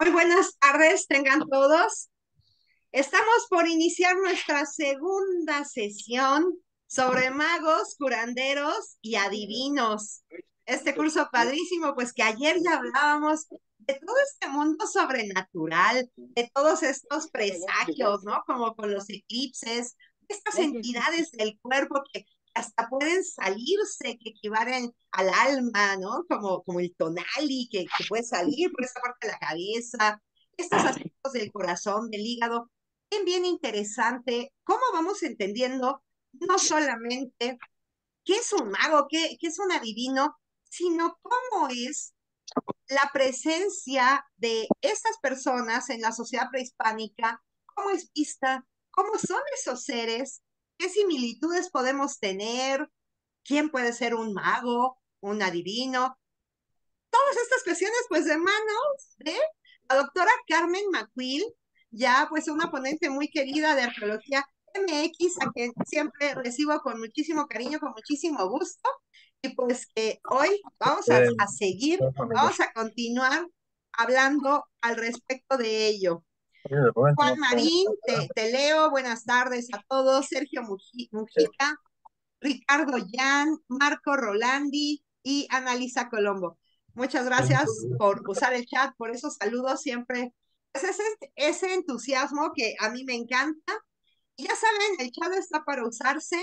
Muy buenas tardes, tengan todos. Estamos por iniciar nuestra segunda sesión sobre magos, curanderos y adivinos. Este curso padrísimo, pues que ayer ya hablábamos de todo este mundo sobrenatural, de todos estos presagios, ¿no? Como con los eclipses, estas entidades del cuerpo que hasta pueden salirse, que equivalen al alma, ¿no? Como, como el tonali, que, que puede salir por esa parte de la cabeza, estos ah, aspectos del corazón, del hígado. Bien, bien interesante cómo vamos entendiendo no solamente qué es un mago, qué, qué es un adivino, sino cómo es la presencia de estas personas en la sociedad prehispánica, cómo es vista, cómo son esos seres ¿Qué similitudes podemos tener? ¿Quién puede ser un mago, un adivino? Todas estas cuestiones, pues, de manos de ¿eh? la doctora Carmen Macuil, ya pues una ponente muy querida de arqueología MX, a quien siempre recibo con muchísimo cariño, con muchísimo gusto. Y pues que hoy vamos a seguir, vamos a continuar hablando al respecto de ello. Juan Marín, te, leo, buenas tardes a todos. Sergio Mujica, Ricardo Jan, Marco Rolandi y Analisa Colombo. Muchas gracias por usar el chat, por esos saludos siempre. ese, pues este, ese entusiasmo que a mí me encanta. ya saben, el chat está para usarse.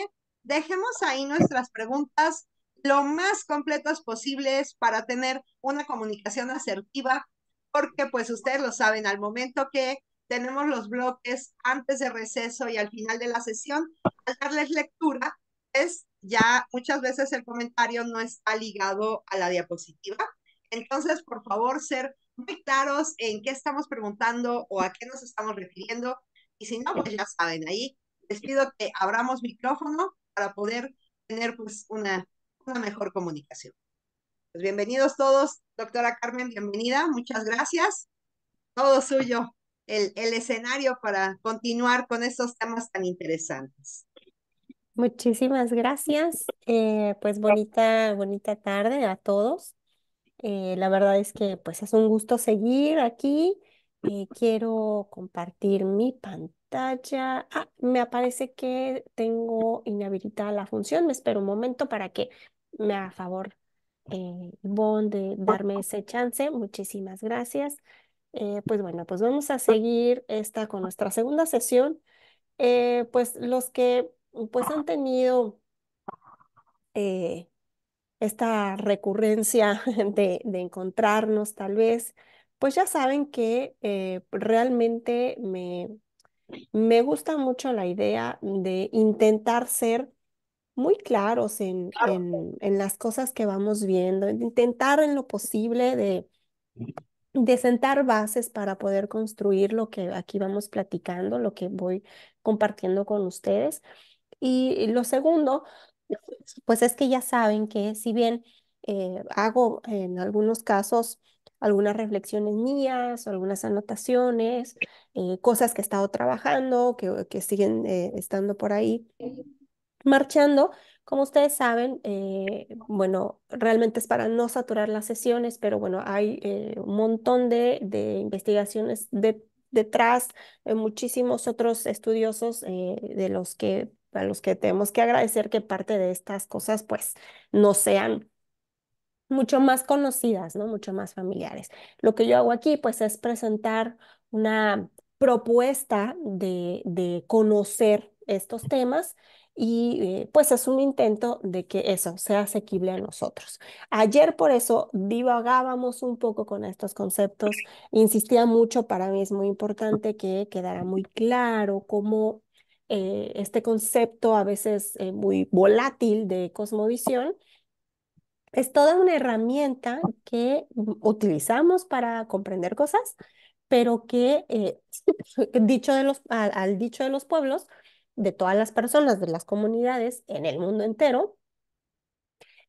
Dejemos ahí nuestras preguntas lo más completas posibles para tener una comunicación asertiva, porque pues ustedes lo saben, al momento que tenemos los bloques antes de receso y al final de la sesión. Al darles lectura, es ya muchas veces el comentario no está ligado a la diapositiva. Entonces, por favor, ser muy claros en qué estamos preguntando o a qué nos estamos refiriendo. Y si no, pues ya saben, ahí les pido que abramos micrófono para poder tener pues una, una mejor comunicación. Pues bienvenidos todos, doctora Carmen, bienvenida, muchas gracias. Todo suyo el, escenario para continuar con estos temas tan interesantes. Muchísimas gracias. Eh, pues bonita, bonita tarde a todos. Eh, la verdad es que pues es un gusto seguir aquí. Eh, quiero compartir mi pantalla. Ah, me aparece que tengo inhabilitada la función. Me espero un momento para que me haga favor, bond de darme ese chance. Muchísimas gracias. Eh, pues bueno, pues vamos a pues seguir esta con nuestra segunda sesión. Eh, pues los que pues han tenido eh, esta recurrencia de, de, encontrarnos tal vez, pues ya saben que realmente me, me gusta mucho la idea de intentar ser muy claros en, en las cosas que vamos viendo, intentar en lo posible de de sentar bases para poder construir lo que aquí vamos platicando, lo que voy compartiendo con ustedes. Y lo segundo, pues es que ya saben que si bien eh, hago en algunos casos algunas reflexiones mías, algunas anotaciones, eh, cosas que he estado trabajando, que, siguen eh, estando por ahí marchando, como ustedes saben, eh, bueno, realmente es para no saturar las sesiones, pero bueno, hay eh, un montón de, investigaciones detrás, eh, muchísimos otros estudiosos de los que, a los que tenemos que agradecer que parte de estas cosas pues no sean mucho más conocidas, ¿no? Mucho más familiares. Lo que yo hago aquí pues es presentar una propuesta de, de conocer estos temas y eh, pues es un intento de que eso sea asequible a nosotros. Ayer por eso divagábamos un poco con estos conceptos, insistía mucho, para mí es muy importante que quedara muy claro cómo eh, este concepto a veces eh, muy volátil de cosmovisión es toda una herramienta que utilizamos para comprender cosas, pero que dicho de al dicho de los pueblos, de todas las personas de las comunidades en el mundo entero,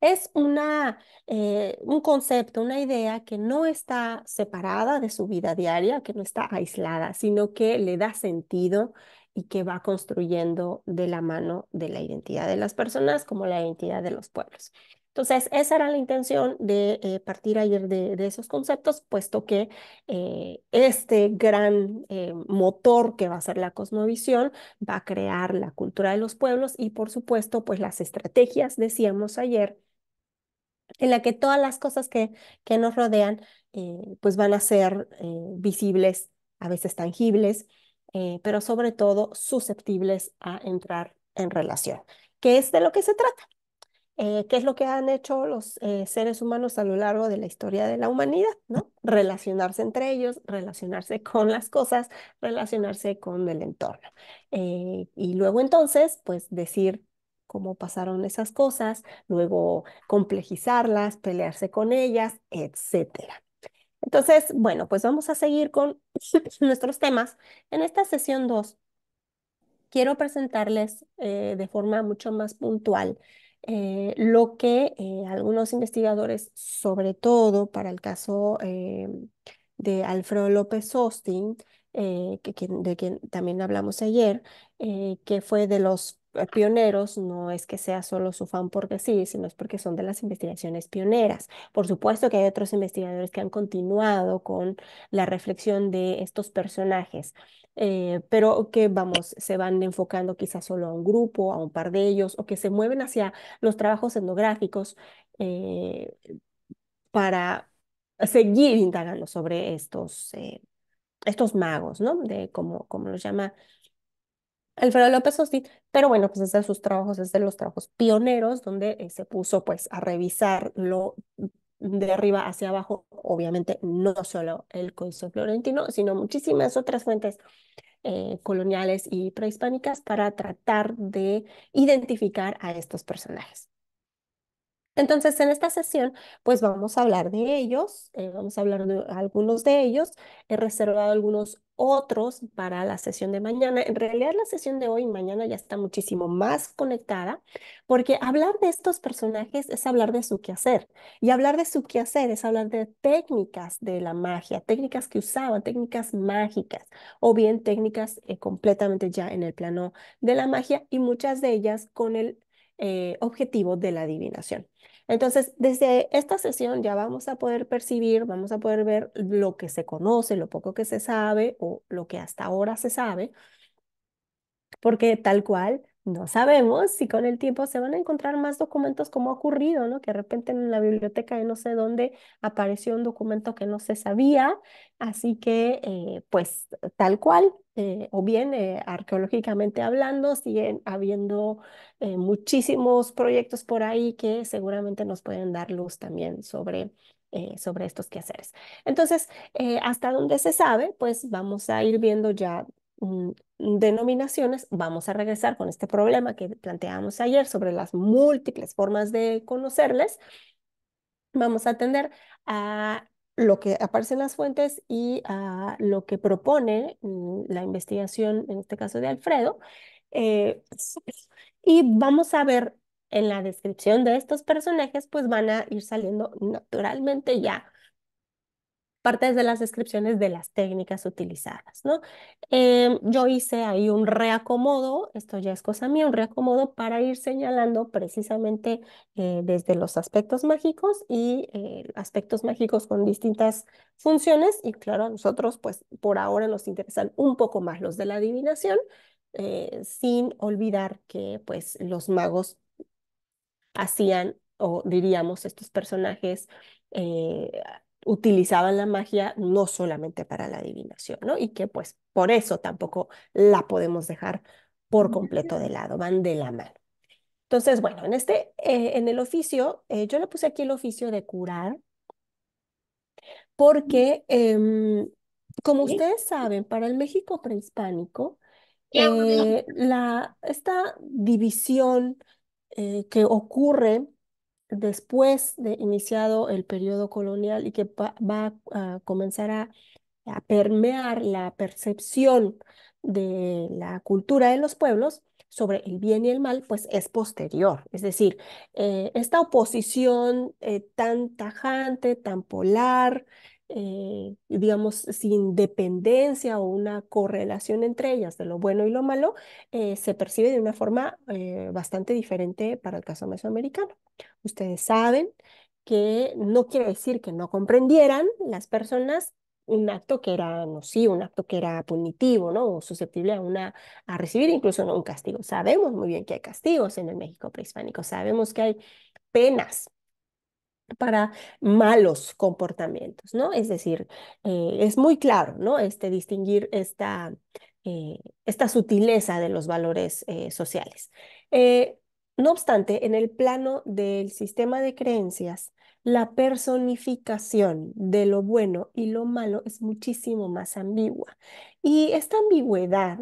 es una, eh, un concepto, una idea que no está separada de su vida diaria, que no está aislada, sino que le da sentido y que va construyendo de la mano de la identidad de las personas como la identidad de los pueblos. Entonces, esa era la intención de eh, partir ayer de, esos conceptos, puesto que eh, este gran eh, motor que va a ser la cosmovisión va a crear la cultura de los pueblos y, por supuesto, pues las estrategias, decíamos ayer, en la que todas las cosas que, nos rodean pues van a ser visibles, a veces tangibles, pero sobre todo susceptibles a entrar en relación, ¿Qué es de lo que se trata eh, ¿qué es lo que han hecho los eh, seres humanos a lo largo de la historia de la humanidad? ¿no? Relacionarse entre ellos, relacionarse con las cosas, relacionarse con el entorno. Eh, y luego entonces, pues decir cómo pasaron esas cosas, luego complejizarlas, pelearse con ellas, etcétera. Entonces, bueno, pues vamos a seguir con nuestros temas. En esta sesión 2, quiero presentarles de forma mucho más puntual eh, lo que eh, algunos investigadores, sobre todo para el caso eh, de Alfredo López Austin, de quien también hablamos ayer, que fue de los eh, pioneros no es que sea solo su fan por decir, sino es porque son de las investigaciones pioneras. Por supuesto que hay otros investigadores que han continuado con la reflexión de estos personajes, eh, pero que, vamos, se van enfocando quizás solo a un grupo, a un par de ellos, o que se mueven hacia los trabajos etnográficos eh, para seguir indagando sobre estos, estos magos, ¿no? De, como los llama Alfredo López Austin, pero bueno, pues es de sus trabajos, es de los trabajos pioneros, donde eh, se puso pues a revisar lo de arriba hacia abajo, obviamente no solo el Códice Florentino, sino muchísimas otras fuentes eh, coloniales y prehispánicas para tratar de identificar a estos personajes. Entonces, en esta sesión, pues vamos a hablar de ellos, eh, vamos a hablar de algunos de ellos, he reservado algunos otros para la sesión de mañana. En realidad, la sesión de hoy y mañana ya está muchísimo más conectada, porque hablar de estos personajes es hablar de su quehacer, y hablar de su quehacer es hablar de técnicas de la magia, técnicas que usaban, técnicas mágicas, o bien técnicas eh, completamente ya en el plano de la magia, y muchas de ellas con el eh, ...objetivo de la adivinación. Entonces, desde esta sesión ya vamos a poder percibir, vamos a poder ver lo que se conoce, lo poco que se sabe o lo que hasta ahora se sabe, porque tal cual no sabemos si con el tiempo se van a encontrar más documentos como ha ocurrido, ¿no? Que de repente en la biblioteca de no sé dónde apareció un documento que no se sabía, así que eh, pues tal cual, eh, o bien eh, arqueológicamente hablando, siguen habiendo muchísimos proyectos por ahí que seguramente nos pueden dar luz también sobre sobre estos quehaceres. Entonces, hasta donde se sabe, pues vamos a ir viendo ya mm, denominaciones, vamos a regresar con este problema que planteamos ayer sobre las múltiples formas de conocerles. Vamos a atender a lo que aparecen las fuentes y a lo que propone mm, la investigación, en este caso de Alfredo. Eh, y vamos a ver en la descripción de estos personajes, pues van a ir saliendo naturalmente ya partes de las descripciones de las técnicas utilizadas, ¿no? Em, yo hice ahí un reacomodo, esto ya es cosa mía, un reacomodo para ir señalando precisamente eh, desde los aspectos mágicos y eh, aspectos mágicos con distintas funciones y claro, a nosotros pues por ahora nos interesan un poco más los de la adivinación, eh, sin olvidar que pues los magos hacían o diríamos estos personajes utilizaban la magia no solamente para la adivinación, ¿no? Y que pues por eso tampoco la podemos dejar por completo de lado, van de la mano. Entonces, bueno, en este, eh, en el oficio, eh, yo le puse aquí el oficio de curar, porque em, como ustedes saben, para el México prehispánico, eh, la, esta división que ocurre después de iniciado el periodo colonial y que va, a comenzar a, permear la percepción de la cultura de los pueblos sobre el bien y el mal, pues es posterior. Es decir, eh, esta oposición eh, tan tajante, tan polar, eh, digamos, sin dependencia o una correlación entre ellas de lo bueno y lo malo, eh, se percibe de una forma eh, bastante diferente para el caso mesoamericano. Ustedes saben que no quiere decir que no comprendieran las personas un acto que era nocivo, un acto que era punitivo, ¿no? O susceptible a, una, a recibir incluso un castigo. Sabemos muy bien que hay castigos en el México prehispánico, sabemos que hay penas para malos comportamientos, ¿no? Es decir, eh, es muy claro, ¿no? Este, distinguir esta, eh, esta sutileza de los valores eh, sociales. no obstante, en el plano del sistema de creencias, la personificación de lo bueno y lo malo es muchísimo más ambigua. Y esta ambigüedad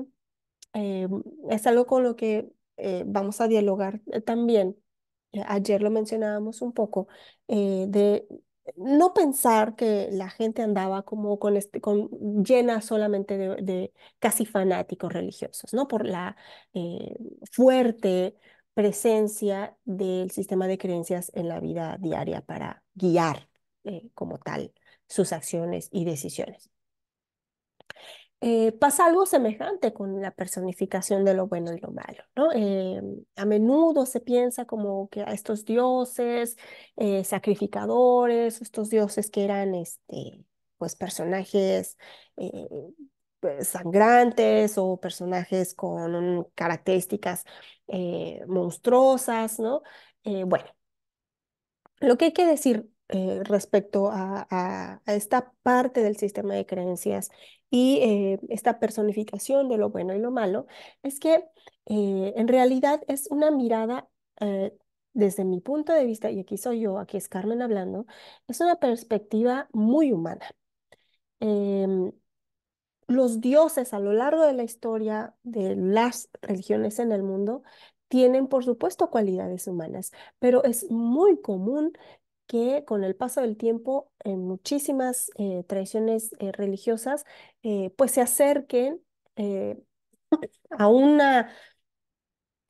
em, es algo con lo que vamos a dialogar también eh, ayer lo mencionábamos un poco, eh, de no pensar que la gente andaba como con, este, con llena solamente de, casi fanáticos religiosos, ¿no? Por la eh, fuerte presencia del sistema de creencias en la vida diaria para guiar como tal sus acciones y decisiones. Eh, pasa algo semejante con la personificación de lo bueno y lo malo, ¿no? Eh, a menudo se piensa como que a estos dioses eh, sacrificadores, estos dioses que eran, este, pues, personajes pues, sangrantes o personajes con características monstruosas, ¿no? bueno, lo que hay que decir respecto a, a, esta parte del sistema de creencias y eh, esta personificación de lo bueno y lo malo, es que eh, en realidad es una mirada, eh, desde mi punto de vista, y aquí soy yo, aquí es Carmen hablando, es una perspectiva muy humana. Em, los dioses a lo largo de la historia de las religiones en el mundo tienen, por supuesto, cualidades humanas, pero es muy común que con el paso del tiempo en eh, muchísimas eh, tradiciones eh, religiosas pues se acerquen a una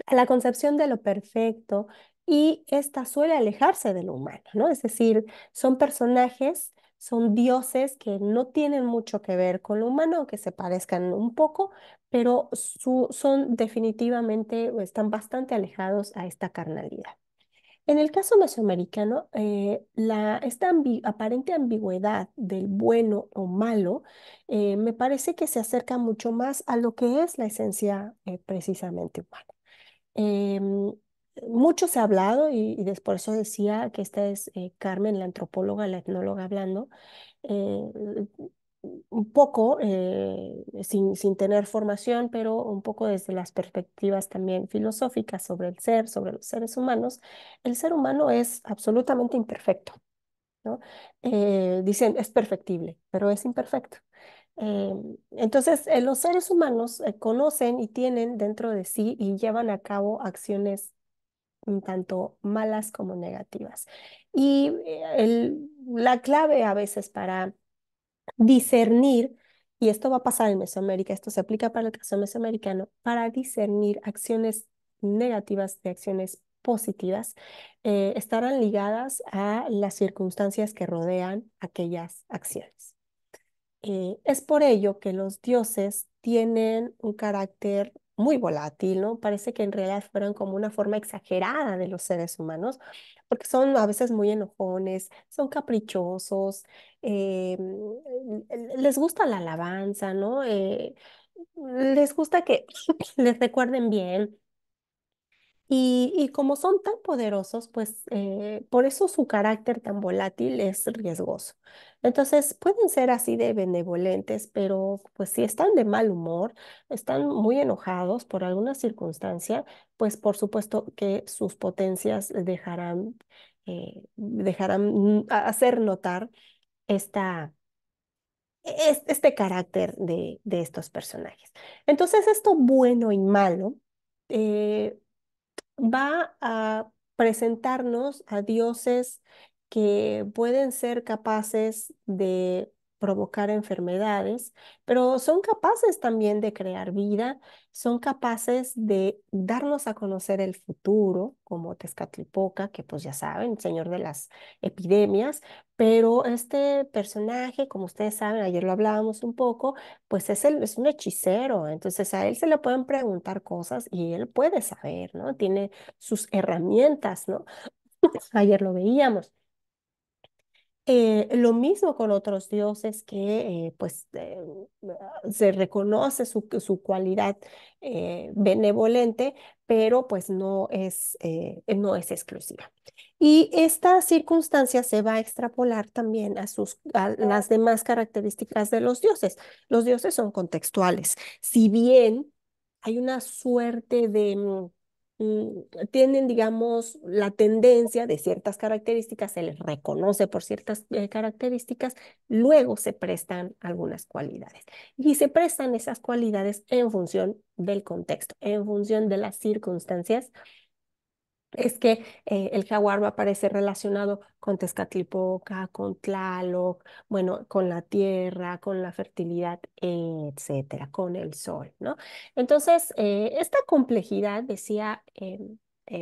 a la concepción de lo perfecto y esta suele alejarse de lo humano, ¿no? Es decir, son personajes, son dioses que no tienen mucho que ver con lo humano, que se parezcan un poco, pero son definitivamente o están bastante alejados a esta carnalidad. En el caso mesoamericano, eh, la, esta aparente ambigüedad del bueno o malo eh, me parece que se acerca mucho más a lo que es la esencia eh, precisamente humana. Em, mucho se ha hablado, y, y por eso decía que esta es Carmen, la antropóloga, la etnóloga hablando, un poco, eh, sin, sin, tener formación, pero un poco desde las perspectivas también filosóficas sobre el ser, sobre los seres humanos, el ser humano es absolutamente imperfecto. ¿no? Eh, dicen, es perfectible, pero es imperfecto. Eh, entonces, los seres humanos conocen y tienen dentro de sí y llevan a cabo acciones tanto malas como negativas. Y el, la clave a veces para discernir, y esto va a pasar en Mesoamérica, esto se aplica para el caso mesoamericano, para discernir acciones negativas de acciones positivas, eh, estarán ligadas a las circunstancias que rodean aquellas acciones. Eh, es por ello que los dioses tienen un carácter muy volátil, ¿no? Parece que en realidad fueron como una forma exagerada de los seres humanos, porque son a veces muy enojones, son caprichosos, eh, mm, les gusta la alabanza, ¿no? Eh, les gusta que les recuerden bien, y, como son tan poderosos, pues eh, por eso su carácter tan volátil es riesgoso. Entonces pueden ser así de benevolentes, pero pues si están de mal humor, están muy enojados por alguna circunstancia, pues por supuesto que sus potencias dejarán, eh, dejarán hacer notar esta, este carácter de, de, estos personajes. Entonces, esto bueno y malo eh, va a presentarnos a dioses que pueden ser capaces de provocar enfermedades, pero son capaces también de crear vida, son capaces de darnos a conocer el futuro, como Tezcatlipoca, que pues ya saben, señor de las epidemias, pero este personaje, como ustedes saben, ayer lo hablábamos un poco, pues es, es un hechicero, entonces a él se le pueden preguntar cosas y él puede saber, ¿no? Tiene sus herramientas, ¿no? ayer lo veíamos. Eh, lo mismo con otros dioses que eh, pues eh, se reconoce su, cualidad benevolente, pero pues no es, no es exclusiva. Y esta circunstancia se va a extrapolar también a, sus, a las demás características de los dioses. Los dioses son contextuales. Si bien hay una suerte de mm, Mm, tienen, digamos, la tendencia de ciertas características, se les reconoce por ciertas eh, características, luego se prestan algunas cualidades. Y se prestan esas cualidades en función del contexto, en función de las circunstancias es que eh, el jaguar va a aparecer relacionado con Tezcatlipoca, con Tlaloc, bueno, con la tierra, con la fertilidad, etcétera, con el sol, ¿no? Entonces, eh, esta complejidad, decía, eh,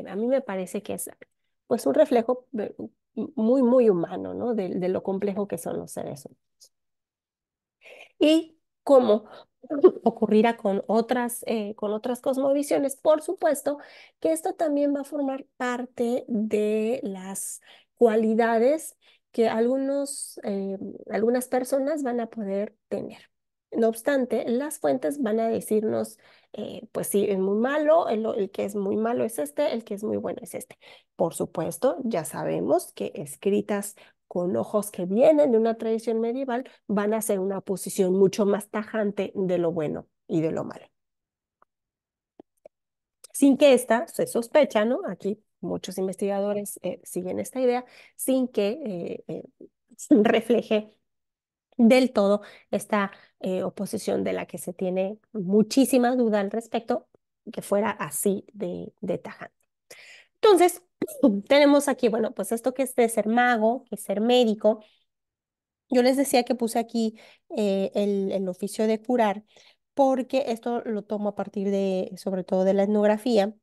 a mí me parece que es pues un reflejo muy, muy humano, ¿no? De, de lo complejo que son los seres humanos. Y como ocurrirá con otras, eh, con otras cosmovisiones. Por supuesto que esto también va a formar parte de las cualidades que algunos, eh, algunas personas van a poder tener. No obstante, las fuentes van a decirnos, eh, pues sí, es muy malo, el, el, que es muy malo es este, el que es muy bueno es este. Por supuesto, ya sabemos que escritas con ojos que vienen de una tradición medieval, van a ser una posición mucho más tajante de lo bueno y de lo malo. Sin que esta se sospecha, ¿no? Aquí muchos investigadores eh, siguen esta idea, sin que eh, eh, refleje del todo esta oposición de la que se tiene muchísima duda al respecto, que fuera así de, de tajante. Entonces, tenemos aquí, bueno, pues esto que es de ser mago, que es ser médico. Yo les decía que puse aquí eh, el, oficio de curar, porque esto lo tomo a partir de, sobre todo de la etnografía,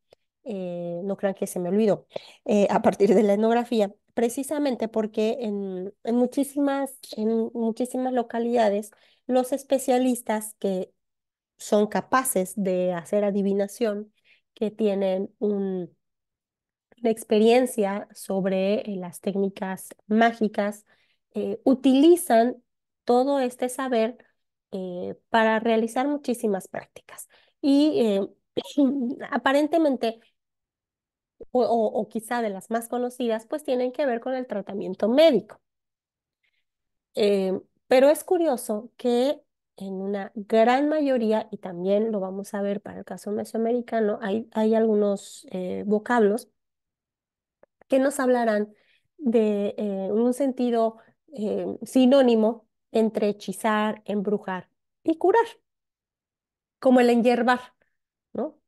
eh, no crean que se me olvidó, eh, a partir de la etnografía, precisamente porque en, muchísimas, en muchísimas localidades los especialistas que son capaces de hacer adivinación, que tienen un, la experiencia sobre eh, las técnicas mágicas, eh, utilizan todo este saber eh, para realizar muchísimas prácticas. Y aparentemente, o, o, quizá de las más conocidas, pues tienen que ver con el tratamiento médico. pero es curioso que en una gran mayoría, y también lo vamos a ver para el caso mesoamericano, hay, hay algunos vocablos que nos hablarán de eh, un sentido eh, sinónimo entre hechizar, embrujar y curar, como el enyerbar, ¿no?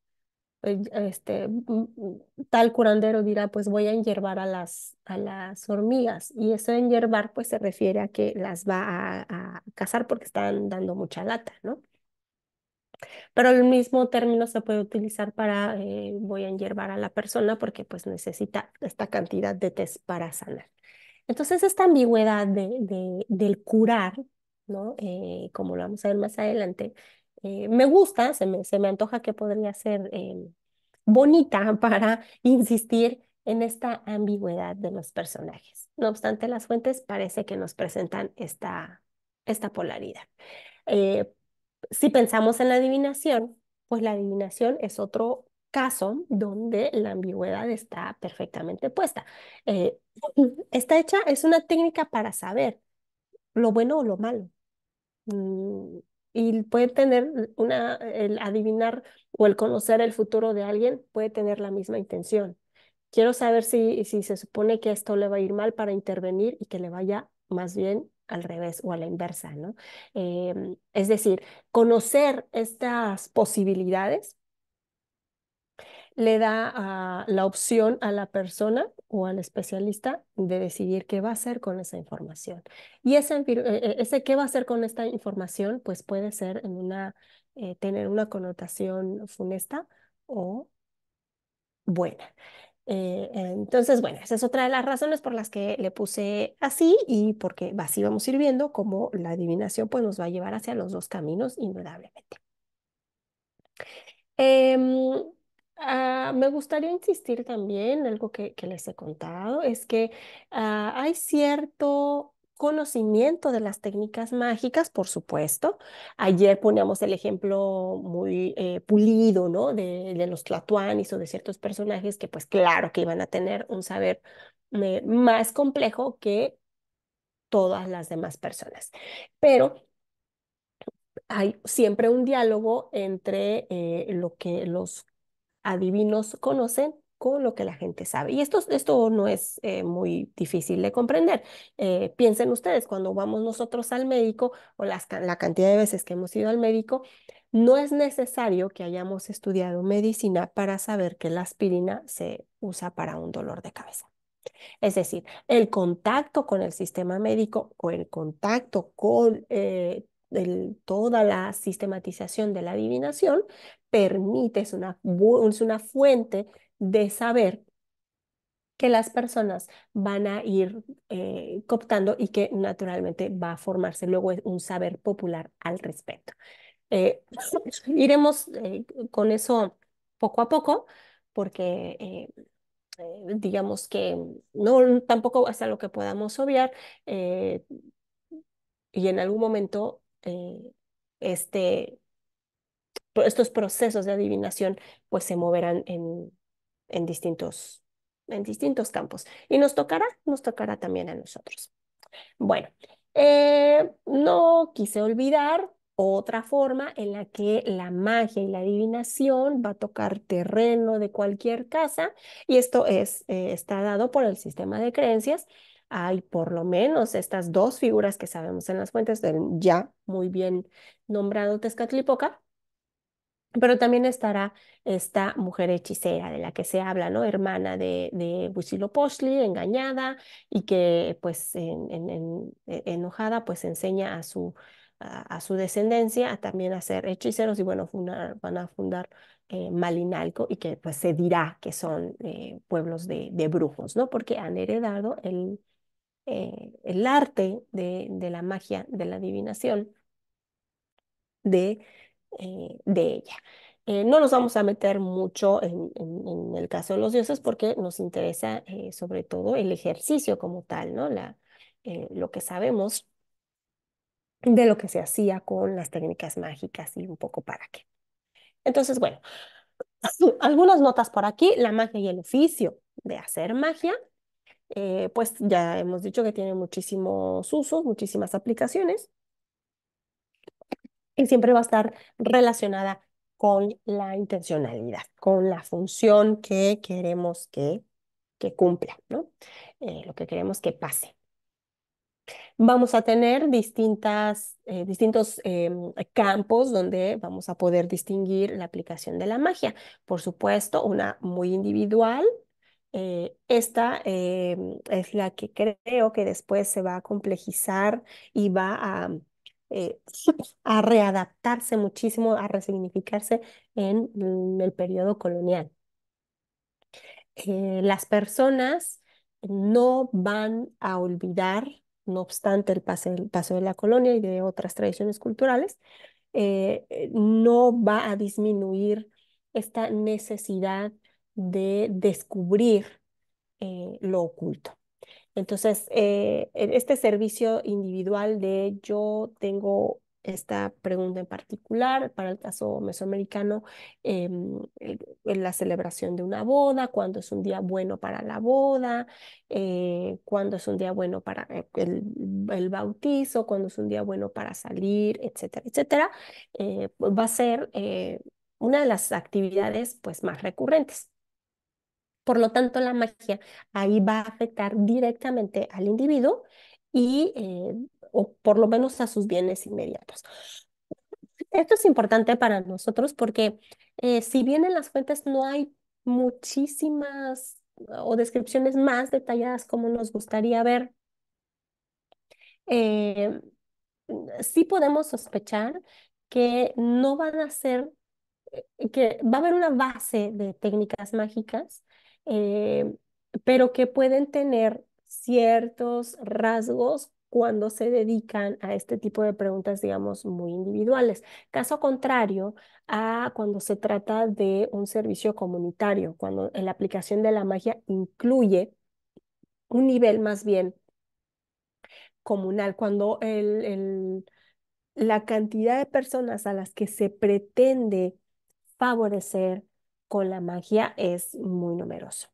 Eh, este, mm, mm, tal curandero dirá, pues voy a enyerbar a las, a las hormigas, y eso enyerbar pues se refiere a que las va a cazar porque están dando mucha lata, ¿no? Pero el mismo término se puede utilizar para eh, voy a hiervar a la persona porque pues necesita esta cantidad de test para sanar. Entonces esta ambigüedad del curar, ¿no? Eh, como lo vamos a ver más adelante, eh, me gusta, se me, se antoja que podría ser em, bonita para insistir en esta ambigüedad de los personajes. No obstante, las fuentes parece que nos presentan esta, esta polaridad. Si pensamos en la adivinación, pues la adivinación es otro caso donde la ambigüedad está perfectamente puesta. Eh, está hecha, es una técnica para saber lo bueno o lo malo. Mm, y puede tener una, el adivinar o el conocer el futuro de alguien puede tener la misma intención. Quiero saber si, si se supone que esto le va a ir mal para intervenir y que le vaya más bien al revés o a la inversa, ¿no? Em, es decir, conocer estas posibilidades le da la opción a la persona o al especialista de decidir qué va a hacer con esa información. Y e, e, ese, qué va a hacer con esta información, pues puede ser en una, eh, tener una connotación funesta o buena. Eh, entonces, bueno, esa es otra de las razones por las que le puse así y porque así vamos a ir viendo cómo la adivinación pues, nos va a llevar hacia los dos caminos indudablemente. Em, ah, me gustaría insistir también, algo que, les he contado, es que ah, hay cierto conocimiento de las técnicas mágicas, por supuesto. Ayer poníamos el ejemplo muy eh, pulido, ¿no? De, los tlatuanis o de ciertos personajes que, pues claro, que iban a tener un saber eh, más complejo que todas las demás personas. Pero hay siempre un diálogo entre eh, lo que los adivinos conocen con lo que la gente sabe. Y esto, esto no es eh, muy difícil de comprender. Eh, piensen ustedes, cuando vamos nosotros al médico o la cantidad de veces que hemos ido al médico, no es necesario que hayamos estudiado medicina para saber que la aspirina se usa para un dolor de cabeza. Es decir, el contacto con el sistema médico o el contacto con eh, el, toda la sistematización de la adivinación permite, es una, es una fuente de saber que las personas van a ir eh, cooptando y que naturalmente va a formarse luego e, un saber popular al respecto. Eh, iremos eh, con eso poco a poco, porque eh, digamos que no tampoco hasta lo que podamos obviar y en algún momento este, estos procesos de adivinación pues se moverán en, en distintos, en distintos campos. Y nos tocará, nos tocará también a nosotros. Bueno, eh, no quise olvidar otra forma en la que la magia y la adivinación va a tocar terreno de cualquier casa y esto es, eh, está dado por el sistema de creencias. Hay por lo menos estas dos figuras que sabemos en las fuentes del ya muy bien nombrado Tezcatlipoca, pero también estará esta mujer hechicera de la que se habla, ¿no? Hermana de, de posli engañada y que, pues, e, enojada, pues enseña a su, a, su descendencia a también a ser hechiceros y, bueno, van a fundar eh, Malinalco y que, pues, se dirá que son eh, pueblos de, brujos, ¿no? Porque han heredado el, eh, el arte de, de la magia, de la adivinación, de eh, de ella. Eh, no nos vamos a meter mucho en, el caso de los dioses porque nos interesa eh, sobre todo el ejercicio como tal, ¿no? La, lo que sabemos de lo que se hacía con las técnicas mágicas y un poco para qué. Entonces, bueno, algunas notas por aquí, la magia y el oficio de hacer magia, pues ya hemos dicho que tiene muchísimos usos, muchísimas aplicaciones y siempre va a estar relacionada con la intencionalidad, con la función que queremos que, que cumpla, eh, lo que queremos que pase. Vamos a tener distintas, eh, distintos eh, campos donde vamos a poder distinguir la aplicación de la magia. Por supuesto, una muy individual. esta es la que creo que después se va a complejizar y va a eh, a readaptarse muchísimo, a resignificarse en, mm, el periodo colonial. Eh, las personas no van a olvidar, no obstante el, paso de la colonia y de otras tradiciones culturales, eh, no va a disminuir esta necesidad de descubrir lo oculto. Entonces, eh, en este servicio individual de yo tengo esta pregunta en particular para el caso mesoamericano, em, la celebración de una boda, cuándo es un día bueno para la boda, eh, cuándo es un día bueno para eh, el, bautizo, cuándo es un día bueno para salir, etcétera, etcétera, eh, pues va a ser una de las actividades pues, más recurrentes. Por lo tanto, la magia ahí va a afectar directamente al individuo y, eh, o por lo menos a sus bienes inmediatos. Esto es importante para nosotros porque eh, si bien en las fuentes no hay muchísimas o descripciones más detalladas como nos gustaría ver, eh, sí podemos sospechar que no van a ser, que va a haber una base de técnicas mágicas eh, pero que pueden tener ciertos rasgos cuando se dedican a este tipo de preguntas, digamos, muy individuales. Caso contrario a cuando se trata de un servicio comunitario, cuando la aplicación de la magia incluye un nivel más bien comunal, cuando el, la cantidad de personas a las que se pretende favorecer, con la magia es muy numeroso.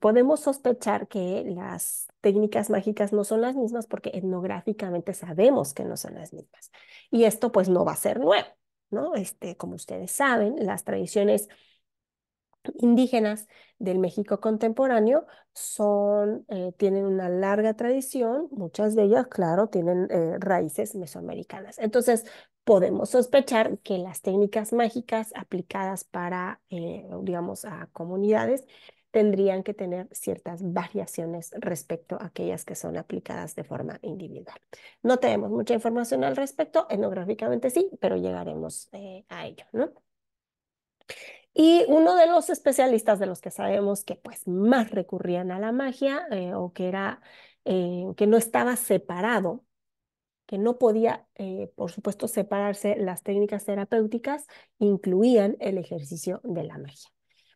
podemos sospechar que las técnicas mágicas no son las mismas porque etnográficamente sabemos que no son las mismas. Y esto pues no va a ser nuevo, ¿no? Este, como ustedes saben, las tradiciones indígenas del México contemporáneo son, eh, tienen una larga tradición, muchas de ellas, claro, tienen eh, raíces mesoamericanas. Entonces, podemos sospechar que las técnicas mágicas aplicadas para, eh, digamos, a comunidades tendrían que tener ciertas variaciones respecto a aquellas que son aplicadas de forma individual. No tenemos mucha información al respecto, etnográficamente sí, pero llegaremos eh, a ello, ¿no? Y uno de los especialistas de los que sabemos que pues más recurrían a la magia eh, o que era que no estaba separado que no podía, eh, por supuesto, separarse las técnicas terapéuticas, incluían el ejercicio de la magia.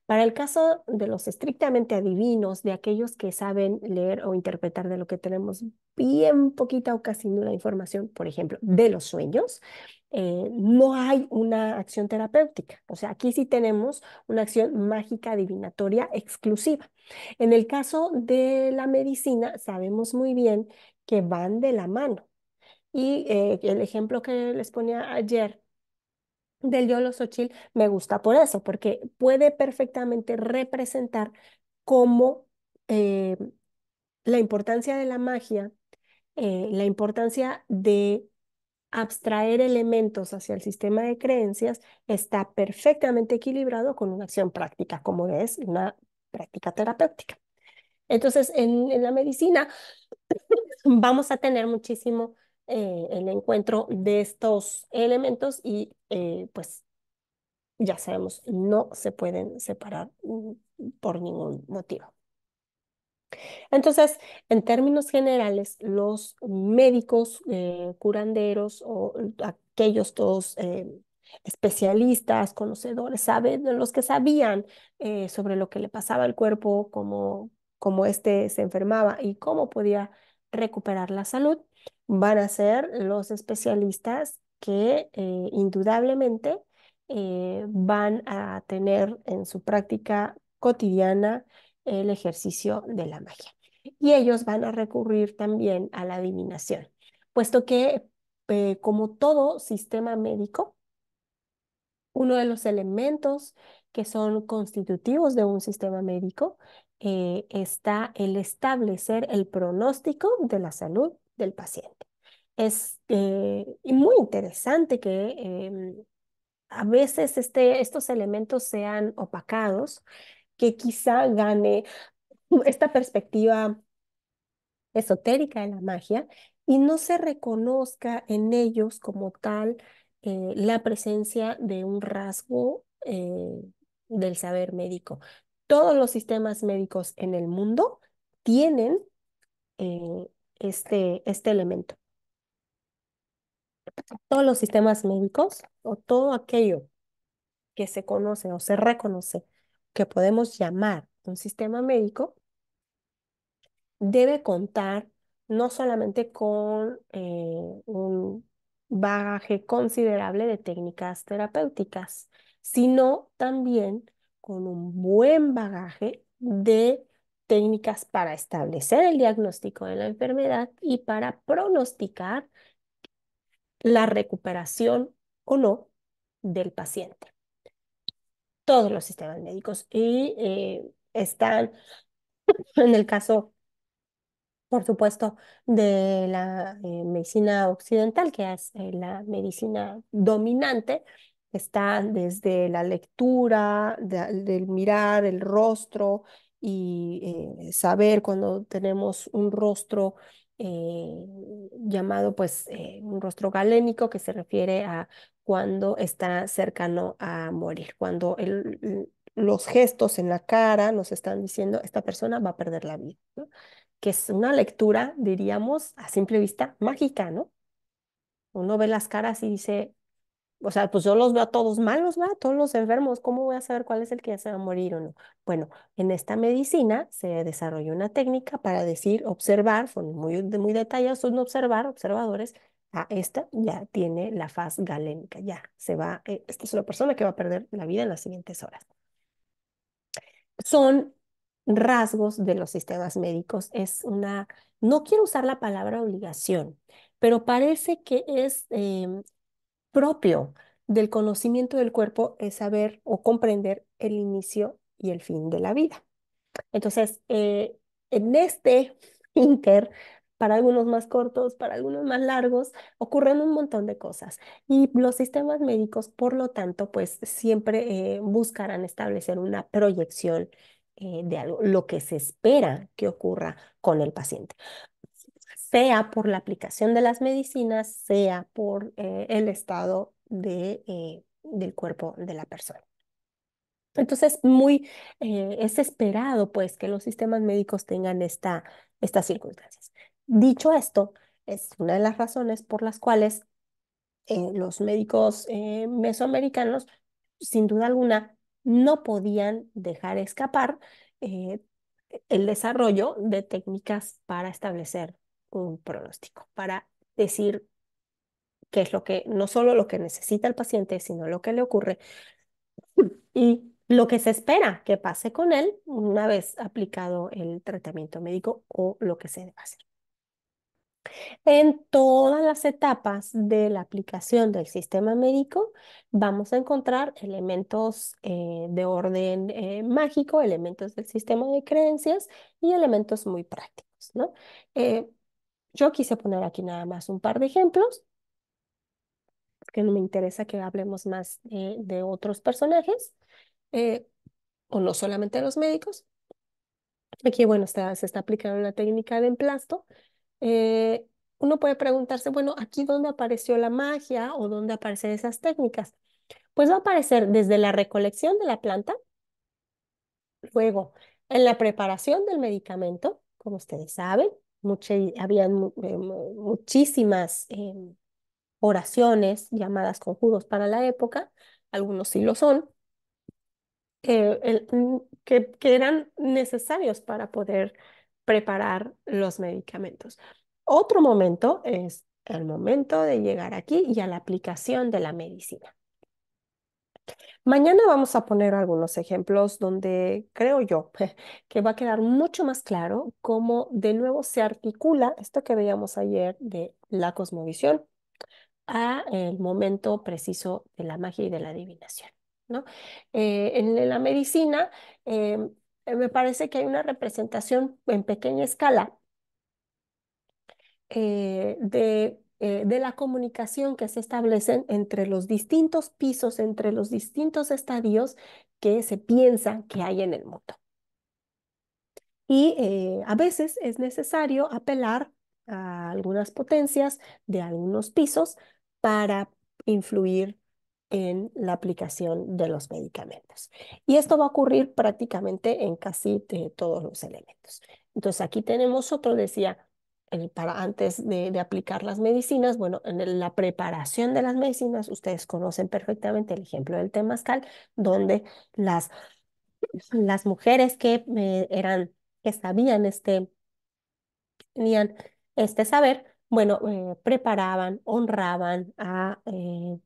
Para el caso de los estrictamente adivinos, de aquellos que saben leer o interpretar de lo que tenemos bien poquita o casi nula información, por ejemplo, de los sueños, eh, no hay una acción terapéutica. O sea, aquí sí tenemos una acción mágica adivinatoria exclusiva. En el caso de la medicina, sabemos muy bien que van de la mano. Y eh, el ejemplo que les ponía ayer del Yolo Xochitl me gusta por eso, porque puede perfectamente representar cómo eh, la importancia de la magia, eh, la importancia de abstraer elementos hacia el sistema de creencias está perfectamente equilibrado con una acción práctica, como es una práctica terapéutica. Entonces, en la medicina vamos a tener muchísimo eh, el encuentro de estos elementos y eh, pues ya sabemos, no se pueden separar mm, por ningún motivo. Entonces, en términos generales, los médicos, eh, curanderos o aquellos todos especialistas, conocedores, saben, los que sabían sobre lo que le pasaba al cuerpo, cómo, cómo éste se enfermaba y cómo podía recuperar la salud, van a ser los especialistas que eh, indudablemente eh, van a tener en su práctica cotidiana el ejercicio de la magia. Y ellos van a recurrir también a la adivinación, puesto que eh, como todo sistema médico, uno de los elementos que son constitutivos de un sistema médico está el establecer el pronóstico de la salud del paciente. Es este, muy interesante que em, a veces este, estos elementos sean opacados, que quizá gane esta perspectiva esotérica de la magia y no se reconozca en ellos como tal eh, la presencia de un rasgo eh, del saber médico. Todos los sistemas médicos en el mundo tienen eh, este, este elemento. Todos los sistemas médicos o todo aquello que se conoce o se reconoce que podemos llamar un sistema médico debe contar no solamente con eh, un bagaje considerable de técnicas terapéuticas, sino también con un buen bagaje de técnicas para establecer el diagnóstico de la enfermedad y para pronosticar la recuperación o no del paciente. Todos los sistemas médicos y eh, están en el caso, por supuesto, de la eh, medicina occidental, que es eh, la medicina dominante, está desde la lectura, del mirar, el rostro, y eh, saber cuando tenemos un rostro eh, llamado pues eh, un rostro galénico que se refiere a cuando está cercano a morir, cuando los gestos en la cara nos están diciendo esta persona va a perder la vida, que es una lectura, diríamos, a simple vista mágica, ¿no? Uno ve las caras y dice, o sea, pues yo los veo a todos malos, ¿verdad? Todos los enfermos, ¿cómo voy a saber cuál es el que ya se va a morir o no? Bueno, en esta medicina se desarrolló una técnica para decir, observar, son muy, muy detallados, son observar, observadores, a ah, esta ya tiene la faz galénica, ya se va, eh, esta es la persona que va a perder la vida en las siguientes horas. Son rasgos de los sistemas médicos, es una, no quiero usar la palabra obligación, pero parece que es em, propio del conocimiento del cuerpo es saber o comprender el inicio y el fin de la vida. Entonces, eh, en este inter, para algunos más cortos, para algunos más largos, ocurren un montón de cosas. Y los sistemas médicos, por lo tanto, pues siempre eh, buscarán establecer una proyección eh, de algo, lo que se espera que ocurra con el paciente sea por la aplicación de las medicinas, sea por eh, el estado de, eh, del cuerpo de la persona. Entonces, muy, eh, es esperado pues que los sistemas médicos tengan esta, estas circunstancias. Dicho esto, es una de las razones por las cuales los médicos mesoamericanos, sin duda alguna, no podían dejar escapar el desarrollo de técnicas para establecer un pronóstico, para decir qué es lo que, no solo lo que necesita el paciente, sino lo que le ocurre y lo que se espera que pase con él una vez aplicado el tratamiento médico o lo que se debe hacer. En todas las etapas de la aplicación del sistema médico vamos a encontrar elementos eh, de orden eh, mágico, elementos del sistema de creencias y elementos muy prácticos. ¿no? Eh, yo quise poner aquí nada más un par de ejemplos, porque me interesa que hablemos más de otros personajes, eh, o no solamente de los médicos. Aquí, bueno, está, se está aplicando la técnica de emplasto. Eh, uno puede preguntarse, bueno, aquí dónde apareció la magia o dónde aparecen esas técnicas. Pues va a aparecer desde la recolección de la planta, luego en la preparación del medicamento, como ustedes saben, habían eh, muchísimas em, oraciones llamadas conjuros para la época, algunos sí lo son, mm, que, que, eran necesarios para poder preparar los medicamentos. Otro momento es el momento de llegar aquí y a la aplicación de la medicina. Mañana vamos a poner algunos ejemplos donde creo yo que va a quedar mucho más claro cómo de nuevo se articula esto que veíamos ayer de la cosmovisión a el momento preciso de la magia y de la adivinación. ¿no? Eh, en la medicina em, eh, me parece que hay una representación en pequeña escala eh, de eh, de la comunicación que se establecen entre los distintos pisos, entre los distintos estadios que se piensa que hay en el mundo. Y eh, a veces es necesario apelar a algunas potencias de algunos pisos para influir en la aplicación de los medicamentos. Y esto va a ocurrir prácticamente en casi eh, todos los elementos. Entonces aquí tenemos otro, decía, para antes de, aplicar las medicinas, bueno, en la preparación de las medicinas, ustedes conocen perfectamente el ejemplo del temazcal, donde las, las mujeres que eh, eran, que sabían este, tenían este saber, bueno, eh, preparaban, honraban a eh,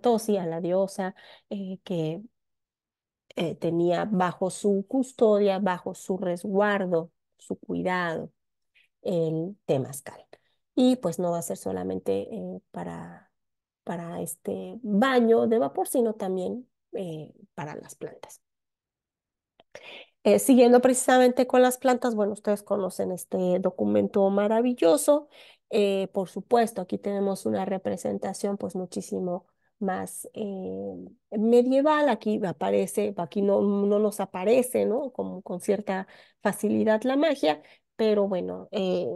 Tossi, a la diosa eh, que tenía bajo su custodia, bajo su resguardo, su cuidado el mascal Y pues no va a ser solamente eh, para, para este baño de vapor, sino también eh, para las plantas. Eh, siguiendo precisamente con las plantas, bueno, ustedes conocen este documento maravilloso. por supuesto, aquí tenemos una representación pues muchísimo más medieval, aquí aparece, aquí no, no nos aparece, ¿no? Como con cierta facilidad la magia, pero bueno, eh,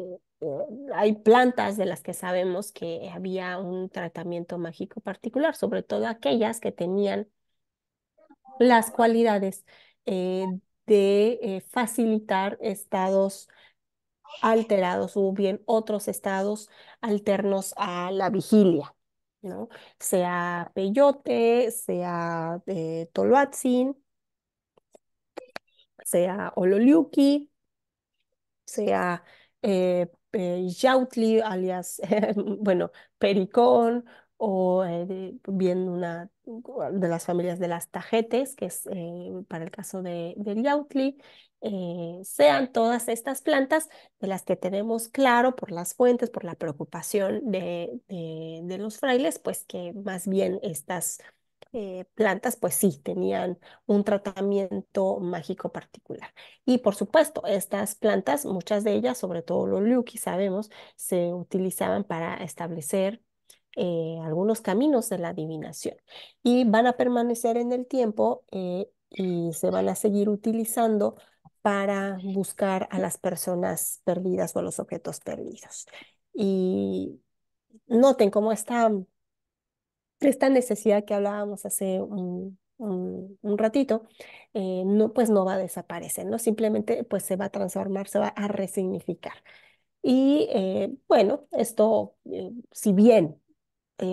eh, hay plantas de las que sabemos que había un tratamiento mágico particular, sobre todo aquellas que tenían las cualidades eh, de facilitar estados alterados o bien otros estados alternos a la vigilia, ¿no? Sea peyote, sea eh, sea ololiuki, sea eh, eh, Yautli, alias, bueno, Pericón, o eh, bien una de las familias de las tajetes, que es para el caso de, del Yautli, sean todas estas plantas de las que tenemos claro por las fuentes, por la preocupación de, de los frailes, pues que más bien estas eh, plantas, pues sí, tenían un tratamiento mágico particular. Y por supuesto, estas plantas, muchas de ellas, sobre todo los liuki, sabemos, se utilizaban para establecer eh, algunos caminos de la adivinación y van a permanecer en el tiempo eh, y se van a seguir utilizando para buscar a las personas perdidas o los objetos perdidos. Y noten cómo están esta necesidad que hablábamos hace un, ratito, eh, no, pues no va a desaparecer, ¿no? Simplemente pues se va a transformar, se va a resignificar. Y eh, bueno, esto, eh, si bien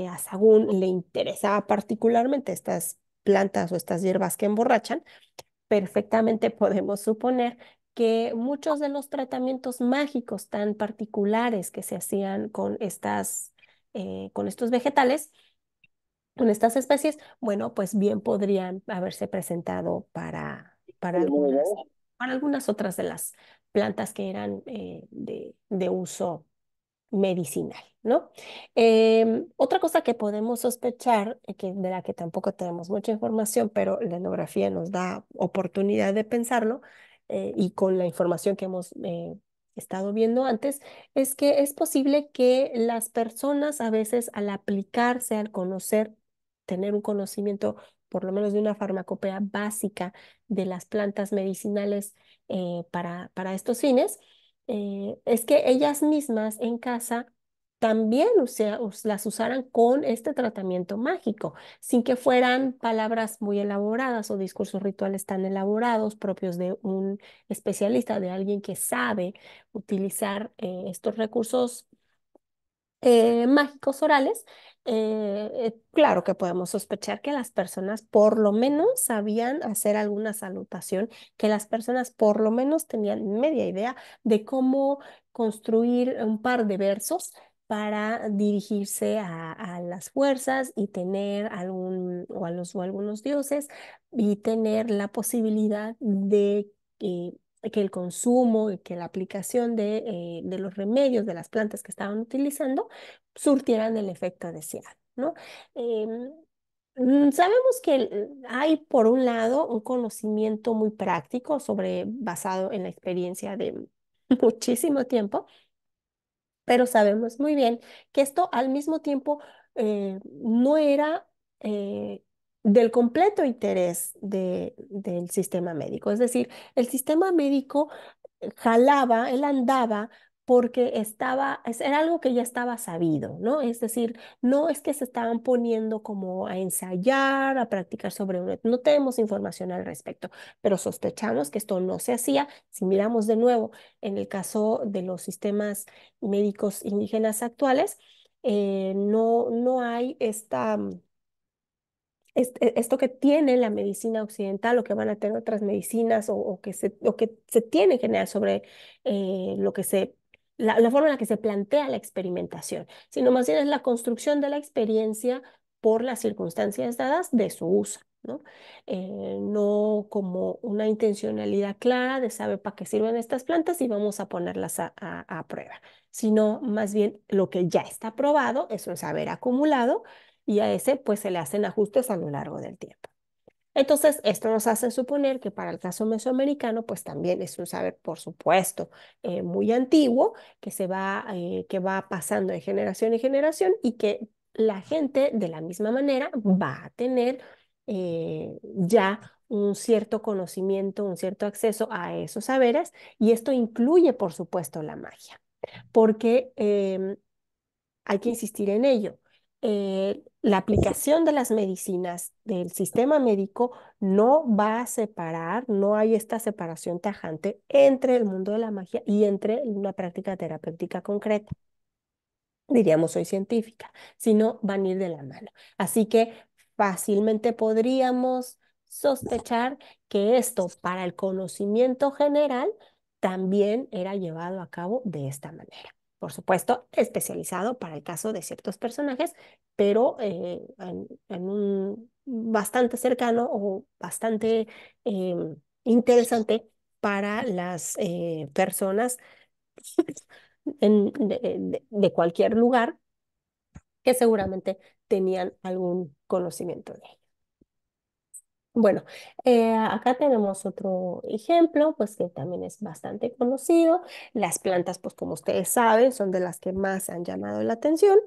a Sagún le interesaba particularmente estas plantas o estas hierbas que emborrachan, perfectamente podemos suponer que muchos de los tratamientos mágicos tan particulares que se hacían con, estas, con estos vegetales con estas especies, bueno, pues bien podrían haberse presentado para, para, algunas, otras de las plantas que eran eh, de, uso medicinal, ¿no? Em, otra cosa que podemos sospechar, eh, que, de la que tampoco tenemos mucha información, pero la etnografía nos da oportunidad de pensarlo, eh, y con la información que hemos estado viendo antes, es que es posible que las personas a veces al aplicarse, al conocer tener un conocimiento por lo menos de una farmacopea básica de las plantas medicinales eh, para, para estos fines, eh, es que ellas mismas en casa también las usaran con este tratamiento mágico, sin que fueran palabras muy elaboradas o discursos rituales tan elaborados propios de un especialista, de alguien que sabe utilizar eh, estos recursos eh, mágicos orales, eh, eh, claro que podemos sospechar que las personas por lo menos sabían hacer alguna salutación, que las personas por lo menos tenían media idea de cómo construir un par de versos para dirigirse a, las fuerzas y tener algún o a los o algunos dioses y tener la posibilidad de que que el consumo y que la aplicación eh, de, los remedios de las plantas que estaban utilizando surtieran el efecto deseado, ¿no? Em, mm, sabemos que hay, por un lado, un conocimiento muy práctico sobre, basado en la experiencia de muchísimo tiempo, pero sabemos muy bien que esto al mismo tiempo eh, no era eh, del completo interés del sistema médico. Es decir, el sistema médico eh, jalaba, él andaba porque estaba, era algo que ya estaba sabido, ¿no? Es decir, no es que se estaban poniendo como a ensayar, a practicar sobre no tenemos información al respecto, pero sospechamos que esto no se hacía. Si miramos de nuevo en el caso de los sistemas médicos indígenas actuales, eh, no, no hay esta mm, e, esto que tiene la medicina occidental o que van a tener otras medicinas o, que, se, o que se tiene sobre eh, lo que se la, forma en la que se plantea la experimentación, sino más bien es la construcción de la experiencia por las circunstancias dadas de su uso, ¿no? Eh, no como una intencionalidad clara de saber para qué sirven estas plantas y vamos a ponerlas a, prueba, sino más bien lo que ya está probado, eso es un saber acumulado y a ese pues se le hacen ajustes a lo largo del tiempo. Entonces, esto nos hace suponer que para el caso mesoamericano, pues también es un saber, por supuesto, eh, muy antiguo, que, se va, eh, que va pasando de generación en generación y que la gente de la misma manera va a tener eh, ya un cierto conocimiento, un cierto acceso a esos saberes y esto incluye, por supuesto, la magia, porque em, hay que insistir en ello la aplicación de las medicinas del sistema médico no va a separar, no hay esta separación tajante entre el mundo de la magia y entre una práctica terapéutica concreta. Diríamos, hoy científica, sino van a ir de la mano. Así que fácilmente podríamos sospechar que esto para el conocimiento general también era llevado a cabo de esta manera por supuesto, especializado para el caso de ciertos personajes, pero eh, en, un bastante cercano o bastante em, interesante para las eh, personas en, de, cualquier lugar que seguramente tenían algún conocimiento de ello. Bueno, eh, acá tenemos otro ejemplo, pues que también es bastante conocido. Las plantas, pues como ustedes saben, son de las que más han llamado la atención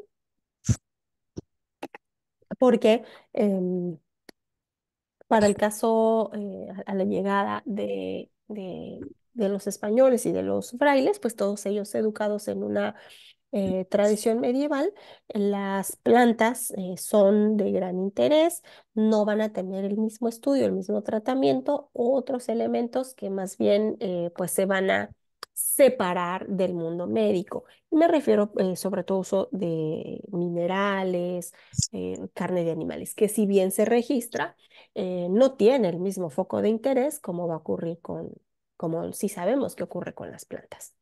porque em, para el caso, eh, a la llegada de los españoles y de los frailes, pues todos ellos educados en una eh, tradición medieval, las plantas eh, son de gran interés, no van a tener el mismo estudio, el mismo tratamiento, otros elementos que más bien eh, pues se van a separar del mundo médico. Me refiero sobre todo uso de minerales, carne de animales, que si bien se registra, no tiene el mismo foco de interés como va a ocurrir con, como si sabemos que ocurre con las plantas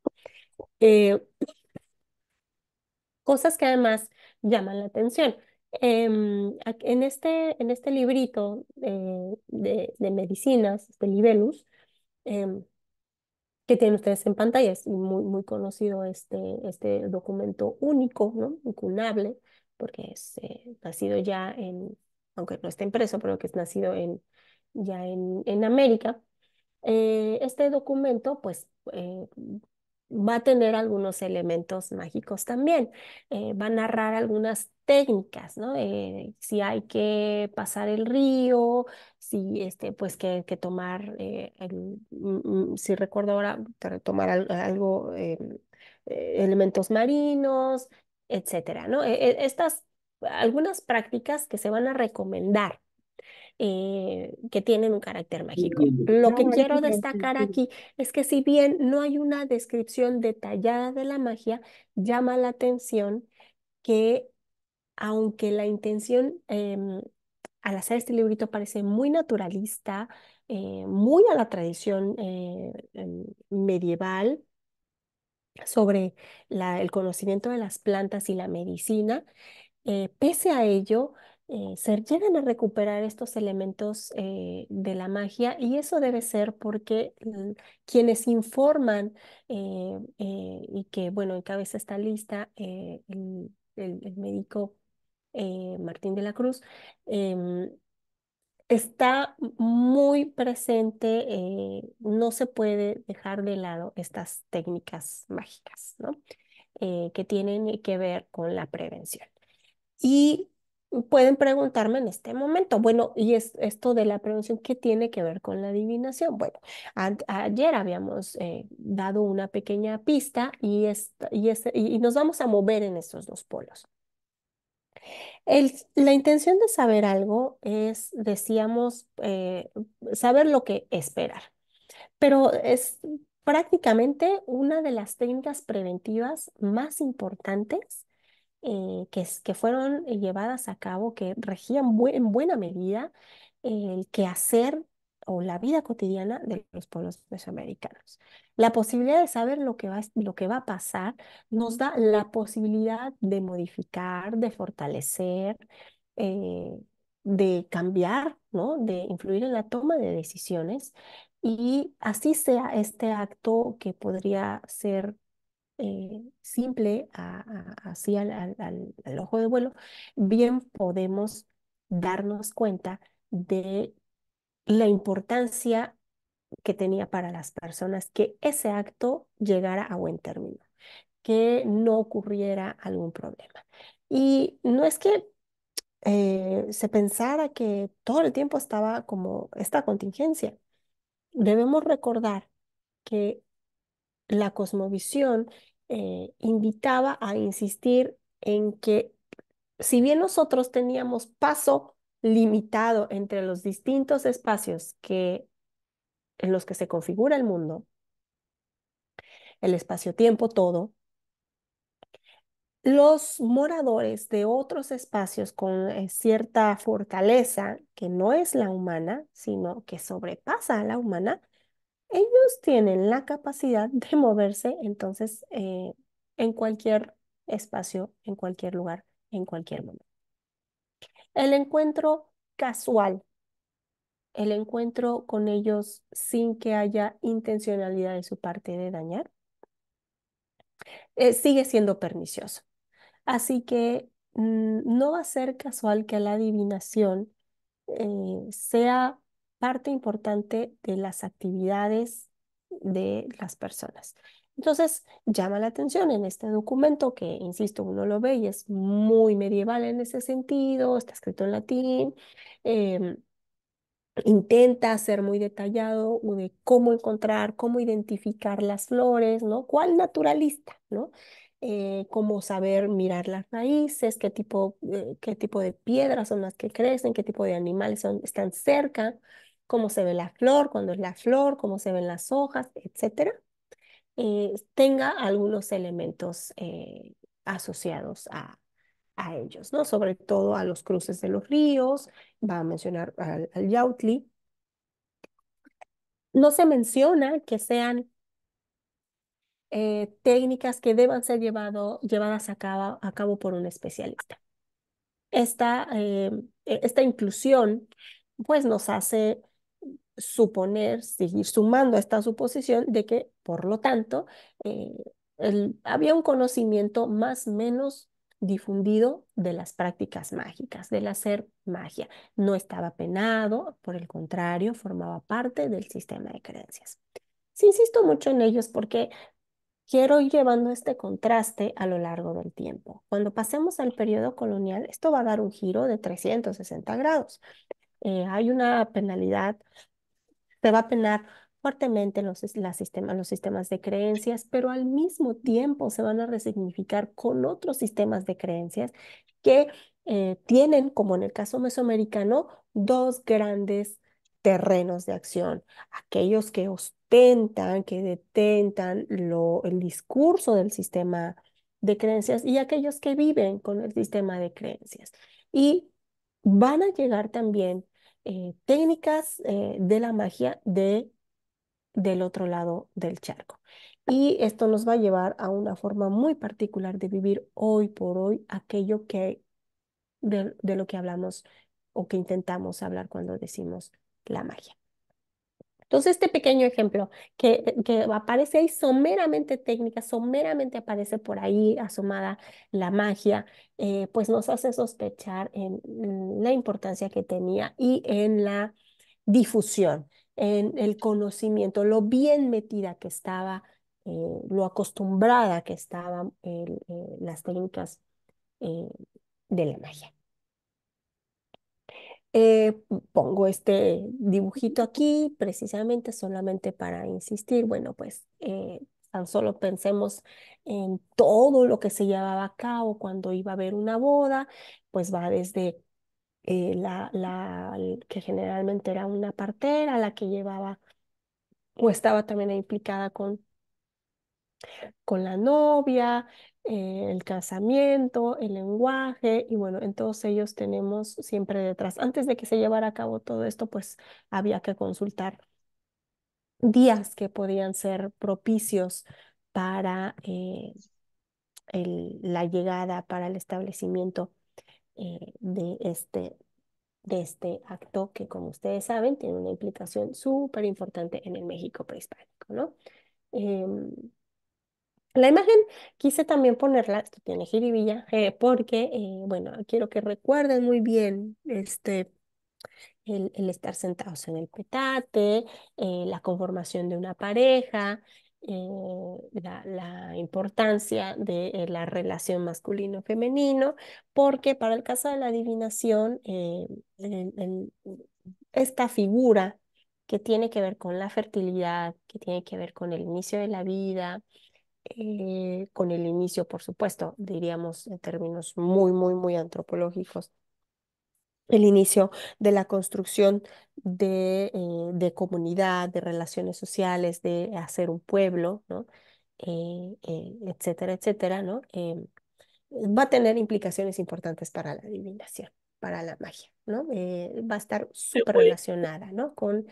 cosas que además llaman la atención. Em, en, este, en este librito eh, de, medicinas, de este Libelus, em, que tienen ustedes en pantalla, es muy, muy conocido este, este documento único, ¿no? incunable, porque es eh, nacido ya en, aunque no está impreso, pero que es nacido en, ya en, en América. Eh, este documento, pues, va a tener algunos elementos mágicos también. Eh, va a narrar algunas técnicas, ¿no? Eh, si hay que pasar el río, si este, pues que, que tomar, eh, mm, mm, si recuerdo ahora, tomar algo, em, elementos marinos, etcétera, ¿no? E, e, estas algunas prácticas que se van a recomendar eh, que tienen un carácter mágico. Lo que quiero destacar aquí es que si bien no hay una descripción detallada de la magia, llama la atención que aunque la intención em, al hacer este librito parece muy naturalista, eh, muy a la tradición eh, em, medieval, sobre el conocimiento de las plantas y la medicina. pese a ello, eh, se llegan a recuperar estos elementos eh, de la magia y eso debe ser porque quienes informan eh, y que, bueno, en cabeza está lista, el, el, el, médico Martín de la Cruz, em, está muy presente, no se puede dejar de lado estas técnicas mágicas, ¿no? que tienen que ver con la prevención. Y pueden preguntarme en este momento, bueno, y es esto de la prevención, ¿qué tiene que ver con la adivinación? Bueno, ayer habíamos eh, dado una pequeña pista y, y, y, nos vamos a mover en estos dos polos. la intención de saber algo es, decíamos, eh, saber lo que esperar, pero es prácticamente una de las técnicas preventivas más importantes eh, que, fueron eh, llevadas a cabo, que regían en buena medida el quehacer o la vida cotidiana de los pueblos mesoamericanos. La posibilidad de saber lo que va, a lo que va a pasar nos da la posibilidad de modificar, de fortalecer, eh, de cambiar, ¿no? De influir en la toma de decisiones. Y así sea este acto que podría ser eh, simple, así al, ojo de vuelo, bien podemos darnos cuenta de la importancia que tenía para las personas que ese acto llegara a buen término, que no ocurriera algún problema. Y no es que eh, se pensara que todo el tiempo estaba como esta contingencia. Debemos recordar que la cosmovisión eh, invitaba a insistir en que si bien nosotros teníamos paso limitado entre los distintos espacios que, en los que se configura el mundo, el espacio-tiempo todo, los moradores de otros espacios con eh, cierta fortaleza que no es la humana, sino que sobrepasa a la humana, ellos tienen la capacidad de moverse entonces eh, en cualquier espacio, en cualquier lugar, en cualquier momento. El encuentro casual, el encuentro con ellos sin que haya intencionalidad de su parte de dañar, eh, sigue siendo pernicioso. Así que mm, no va a ser casual que la adivinación eh, sea parte importante de las actividades de las personas. Entonces, llama la atención en este documento que, insisto, uno lo ve y es muy medieval en ese sentido, está escrito en latín, em, intenta ser muy detallado de cómo encontrar, cómo identificar las flores, ¿no? ¿Cuál naturalista, ¿no? Eh, cómo saber mirar las raíces, qué tipo, eh, qué tipo de piedras son las que crecen, qué tipo de animales están cerca, cómo se ve la flor, cuándo es la flor, cómo se ven las hojas, etcétera, eh, tenga algunos elementos eh, asociados a, ellos, ¿no? Sobre todo a los cruces de los ríos, va a mencionar al, Yautli. No se menciona que sean eh, técnicas que deban ser llevado, llevadas a cabo, a cabo, por un especialista. Esta, e-, esta inclusión pues nos hace suponer, seguir sumando a esta suposición de que, por lo tanto, eh, había un conocimiento más menos difundido de las prácticas mágicas, del hacer magia. No estaba penado, por el contrario, formaba parte del sistema de creencias. Sí, insisto mucho en ellos porque quiero ir llevando este contraste a lo largo del tiempo. Cuando pasemos al periodo colonial, esto va a dar un giro de 360 grados. Eh, hay una penalidad se va a penar fuertemente los, los sistemas de creencias, pero al mismo tiempo se van a resignificar con otros sistemas de creencias que eh, tienen, como en el caso mesoamericano, dos grandes terrenos de acción. Aquellos que ostentan, que detentan el discurso del sistema de creencias y aquellos que viven con el sistema de creencias. Y van a llegar también eh, técnicas eh, de la magia de, del otro lado del charco. Y esto nos va a llevar a una forma muy particular de vivir hoy por hoy aquello que de lo que hablamos o que intentamos hablar cuando decimos la magia. Entonces, este pequeño ejemplo que, que aparece ahí someramente técnica, someramente aparece por ahí asomada la magia, eh, pues nos hace sospechar en, la importancia que tenía y en la difusión, en el conocimiento, lo bien metida que estaba, eh, lo acostumbrada que estaban eh, las técnicas de la magia. Eh, pongo este dibujito aquí precisamente solamente para insistir, bueno, pues eh, tan solo pensemos en todo lo que se llevaba a cabo cuando iba a haber una boda, pues va desde eh, la, la, que generalmente era una partera, la que llevaba o estaba también implicada con con la novia, eh, el casamiento, el lenguaje, y bueno, en todos ellos tenemos siempre detrás. Antes de que se llevara a cabo todo esto, pues había que consultar días que podían ser propicios para eh, la llegada, para el establecimiento eh, de, este, de este acto que, como ustedes saben, tiene una implicación súper importante en el México prehispánico, ¿no? Em, la imagen quise también ponerla, esto tiene jiribilla, eh, porque, eh, bueno, quiero que recuerden muy bien este, el, estar sentados en el petate, eh, la conformación de una pareja, la, importancia de la relación masculino-femenino, porque para el caso de la adivinación, esta figura que tiene que ver con la fertilidad, que tiene que ver con el inicio de la vida, eh, con el inicio, por supuesto, diríamos en términos muy, muy, muy antropológicos, el inicio de la construcción de, eh, comunidad, de relaciones sociales, de hacer un pueblo, ¿no? Eh, etcétera, etcétera, ¿no? Em, va a tener implicaciones importantes para la divinación, para la magia, ¿no? va a estar súper relacionada, ¿no? Con,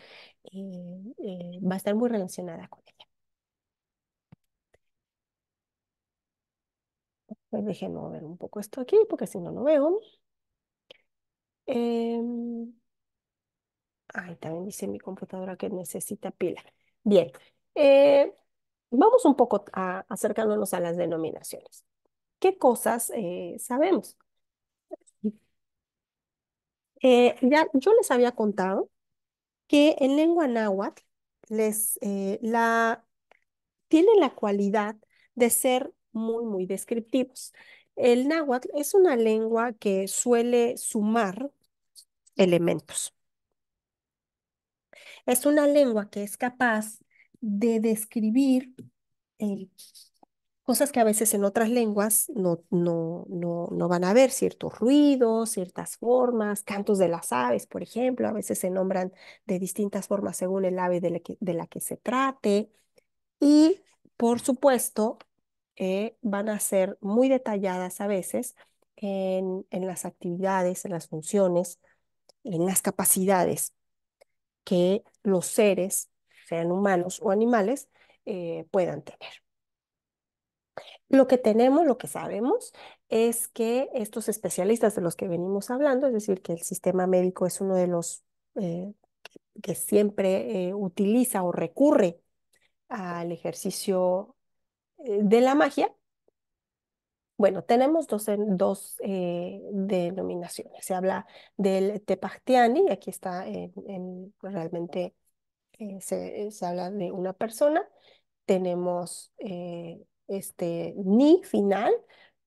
va a estar muy relacionada con ella. Déjenme ver un poco esto aquí, porque si no, no veo. Eh, em, ahí también dice mi computadora que necesita pila. Bien, eh, vamos un poco acercándonos a las denominaciones. ¿Qué cosas eh, sabemos? Eh, ya, yo les había contado que en lengua náhuatl les, la, tiene la cualidad de ser muy, muy descriptivos. El náhuatl es una lengua que suele sumar elementos. Es una lengua que es capaz de describir cosas que a veces en otras lenguas no, no, no, no van a ver, ciertos ruidos, ciertas formas, cantos de las aves, por ejemplo, a veces se nombran de distintas formas según el ave de la que se trate. Y, por supuesto, eh, van a ser muy detalladas a veces en, las actividades, en las funciones, en las capacidades que los seres, sean humanos o animales, eh, puedan tener. Lo que tenemos, lo que sabemos, es que estos especialistas de los que venimos hablando, es decir, que el sistema médico es uno de los eh, que siempre utiliza o recurre al ejercicio eh, de la magia, bueno, tenemos dos, dos eh, denominaciones. Se habla del Tepachtiani, aquí está en, realmente eh, se, habla de una persona. Tenemos este ni final,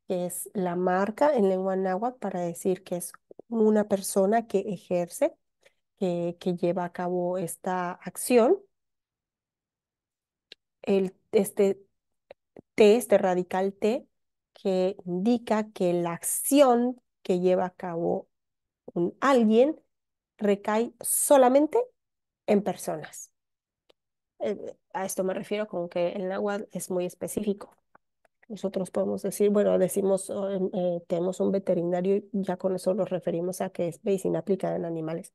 que es la marca en lengua náhuatl para decir que es una persona que ejerce, que, que lleva a cabo esta acción. El, este T, este radical T, que indica que la acción que lleva a cabo un alguien recae solamente en personas. Eh, eh, a esto me refiero con que el náhuatl es muy específico. Nosotros podemos decir, bueno, decimos, oh, eh, tenemos un veterinario y ya con eso nos referimos a que es medicina aplicada en animales.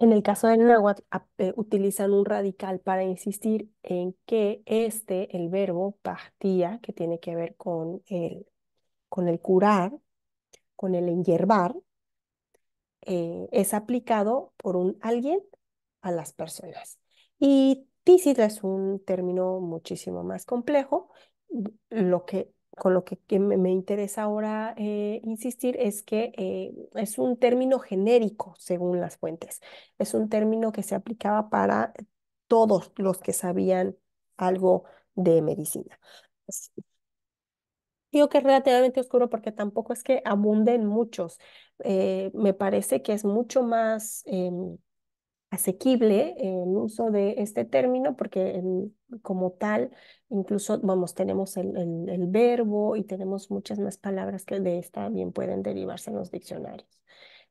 En el caso del náhuatl, eh, utilizan un radical para insistir en que este, el verbo partía, que tiene que ver con el, con el curar, con el enyerbar, eh, es aplicado por un alguien a las personas. Y ticita es un término muchísimo más complejo. Lo que con lo que, me interesa ahora eh, insistir es que eh, es un término genérico según las fuentes. Es un término que se aplicaba para todos los que sabían algo de medicina. Digo que es relativamente oscuro porque tampoco es que abunden muchos. Eh, me parece que es mucho más em, asequible el uso de este término porque como tal, incluso, vamos, tenemos el, verbo y tenemos muchas más palabras que de esta bien pueden derivarse en los diccionarios.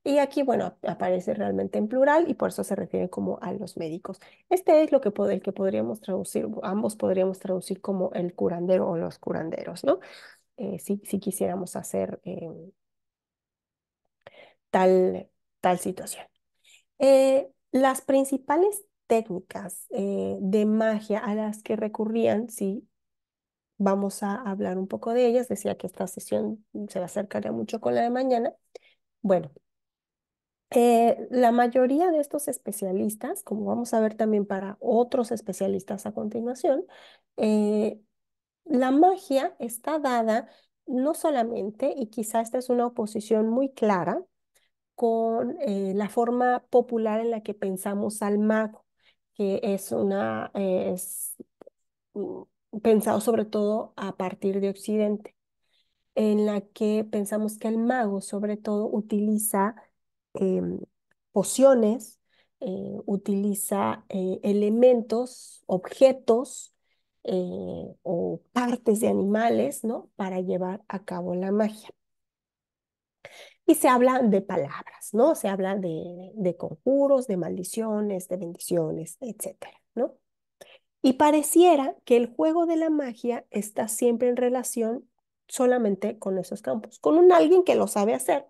Y aquí, bueno, aparece realmente en plural y por eso se refiere como a los médicos. Este es lo que, el que podríamos traducir, ambos podríamos traducir como el curandero o los curanderos, ¿no? Eh, si, quisiéramos hacer eh, tal, tal situación. Eh, las principales técnicas eh, de magia a las que recurrían, si vamos a hablar un poco de ellas. Decía que esta sesión se acercaría mucho con la de mañana. Bueno, eh, la mayoría de estos especialistas, como vamos a ver también para otros especialistas a continuación, eh, la magia está dada no solamente, y quizá esta es una oposición muy clara, con eh, la forma popular en la que pensamos al mago, que es una eh, es mm, pensado sobre todo a partir de Occidente, en la que pensamos que el mago sobre todo utiliza em, pociones, eh, utiliza elementos, objetos o partes de animales, ¿no? Para llevar a cabo la magia. Y se habla de palabras, ¿no? Se habla de, conjuros, de maldiciones, de bendiciones, etcétera, ¿no? Y pareciera que el juego de la magia está siempre en relación solamente con esos campos, con un alguien que lo sabe hacer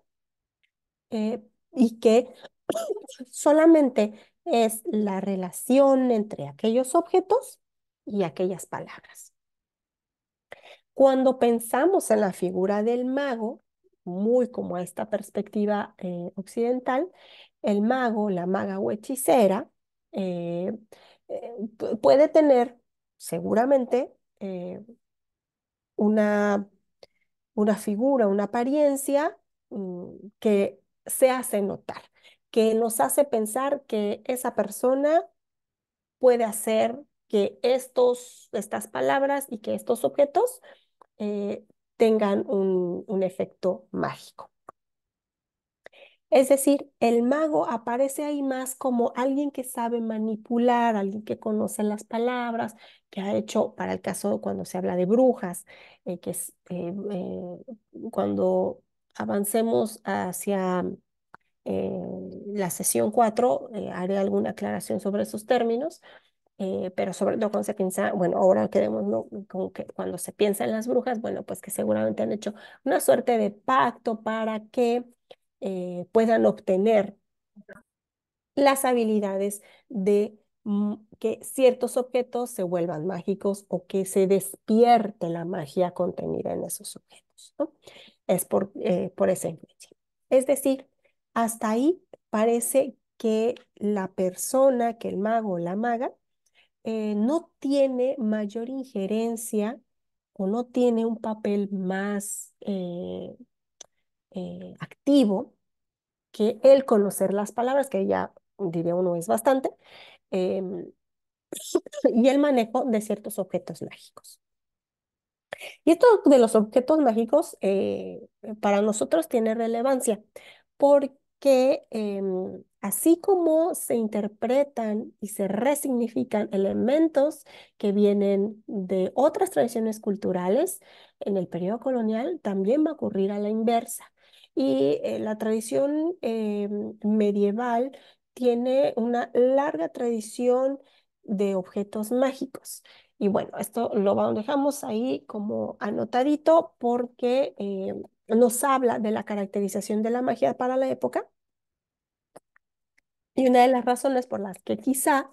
eh, y que solamente es la relación entre aquellos objetos y aquellas palabras. Cuando pensamos en la figura del mago, muy como a esta perspectiva eh, occidental, el mago, la maga o hechicera, eh, eh, puede tener seguramente una, una figura, una apariencia mm, que se hace notar, que nos hace pensar que esa persona puede hacer que estos, estas palabras y que estos objetos tengan un, efecto mágico. Es decir, el mago aparece ahí más como alguien que sabe manipular, alguien que conoce las palabras, que ha hecho, para el caso cuando se habla de brujas, eh, que eh, eh, cuando avancemos hacia la sesión 4, haré alguna aclaración sobre esos términos, eh, pero sobre todo cuando se piensa, bueno, ahora queremos, ¿no? Como que cuando se piensa en las brujas, bueno, pues que seguramente han hecho una suerte de pacto para que eh, puedan obtener las habilidades de mm, que ciertos objetos se vuelvan mágicos o que se despierte la magia contenida en esos objetos. ¿no? Es por, eh, por esa influencia. Es decir, hasta ahí parece que la persona, que el mago o la maga, eh, no tiene mayor injerencia o no tiene un papel más eh, eh, activo que el conocer las palabras, que ya diría uno es bastante, em, y el manejo de ciertos objetos mágicos. Y esto de los objetos mágicos para nosotros tiene relevancia, porque que em, así como se interpretan y se resignifican elementos que vienen de otras tradiciones culturales, en el periodo colonial también va a ocurrir a la inversa. Y eh, la tradición em, medieval tiene una larga tradición de objetos mágicos. Y bueno, esto lo dejamos ahí como anotadito porque em, nos habla de la caracterización de la magia para la época. Y una de las razones por las que quizá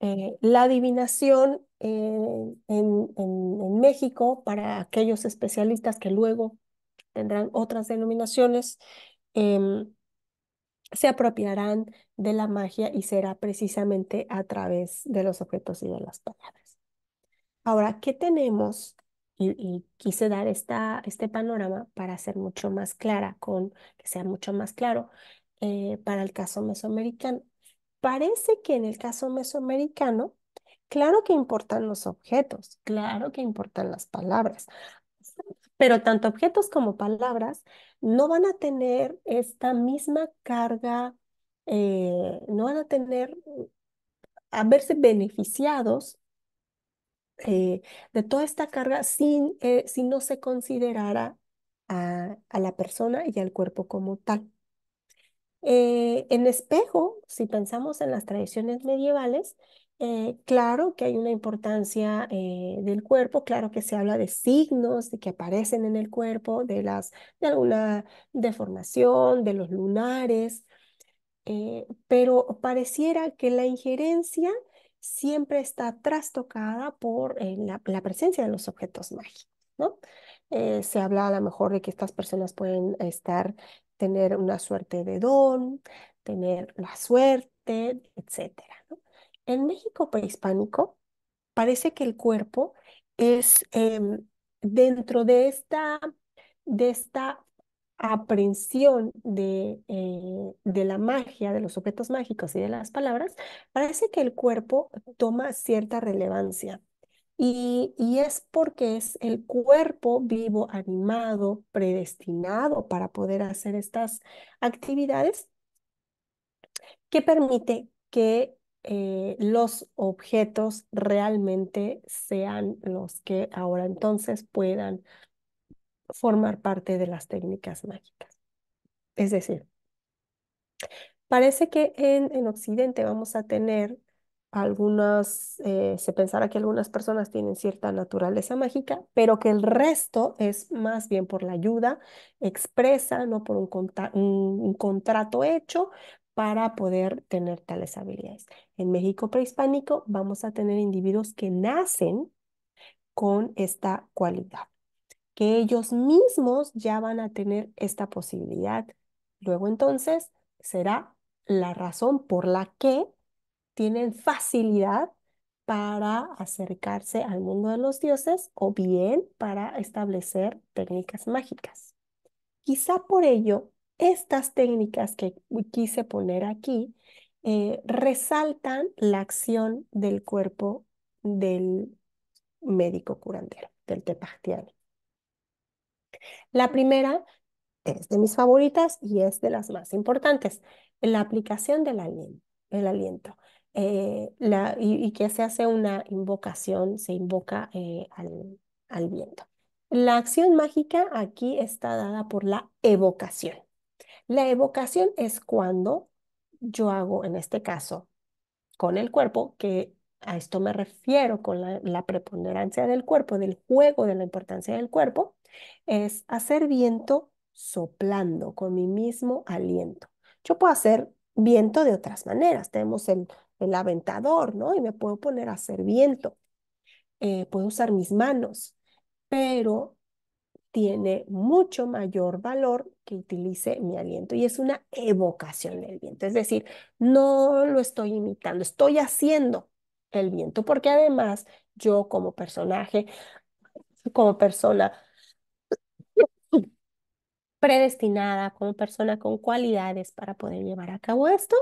eh, la adivinación en, México, para aquellos especialistas que luego tendrán otras denominaciones, em, se apropiarán de la magia y será precisamente a través de los objetos y de las palabras. Ahora, ¿qué tenemos y, quise dar esta, este panorama para ser mucho más clara, con, que sea mucho más claro eh, para el caso mesoamericano. Parece que en el caso mesoamericano, claro que importan los objetos, claro que importan las palabras, pero tanto objetos como palabras no van a tener esta misma carga, eh, no van a tener, a verse beneficiados eh, de toda esta carga sin, eh, si no se considerara a, la persona y al cuerpo como tal. Eh, en espejo, si pensamos en las tradiciones medievales, claro que hay una importancia del cuerpo, claro que se habla de signos de que aparecen en el cuerpo, de, las, de alguna deformación, de los lunares, pero pareciera que la injerencia siempre está trastocada por eh, la, presencia de los objetos mágicos, ¿no? Eh, se habla a lo mejor de que estas personas pueden estar, tener una suerte de don, tener la suerte, etc. En México prehispánico parece que el cuerpo es em, dentro de esta, de esta aprensión de, eh, de la magia, de los objetos mágicos y de las palabras, parece que el cuerpo toma cierta relevancia. Y, es porque es el cuerpo vivo, animado, predestinado para poder hacer estas actividades que permite que eh, los objetos realmente sean los que ahora entonces puedan formar parte de las técnicas mágicas. Es decir, Parece que en, Occidente vamos a tener algunas, eh, se pensará que algunas personas tienen cierta naturaleza mágica, pero que el resto es más bien por la ayuda expresa, no por un contrato hecho para poder tener tales habilidades. En México prehispánico vamos a tener individuos que nacen con esta cualidad, que ellos mismos ya van a tener esta posibilidad. Luego entonces será la razón por la que tienen facilidad para acercarse al mundo de los dioses o bien para establecer técnicas mágicas. Quizá por ello, estas técnicas que quise poner aquí eh, resaltan la acción del cuerpo del médico curandero, del tepactiano. La primera es de mis favoritas y es de las más importantes, la aplicación del aliento. El aliento. Eh, la, y, que se hace una invocación, se invoca eh, al, viento. La acción mágica aquí está dada por la evocación. La evocación es cuando yo hago, en este caso, con el cuerpo, que a esto me refiero con la, la, preponderancia del cuerpo, del juego, de la importancia del cuerpo, es hacer viento soplando con mi mismo aliento. Yo puedo hacer viento de otras maneras. Tenemos el, aventador, ¿no? Y me puedo poner a hacer viento. Eh, puedo usar mis manos, pero tiene mucho mayor valor que utilice mi aliento y es una evocación del viento. Es decir, no lo estoy imitando, estoy haciendo el viento, porque además yo como personaje, como persona, predestinada, como persona con cualidades para poder llevar a cabo esto.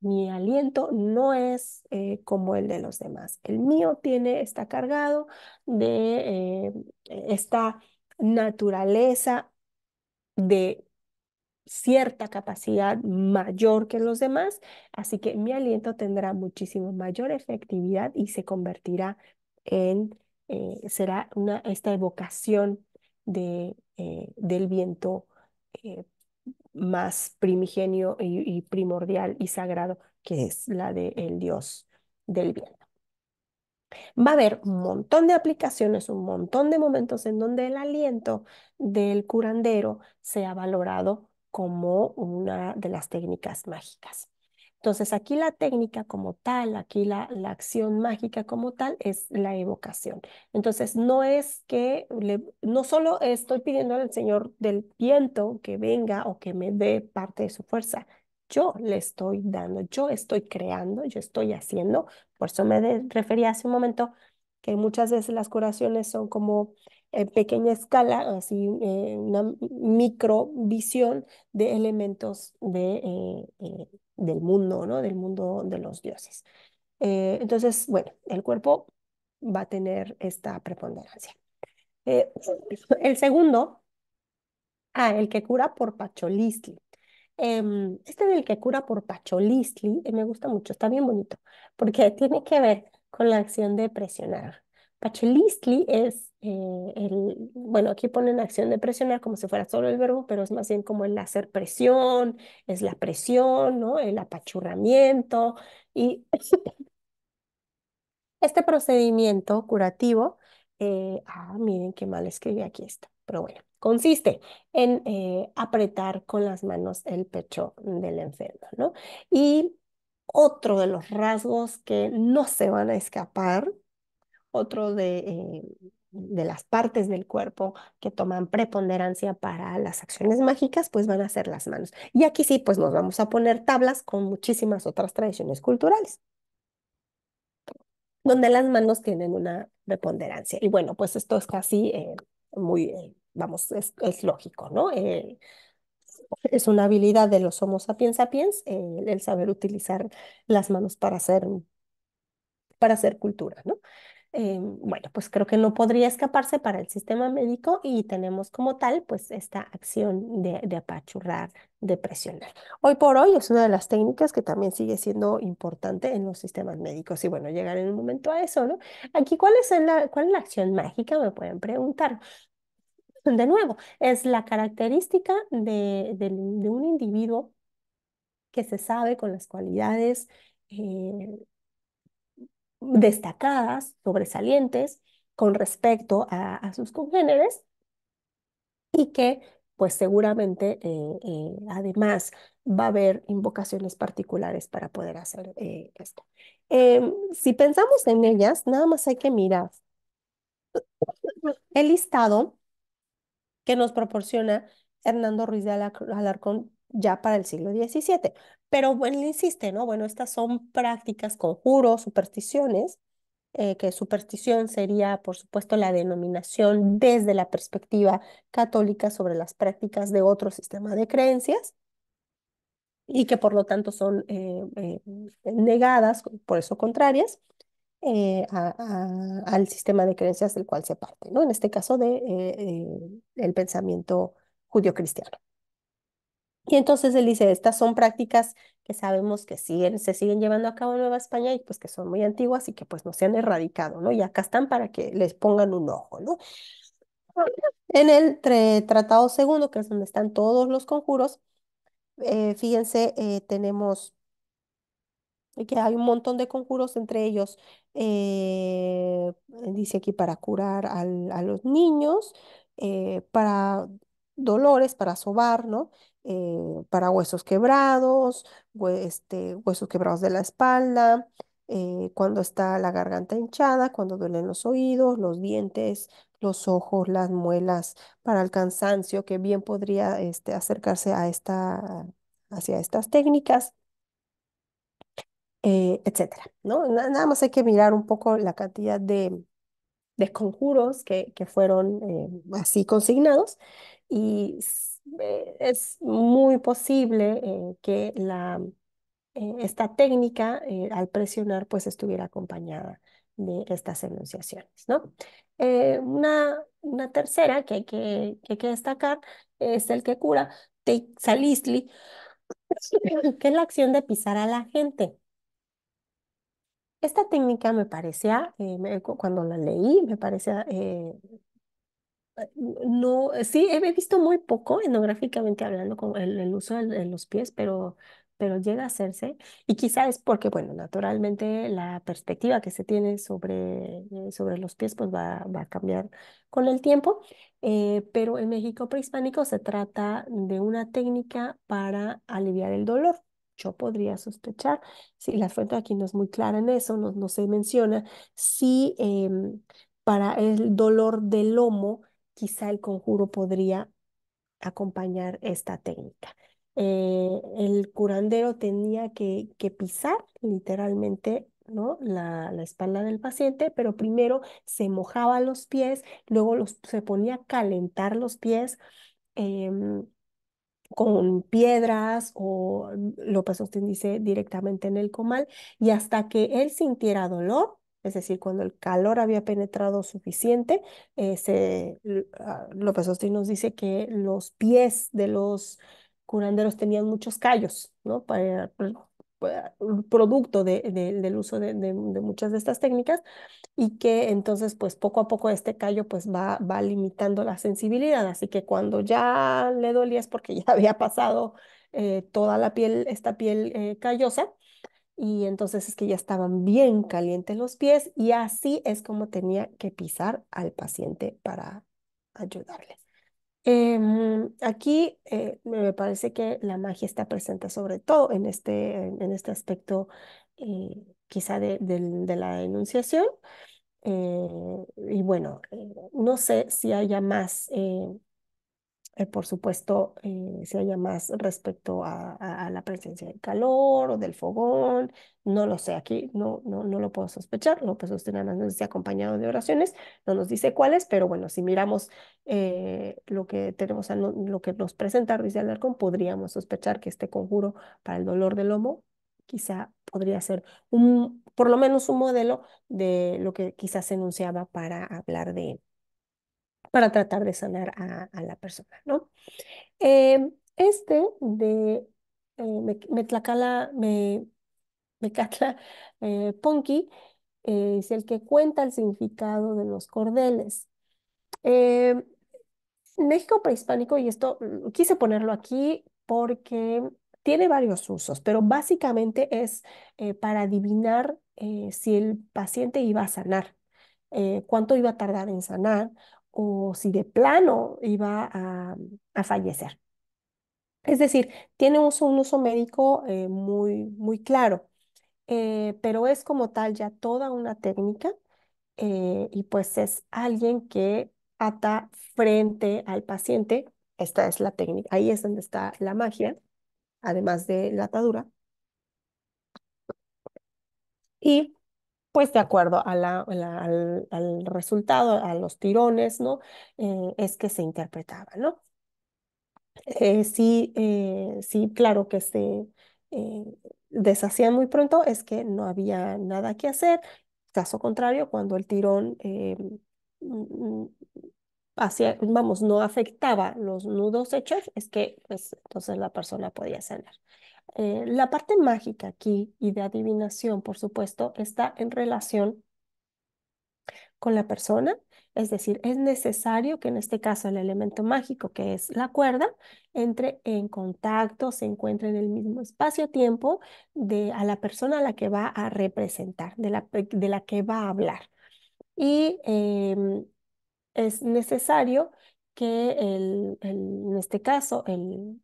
Mi aliento no es eh, como el de los demás. El mío tiene, está cargado de eh, esta naturaleza de cierta capacidad mayor que los demás, así que mi aliento tendrá muchísimo mayor efectividad y se convertirá en, eh, será una, esta evocación de, del viento eh, más primigenio y, primordial y sagrado, que es la del Dios del viento Va a haber un montón de aplicaciones, un montón de momentos en donde el aliento del curandero sea valorado como una de las técnicas mágicas. Entonces aquí la técnica como tal, aquí la, la acción mágica como tal es la evocación. Entonces no es que, no solo estoy pidiendo al Señor del viento que venga o que me dé parte de su fuerza, yo le estoy dando, yo estoy creando, yo estoy haciendo. Por eso me refería hace un momento que muchas veces las curaciones son como en pequeña escala, así una eh, una microvisión de elementos de... Eh, eh, del mundo, ¿no? Del mundo de los dioses. Eh, entonces, bueno, el cuerpo va a tener esta preponderancia. Eh, el segundo, ah, el que cura por Pacholisli. Este em, este del que cura por Pacholisli. Eh, me gusta mucho, está bien bonito, porque tiene que ver con la acción de presionar. Pachelistli es eh, el, bueno, aquí ponen acción de presionar como si fuera solo el verbo, pero es más bien como el hacer presión, es la presión, ¿no? El apachurramiento y este procedimiento curativo, eh, ah, miren qué mal escribí aquí esto, pero bueno, consiste en eh, apretar con las manos el pecho del enfermo, ¿no? Y otro de los rasgos que no se van a escapar otro eh, de, las partes del cuerpo que toman preponderancia para las acciones mágicas, pues van a ser las manos. Y aquí sí, pues nos vamos a poner tablas con muchísimas otras tradiciones culturales donde las manos tienen una preponderancia. Y bueno, pues esto es casi eh, muy, eh, vamos, es, lógico, ¿no? es una habilidad de los Homo sapiens sapiens el saber utilizar las manos para hacer, para hacer cultura, ¿no? Em, bueno, pues creo que no podría escaparse para el sistema médico y tenemos como tal, pues, esta acción de, apachurrar, de presionar. Hoy por hoy es una de las técnicas que también sigue siendo importante en los sistemas médicos y bueno, llegar en un momento a eso, ¿no? Aquí, ¿cuál es la, cuál es la acción mágica? Me pueden preguntar. De nuevo, es la característica de, un individuo que se sabe con las cualidades eh, destacadas, sobresalientes con respecto a, sus congéneres y que pues seguramente eh, eh, además va a haber invocaciones particulares para poder hacer eh, esto. Em, si pensamos en ellas, nada más hay que mirar el listado que nos proporciona Hernando Ruiz de Alarcón ya para el siglo XVII. Pero bueno, él insiste, ¿no? Bueno, estas son prácticas, conjuros, supersticiones, eh, que superstición sería, por supuesto, la denominación desde la perspectiva católica sobre las prácticas de otro sistema de creencias y que por lo tanto son eh, eh, negadas, por eso contrarias, al sistema de creencias del cual se parte, ¿no? En este caso de, el pensamiento judio-cristiano. Y entonces él dice, estas son prácticas que sabemos que siguen, se siguen llevando a cabo en Nueva España y pues que son muy antiguas y que pues no se han erradicado, ¿no? Y acá están para que les pongan un ojo, ¿no? En el tratado segundo, que es donde están todos los conjuros, eh, fíjense, eh, tenemos que hay un montón de conjuros, entre ellos, eh, dice aquí, para curar a los niños, para dolores para sobar, ¿no? Eh, para huesos quebrados, este, huesos quebrados de la espalda, eh, cuando está la garganta hinchada, cuando duelen los oídos, los dientes, los ojos, las muelas, para el cansancio, que bien podría este, acercarse a esta, hacia estas técnicas. etc. Eh, etcétera, ¿no? Nada más hay que mirar un poco la cantidad de, conjuros que, fueron así consignados y eh, es muy posible eh, que la, eh, esta técnica al presionar pues estuviera acompañada de estas enunciaciones. ¿no? Una, una, tercera que hay que, que, destacar es el que cura Teixalisli, que es la acción de pisar a la gente. Esta técnica me parecía, cuando la leí, me parecía eh, no, eh, sí, he visto muy poco etnográficamente hablando con el, uso de, los pies, pero, pero llega a hacerse. Y quizás es porque, bueno, naturalmente la perspectiva que se tiene sobre, eh, sobre los pies pues va, va a cambiar con el tiempo. pero en México prehispánico se trata de una técnica para aliviar el dolor yo podría sospechar, si la fuente aquí no es muy clara en eso, no, no se menciona, si em, para el dolor del lomo quizá el conjuro podría acompañar esta técnica. Eh, el curandero tenía que, pisar literalmente ¿no? La, espalda del paciente, pero primero se mojaba los pies, luego se ponía a calentar los pies em, con piedras o que mm, usted dice directamente en el comal y hasta que él sintiera dolor es decir, cuando el calor había penetrado suficiente, eh, ah, López Austin nos dice que los pies de los curanderos tenían muchos callos, ¿no? Para, producto del uso de, muchas de estas técnicas y que entonces pues poco a poco este callo pues va, limitando la sensibilidad, así que cuando ya le dolía es porque ya había pasado eh, toda la piel, esta piel eh, callosa, y entonces es que ya estaban bien calientes los pies y así es como tenía que pisar al paciente para ayudarle. Em, aquí eh, me parece que la magia está presente sobre todo en este, en este aspecto eh, quizá de, de, la enunciación. Eh, y bueno, no sé si haya más eh, por supuesto, eh, se haya más respecto a, la presencia del calor o del fogón, no lo sé, aquí no, no, no lo puedo sospechar, López Usted nos dice acompañado de oraciones, no nos dice cuáles, pero bueno, si miramos eh, lo que tenemos, lo, que nos presenta Ruiz de Alarcón, podríamos sospechar que este conjuro para el dolor del lomo quizá podría ser un, por lo menos un modelo de lo que quizás se enunciaba para hablar de para tratar de sanar a, la persona, ¿no? Eh, este de Metlacala, eh, me, Mecatla eh, eh, es el que cuenta el significado de los cordeles. México prehispánico, y esto mm, quise ponerlo aquí porque tiene varios usos, pero básicamente es para adivinar si el paciente iba a sanar, cuánto iba a tardar en sanar o si de plano iba a, fallecer. Es decir, tiene un uso, médico eh, muy, muy claro, eh, pero es como tal ya toda una técnica eh, y pues es alguien que ata frente al paciente. Esta es la técnica, ahí es donde está la magia, además de la atadura. Y pues de acuerdo a al, resultado, a los tirones, ¿no? Eh, es que se interpretaba, ¿no? Eh, sí, eh, sí, claro que se deshacía muy pronto, es que no había nada que hacer. Caso contrario, cuando el tirón mm, mm, vamos, no afectaba los nudos hechos, es que pues, entonces la persona podía sanar. Eh, la parte mágica aquí y de adivinación, por supuesto, está en relación con la persona, es decir, es necesario que en este caso el elemento mágico, que es la cuerda, entre en contacto, se encuentre en el mismo espacio-tiempo de a la persona a la que va a representar, de la, de la que va a hablar. Y em, es necesario que en este caso el,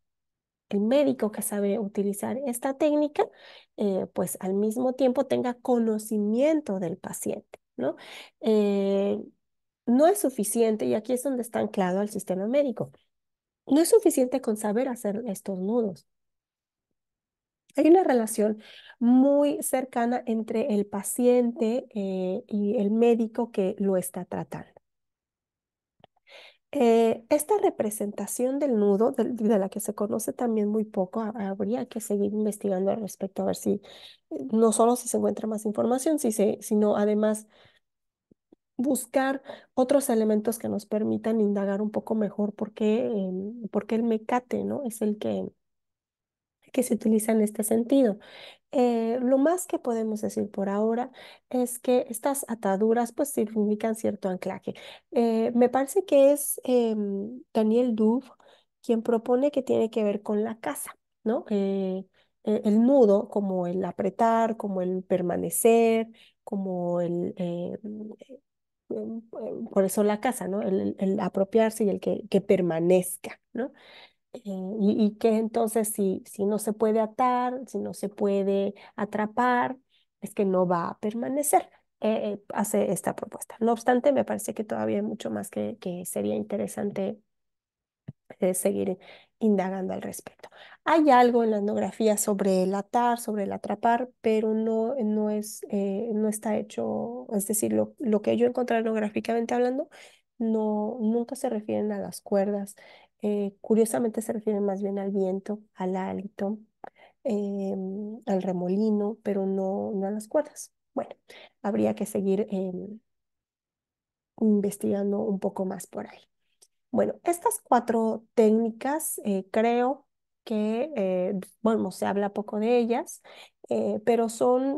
el médico que sabe utilizar esta técnica, eh, pues al mismo tiempo tenga conocimiento del paciente, ¿no? Eh, no es suficiente, y aquí es donde está anclado al sistema médico, no es suficiente con saber hacer estos nudos. Hay una relación muy cercana entre el paciente eh, y el médico que lo está tratando. Eh, esta representación del nudo, de, la que se conoce también muy poco, habría que seguir investigando al respecto, a ver si, eh, no solo si se encuentra más información, si se, sino además buscar otros elementos que nos permitan indagar un poco mejor por qué, em, el mecate ¿no? es el que, que se utiliza en este sentido. Eh, lo más que podemos decir por ahora es que estas ataduras pues significan cierto anclaje. Eh, me parece que es em, Daniel Duff quien propone que tiene que ver con la casa, ¿no? Eh, e-, el nudo, como el apretar, como el permanecer, como el mm, em, em, por eso la casa, ¿no? El, apropiarse y el que, que permanezca, ¿no? Eh, y, que entonces si, si no se puede atar, si no se puede atrapar, es que no va a permanecer. Eh, eh, hace esta propuesta. No obstante, me parece que todavía hay mucho más que, que sería interesante seguir indagando al respecto. Hay algo en la etnografía sobre el atar, sobre el atrapar, pero no, no, es, no está hecho, es decir, lo, que yo encontré etnográficamente hablando, no, nunca se refieren a las cuerdas eh, curiosamente se refieren más bien al viento, al hálito, em, al remolino, pero no, no a las cuerdas. Bueno, habría que seguir em, investigando un poco más por ahí. Bueno, estas cuatro técnicas eh, creo que, eh, bueno, se habla poco de ellas, pero son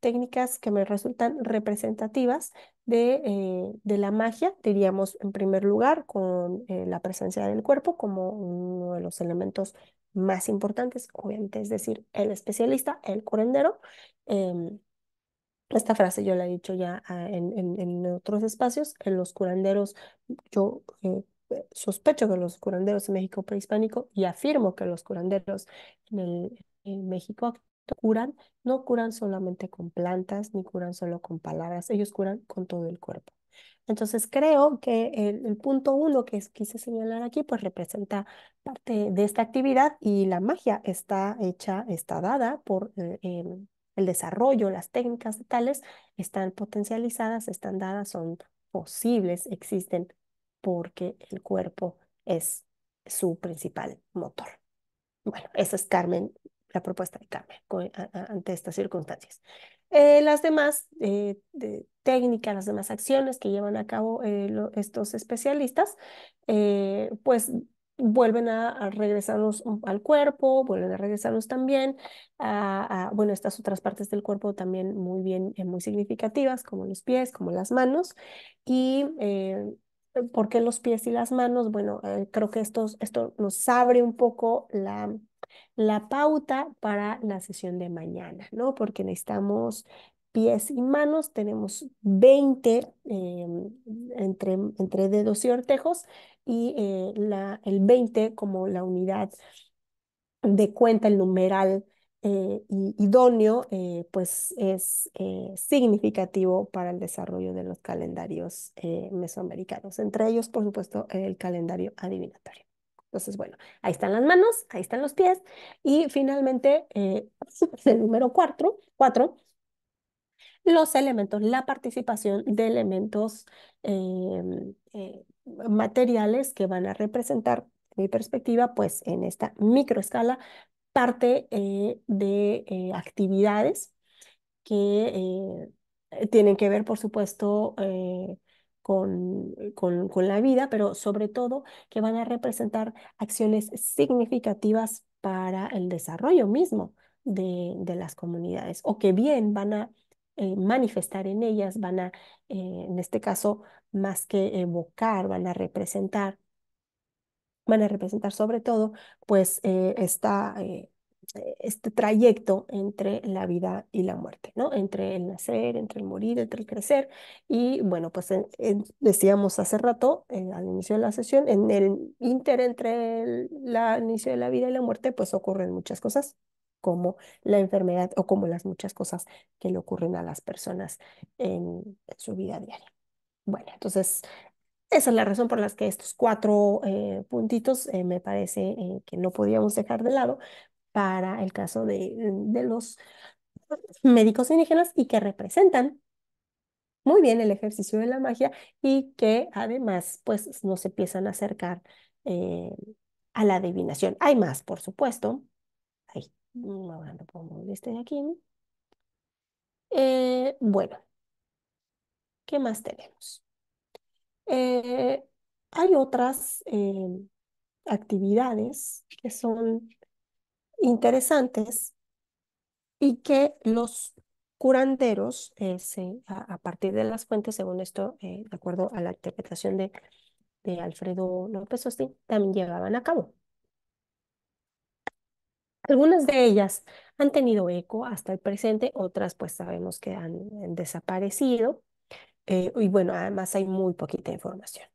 técnicas que me resultan representativas eh, de, la magia, diríamos en primer lugar con eh, la presencia del cuerpo como uno de los elementos más importantes, obviamente, es decir, el especialista, el curandero. Em, esta frase yo la he dicho ya ah, en, en, otros espacios, en los curanderos, yo eh, sospecho que los curanderos en México prehispánico y afirmo que los curanderos en el en México curan, no curan solamente con plantas ni curan solo con palabras, ellos curan con todo el cuerpo. Entonces creo que el, punto uno que quise señalar aquí pues representa parte de esta actividad y la magia está hecha, está dada por eh, em, el desarrollo, las técnicas de tales, están potencializadas, están dadas, son posibles, existen porque el cuerpo es su principal motor. Bueno, eso es Carmen la propuesta de cambio ante estas circunstancias. Eh, las demás eh, técnicas, las demás acciones que llevan a cabo eh, estos especialistas, pues vuelven a, regresarnos al cuerpo, vuelven a regresarnos también a, bueno, estas otras partes del cuerpo también muy bien, muy significativas, como los pies, como las manos, y ¿por qué los pies y las manos? Bueno, creo que esto nos abre un poco la la pauta para la sesión de mañana, ¿no? Porque necesitamos pies y manos, tenemos 20 eh, entre, entre dedos y ortejos y eh, la, el 20 como la unidad de cuenta, el numeral eh, idóneo, pues es significativo para el desarrollo de los calendarios mesoamericanos, entre ellos, por supuesto, el calendario adivinatorio. Entonces, bueno, ahí están las manos, ahí están los pies. Y finalmente, eh, el número cuatro, cuatro, los elementos, la participación de elementos em, eh, materiales que van a representar, mi perspectiva, pues en esta microescala, parte eh, de actividades que tienen que ver, por supuesto, eh, con, con, la vida, pero sobre todo que van a representar acciones significativas para el desarrollo mismo de, las comunidades o que bien van a eh, manifestar en ellas, van a, eh, en este caso, más que evocar, van a representar, van a representar sobre todo, pues, esta eh, este trayecto entre la vida y la muerte, ¿no? Entre el nacer, entre el morir, entre el crecer. Y bueno, pues decíamos hace rato, al inicio de la sesión, en el inter entre el inicio de la vida y la muerte, pues ocurren muchas cosas, como la enfermedad o como las muchas cosas que le ocurren a las personas en, su vida diaria. Bueno, entonces esa es la razón por la que estos cuatro eh, puntitos eh, me parece que no podíamos dejar de lado, para el caso de, los médicos indígenas y que representan muy bien el ejercicio de la magia y que además pues nos empiezan a acercar eh, a la adivinación. Hay más, por supuesto. Este aquí. Eh, bueno, ¿qué más tenemos? Eh, hay otras actividades que son interesantes y que los curanderos, eh, a, partir de las fuentes, según esto, eh, de acuerdo a la interpretación de, de Alfredo López Austin, también llevaban a cabo. Algunas de ellas han tenido eco hasta el presente, otras pues sabemos que han desaparecido. Eh, y bueno, además hay muy poquita información.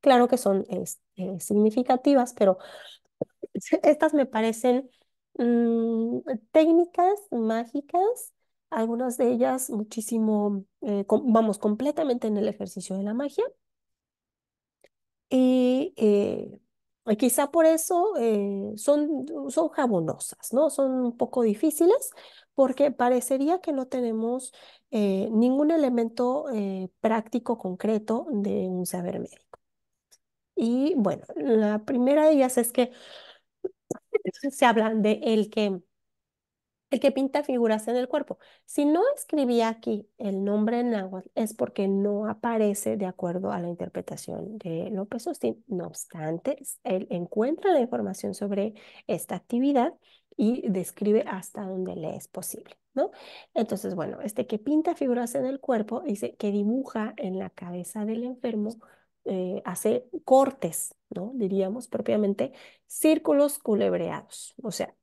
Claro que son significativas, pero Estas me parecen mm, técnicas mágicas, algunas de ellas muchísimo, eh, vamos, completamente en el ejercicio de la magia. Y eh, quizá por eso eh, son, son jabonosas, ¿no? Son un poco difíciles porque parecería que no tenemos ningún elemento práctico concreto de un saber médico. Y bueno, la primera de ellas es que se habla de el que, el que pinta figuras en el cuerpo. Si no escribía aquí el nombre en agua es porque no aparece de acuerdo a la interpretación de López Austin. No obstante, él encuentra la información sobre esta actividad y describe hasta donde le es posible, ¿no? Entonces, bueno, este que pinta figuras en el cuerpo dice que dibuja en la cabeza del enfermo eh, hace cortes, ¿no? Diríamos propiamente círculos culebreados, o sea,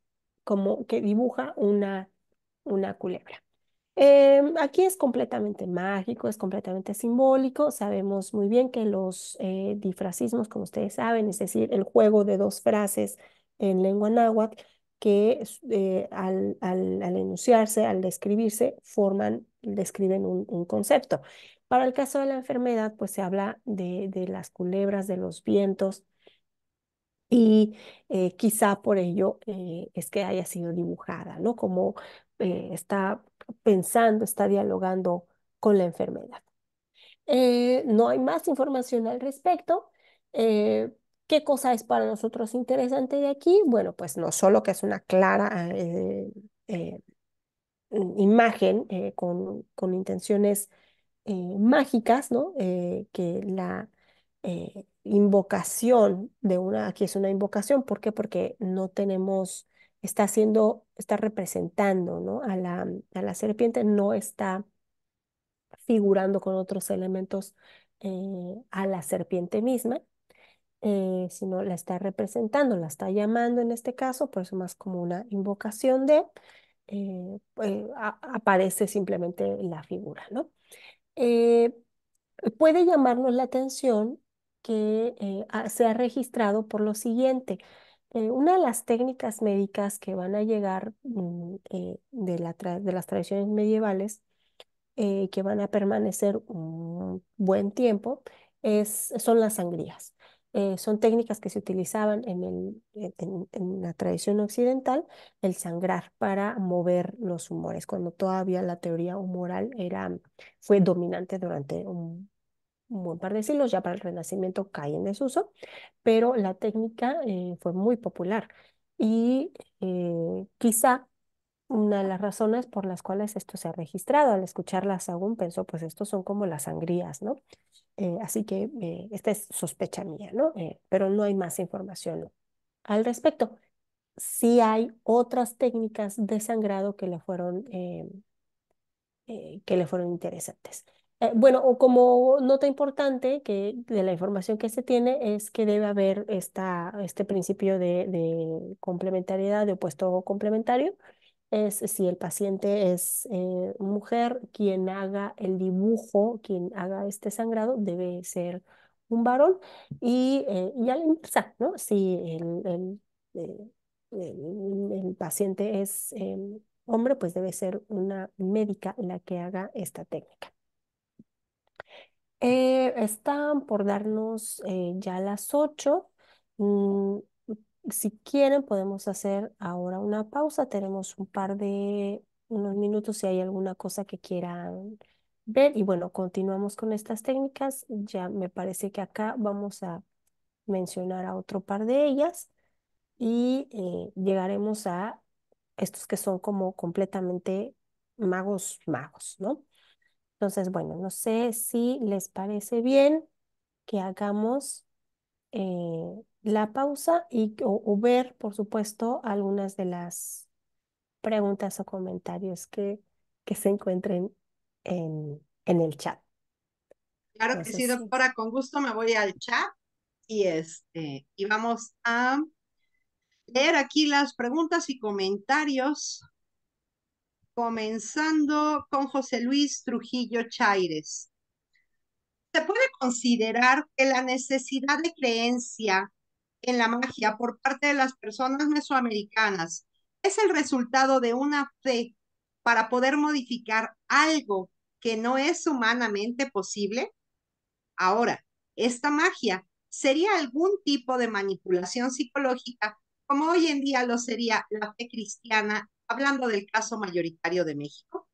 como que dibuja una, una culebra. Em, aquí es completamente mágico, es completamente simbólico. Sabemos muy bien que los eh, difracismos, como ustedes saben, es decir, el juego de dos frases en lengua náhuatl, que eh, al, enunciarse, al describirse, forman, describen un, un concepto. Para el caso de la enfermedad, pues se habla de, las culebras, de los vientos, y eh, quizá por ello eh, es que haya sido dibujada, ¿no? Como eh, está pensando, está dialogando con la enfermedad. no hay más información al respecto. ¿Qué cosa es para nosotros interesante de aquí? Bueno, pues no solo que es una clara imagen con, con intenciones eh, mágicas, ¿no? Eh, que la eh, invocación de una, aquí es una invocación, ¿por qué? Porque no tenemos, está haciendo, está representando, ¿no? A la, a la serpiente, no está figurando con otros elementos a la serpiente misma, sino la está representando, la está llamando en este caso, por eso más como una invocación de, pues, aparece simplemente la figura, ¿no? Eh, puede llamarnos la atención que eh, se ha registrado por lo siguiente. Eh, una de las técnicas médicas que van a llegar mm, de, de, las tradiciones medievales, que van a permanecer un buen tiempo, es, son las sangrías. Eh, son técnicas que se utilizaban eh, en, la tradición occidental, el sangrar para mover los humores, cuando todavía la teoría humoral era, fue dominante durante un, buen par de siglos, ya para el Renacimiento cae en desuso, pero la técnica eh, fue muy popular y quizá una de las razones por las cuales esto se ha registrado. Al escucharlas aún pensó, pues estos son como las sangrías, ¿no? Eh, así que eh, esta es sospecha mía, ¿no? Eh, pero no hay más información al respecto. Sí hay otras técnicas de sangrado que le fueron, que le fueron interesantes. bueno, o como nota importante que de la información que se tiene es que debe haber esta, este principio de complementariedad, de opuesto complementario, es si el paciente es eh, mujer, quien haga el dibujo, quien haga este sangrado, debe ser un varón. Y, ya eh, y ¿no? Si el, eh, paciente es hombre, pues debe ser una médica la que haga esta técnica. están por darnos ya las 8 si quieren, podemos hacer ahora una pausa. Tenemos un par de unos minutos si hay alguna cosa que quieran ver. Y bueno, continuamos con estas técnicas. Ya me parece que acá vamos a mencionar a otro par de ellas y eh, llegaremos a estos que son como completamente magos, magos, ¿no? Entonces, bueno, no sé si les parece bien que hagamos eh, la pausa y o, ver, por supuesto, algunas de las preguntas o comentarios que, que se encuentren en, en el chat. Claro que sí, doctora, con gusto me voy al chat y este y vamos a leer aquí las preguntas y comentarios comenzando con José Luis Trujillo Chaires. ¿Se puede considerar que la necesidad de creencia en la magia por parte de las personas mesoamericanas es el resultado de una fe para poder modificar algo que no es humanamente posible? Ahora, esta magia sería algún tipo de manipulación psicológica, como hoy en día lo sería la fe cristiana, hablando del caso mayoritario de México.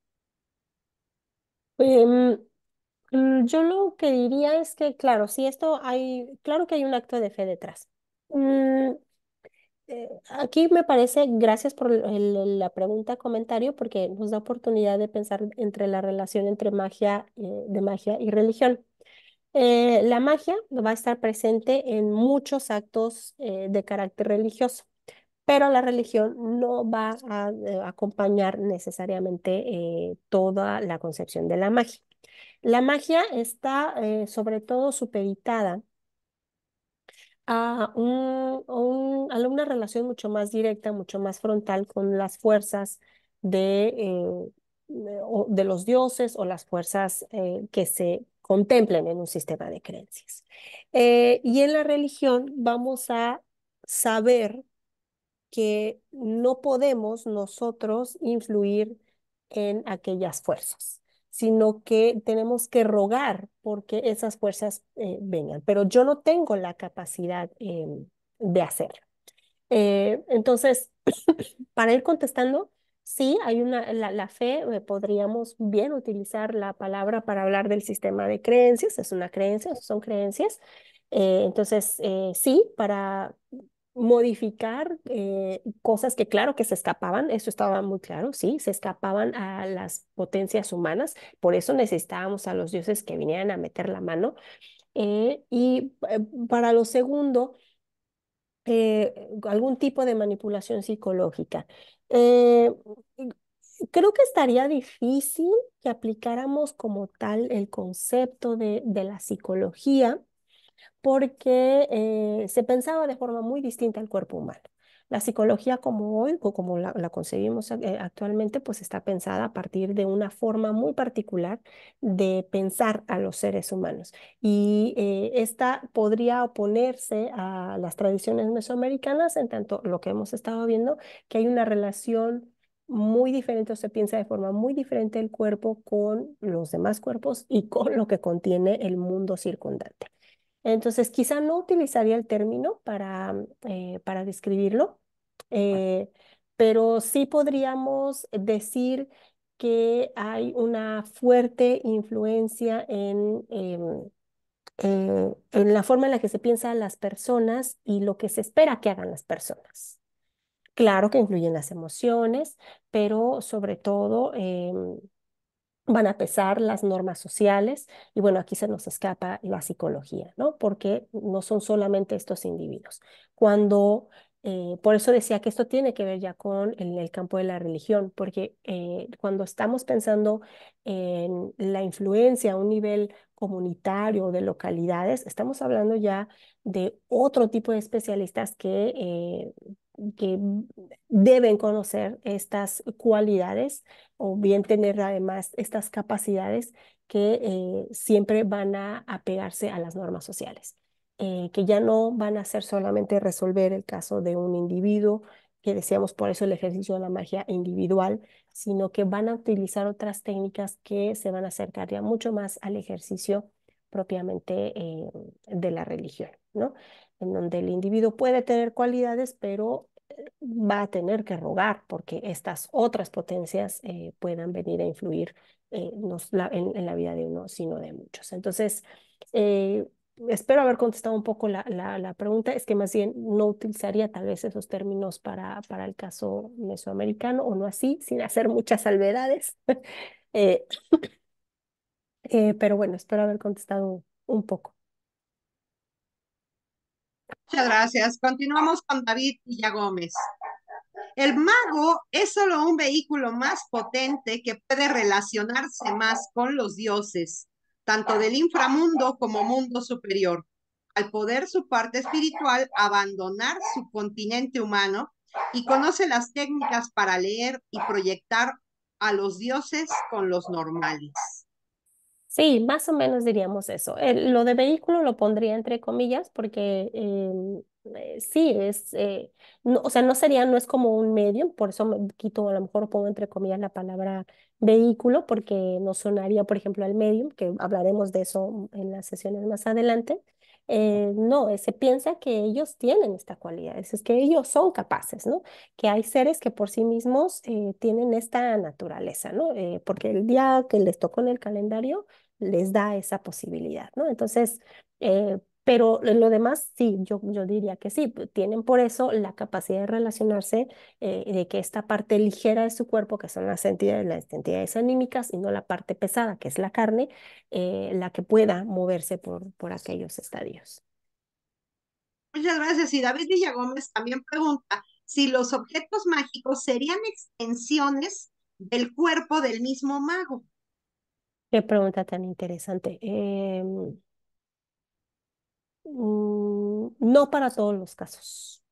Em, yo lo que diría es que, claro, si esto hay, claro que hay un acto de fe detrás. Mm, eh, aquí me parece, gracias por la pregunta, comentario, porque nos da oportunidad de pensar entre la relación entre magia, eh, de magia y religión. Eh, la magia va a estar presente en muchos actos de carácter religioso, pero la religión no va a acompañar necesariamente toda la concepción de la magia. La magia está sobre todo supeditada a, un, una relación mucho más directa, mucho más frontal con las fuerzas de, eh, los dioses o las fuerzas eh, que se contemplen en un sistema de creencias. Eh, y en la religión vamos a saber que no podemos nosotros influir en aquellas fuerzas sino que tenemos que rogar porque esas fuerzas eh, vengan. Pero yo no tengo la capacidad em, de hacerlo. Eh, entonces, para ir contestando, sí, hay una, la fe, eh, podríamos bien utilizar la palabra para hablar del sistema de creencias, es una creencia, son creencias. entonces, sí, para modificar eh, cosas que claro que se escapaban, eso estaba muy claro, sí, se escapaban a las potencias humanas, por eso necesitábamos a los dioses que vinieran a meter la mano. Eh, y eh, para lo segundo, algún tipo de manipulación psicológica. creo que estaría difícil que aplicáramos como tal el concepto de la psicología porque eh, se pensaba de forma muy distinta al cuerpo humano. La psicología como hoy o como la, concebimos eh, eh, actualmente, pues está pensada a partir de una forma muy particular de pensar a los seres humanos. Y esta podría oponerse a las tradiciones mesoamericanas en tanto lo que hemos estado viendo, que hay una relación muy diferente o se piensa de forma muy diferente el cuerpo con los demás cuerpos y con lo que contiene el mundo circundante. Entonces, quizá no utilizaría el término para, eh, para describirlo, eh, pero sí podríamos decir que hay una fuerte influencia en, em, eh, la forma en la que se piensan las personas y lo que se espera que hagan las personas. Claro que incluyen las emociones, pero sobre todo em, van a pesar las normas sociales y bueno, aquí se nos escapa la psicología, ¿no? Porque no son solamente estos individuos. Cuando, eh, por eso decía que esto tiene que ver ya con el, campo de la religión, porque eh, cuando estamos pensando en la influencia a un nivel comunitario de localidades, estamos hablando ya de otro tipo de especialistas que... Eh, que deben conocer estas cualidades o bien tener además estas capacidades que eh, siempre van a apegarse a las normas sociales, eh, que ya no van a ser solamente resolver el caso de un individuo, que decíamos por eso el ejercicio de la magia individual, sino que van a utilizar otras técnicas que se van a acercar ya mucho más al ejercicio propiamente eh, de la religión, ¿no? En donde el individuo puede tener cualidades, pero va a tener que rogar porque estas otras potencias eh, puedan venir a influir eh, en, la vida de uno, sino de muchos. Entonces, eh, espero haber contestado un poco la, la, pregunta. Es que más bien no utilizaría tal vez esos términos para, para el caso mesoamericano o no así, sin hacer muchas salvedades. pero bueno, espero haber contestado un poco. Muchas gracias. Continuamos con David Villa Gómez. El mago es solo un vehículo más potente que puede relacionarse más con los dioses, tanto del inframundo como mundo superior. Al poder su parte espiritual abandonar su continente humano y conoce las técnicas para leer y proyectar a los dioses con los normales. Sí, más o menos diríamos eso. lo de vehículo lo pondría entre comillas porque em, eh, sí, es, eh, o sea, no sería, no es como un medio, por eso me quito, a lo mejor pongo entre comillas la palabra vehículo porque no sonaría, por ejemplo, al medium, que hablaremos de eso en las sesiones más adelante, eh, no, eh, se piensa que ellos tienen esta cualidad, es que ellos son capaces, ¿no? Que hay seres que por sí mismos eh, tienen esta naturaleza, ¿no? porque el día que les tocó en el calendario les da esa posibilidad, ¿no? Entonces, pero lo demás, sí, yo, yo diría que sí. Tienen por eso la capacidad de relacionarse, eh, de que esta parte ligera de su cuerpo, que son las entidades, las entidades anímicas, y no la parte pesada, que es la carne, eh, la que pueda moverse por, por aquellos estadios. Muchas gracias. Y David Gómez también pregunta si los objetos mágicos serían extensiones del cuerpo del mismo mago. Qué pregunta tan interesante. Em, Mm, no para todos los casos.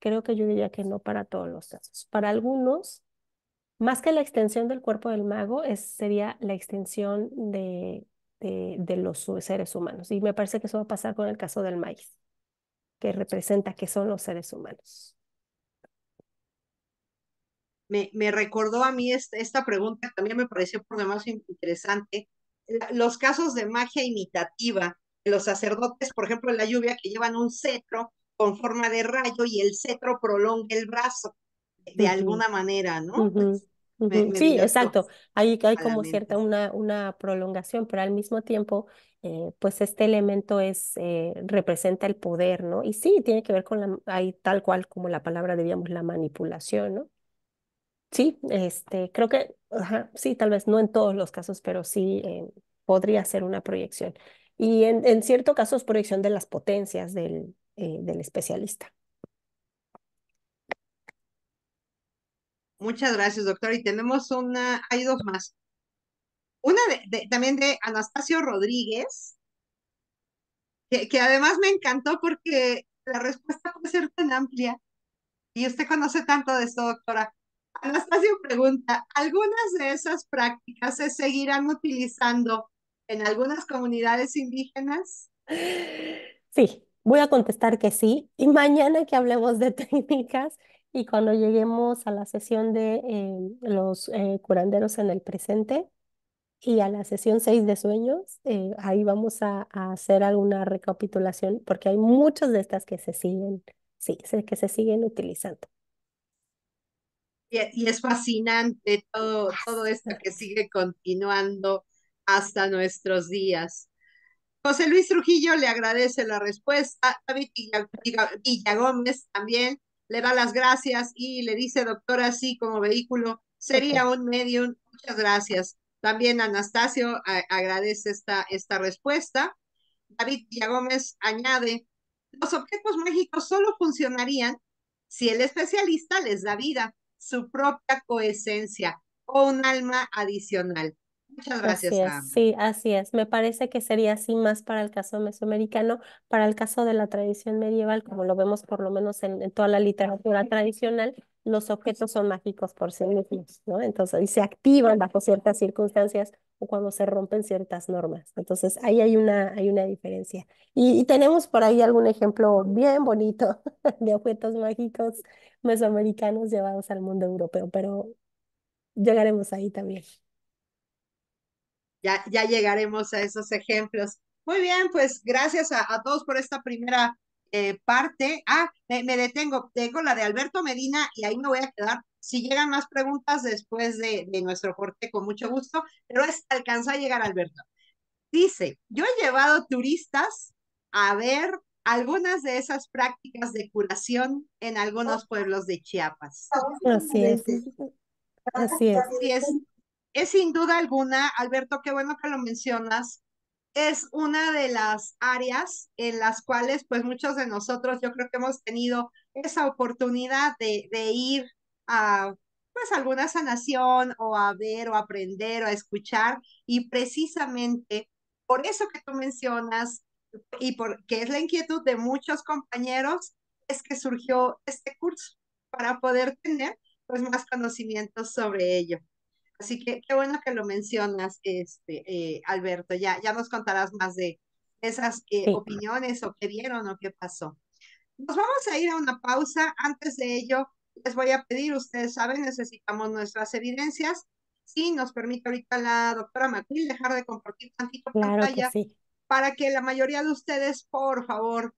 Creo que yo diría que no para todos los casos. Para algunos, más que la extensión del cuerpo del mago, es, sería la extensión de, de, los seres humanos. Y me parece que eso va a pasar con el caso del maíz, que representa que son los seres humanos. Me, me, recordó a mí esta, esta, pregunta, también me pareció por demás interesante. Los casos de magia imitativa, los sacerdotes, por ejemplo, en la lluvia, que llevan un cetro con forma de rayo y el cetro prolonga el brazo de alguna manera, ¿no? Pues, sí, exacto. Hay, hay como cierta una, una prolongación, pero al mismo tiempo, eh, pues este elemento es, eh, representa el poder, ¿no? Y sí, tiene que ver con la, hay tal cual como la palabra, debíamos la manipulación, ¿no? Sí, este, creo que, sí, tal vez no en todos los casos, pero sí eh, podría ser una proyección y en, en cierto caso es proyección de las potencias eh, del, especialista. Muchas gracias, doctor. Y tenemos una, hay dos más. Una también de Anastasio Rodríguez, que, que, además me encantó porque la respuesta puede ser tan amplia. Y usted conoce tanto de esto, doctora. Anastasio pregunta, ¿algunas de esas prácticas se seguirán utilizando en algunas comunidades indígenas? Sí, voy a contestar que sí. Y mañana que hablemos de técnicas y cuando lleguemos a la sesión de eh, los eh, curanderos en el presente y a la sesión 6 de sueños, eh, ahí vamos a, hacer alguna recapitulación porque hay muchas de estas que se siguen, sí, que se siguen utilizando. Y, es fascinante todo, todo esto que sigue continuando hasta nuestros días. José Luis Trujillo le agradece la respuesta. David Gómez también le da las gracias y le dice, doctora, sí, como vehículo sería un medium. Muchas gracias. También Anastasio agradece esta, esta respuesta. David Gómez añade, los objetos mágicos solo funcionarían si el especialista les da vida, su propia coesencia o un alma adicional. Muchas gracias. sí, así es. Me parece que sería así más para el caso mesoamericano, para el caso de la tradición medieval, como lo vemos por lo menos en, toda la literatura tradicional, los objetos son mágicos por sí mismos, ¿no? Entonces, y se activan bajo ciertas circunstancias o cuando se rompen ciertas normas. Entonces, ahí hay una, hay una diferencia. y tenemos por ahí algún ejemplo bien bonito de objetos mágicos mesoamericanos llevados al mundo europeo, pero llegaremos ahí también ya, llegaremos a esos ejemplos. Muy bien, pues gracias a, todos por esta primera eh, parte. Ah, me, detengo, tengo la de Alberto Medina y ahí me voy a quedar. Si llegan más preguntas después de, de nuestro corte, con mucho gusto, pero es alcanzó a llegar Alberto. Dice, yo he llevado turistas a ver algunas de esas prácticas de curación en algunos pueblos de Chiapas. Así es. Así es es sin duda alguna, Alberto, qué bueno que lo mencionas, es una de las áreas en las cuales pues muchos de nosotros yo creo que hemos tenido esa oportunidad de, ir a pues alguna sanación o a ver o aprender o a escuchar y precisamente por eso que tú mencionas y porque es la inquietud de muchos compañeros es que surgió este curso para poder tener pues más conocimientos sobre ello. Así que qué bueno que lo mencionas, este, eh, Alberto. Ya, ya nos contarás más de esas eh, opiniones o qué vieron o qué pasó. Nos vamos a ir a una pausa. Antes de ello, les voy a pedir, ustedes saben, necesitamos nuestras evidencias. Si sí, nos permite ahorita la doctora McQueen dejar de compartir tantito pantalla para que la mayoría de ustedes, por favor,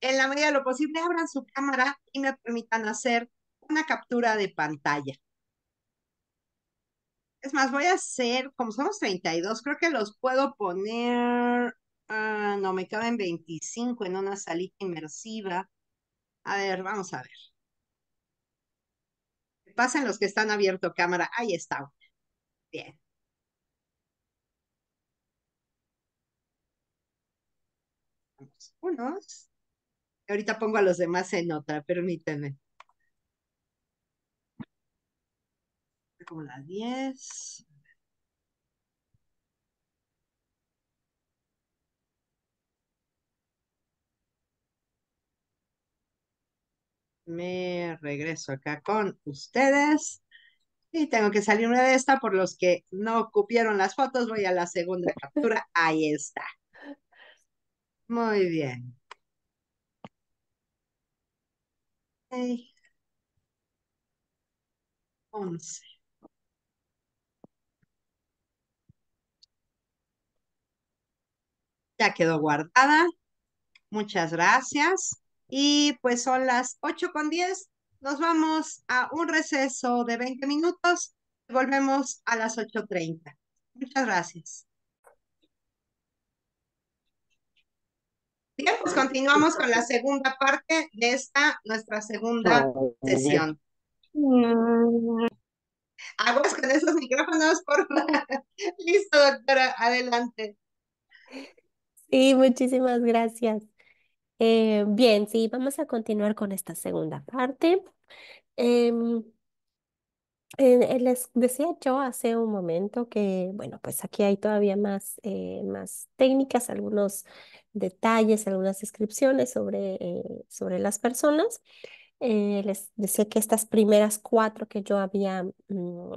en la medida de lo posible, abran su cámara y me permitan hacer una captura de pantalla. Es más, voy a hacer, como somos 32, creo que los puedo poner, Ah, no, me quedan 25 en una salita inmersiva. A ver, vamos a ver. Pasen los que están abierto cámara. Ahí está. Bien. unos. Ahorita pongo a los demás en otra, permítanme. como las 10. Me regreso acá con ustedes. Y tengo que salir una de esta por los que no cupieron las fotos. Voy a la segunda captura. Ahí está. Muy bien. Once. 11. Ya quedó guardada. Muchas gracias. Y pues son las 8 con 10. Nos vamos a un receso de 20 minutos. Volvemos a las 8.30. Muchas gracias. Bien, pues continuamos con la segunda parte de esta, nuestra segunda ah, sesión. Aguas con esos micrófonos, por Listo, doctora, adelante. Sí, muchísimas gracias. Eh, bien, sí, vamos a continuar con esta segunda parte. Em, eh, eh, les decía yo hace un momento que, bueno, pues aquí hay todavía más, más técnicas, algunos detalles, algunas descripciones sobre, sobre las personas. les decía que estas primeras cuatro que yo había mm,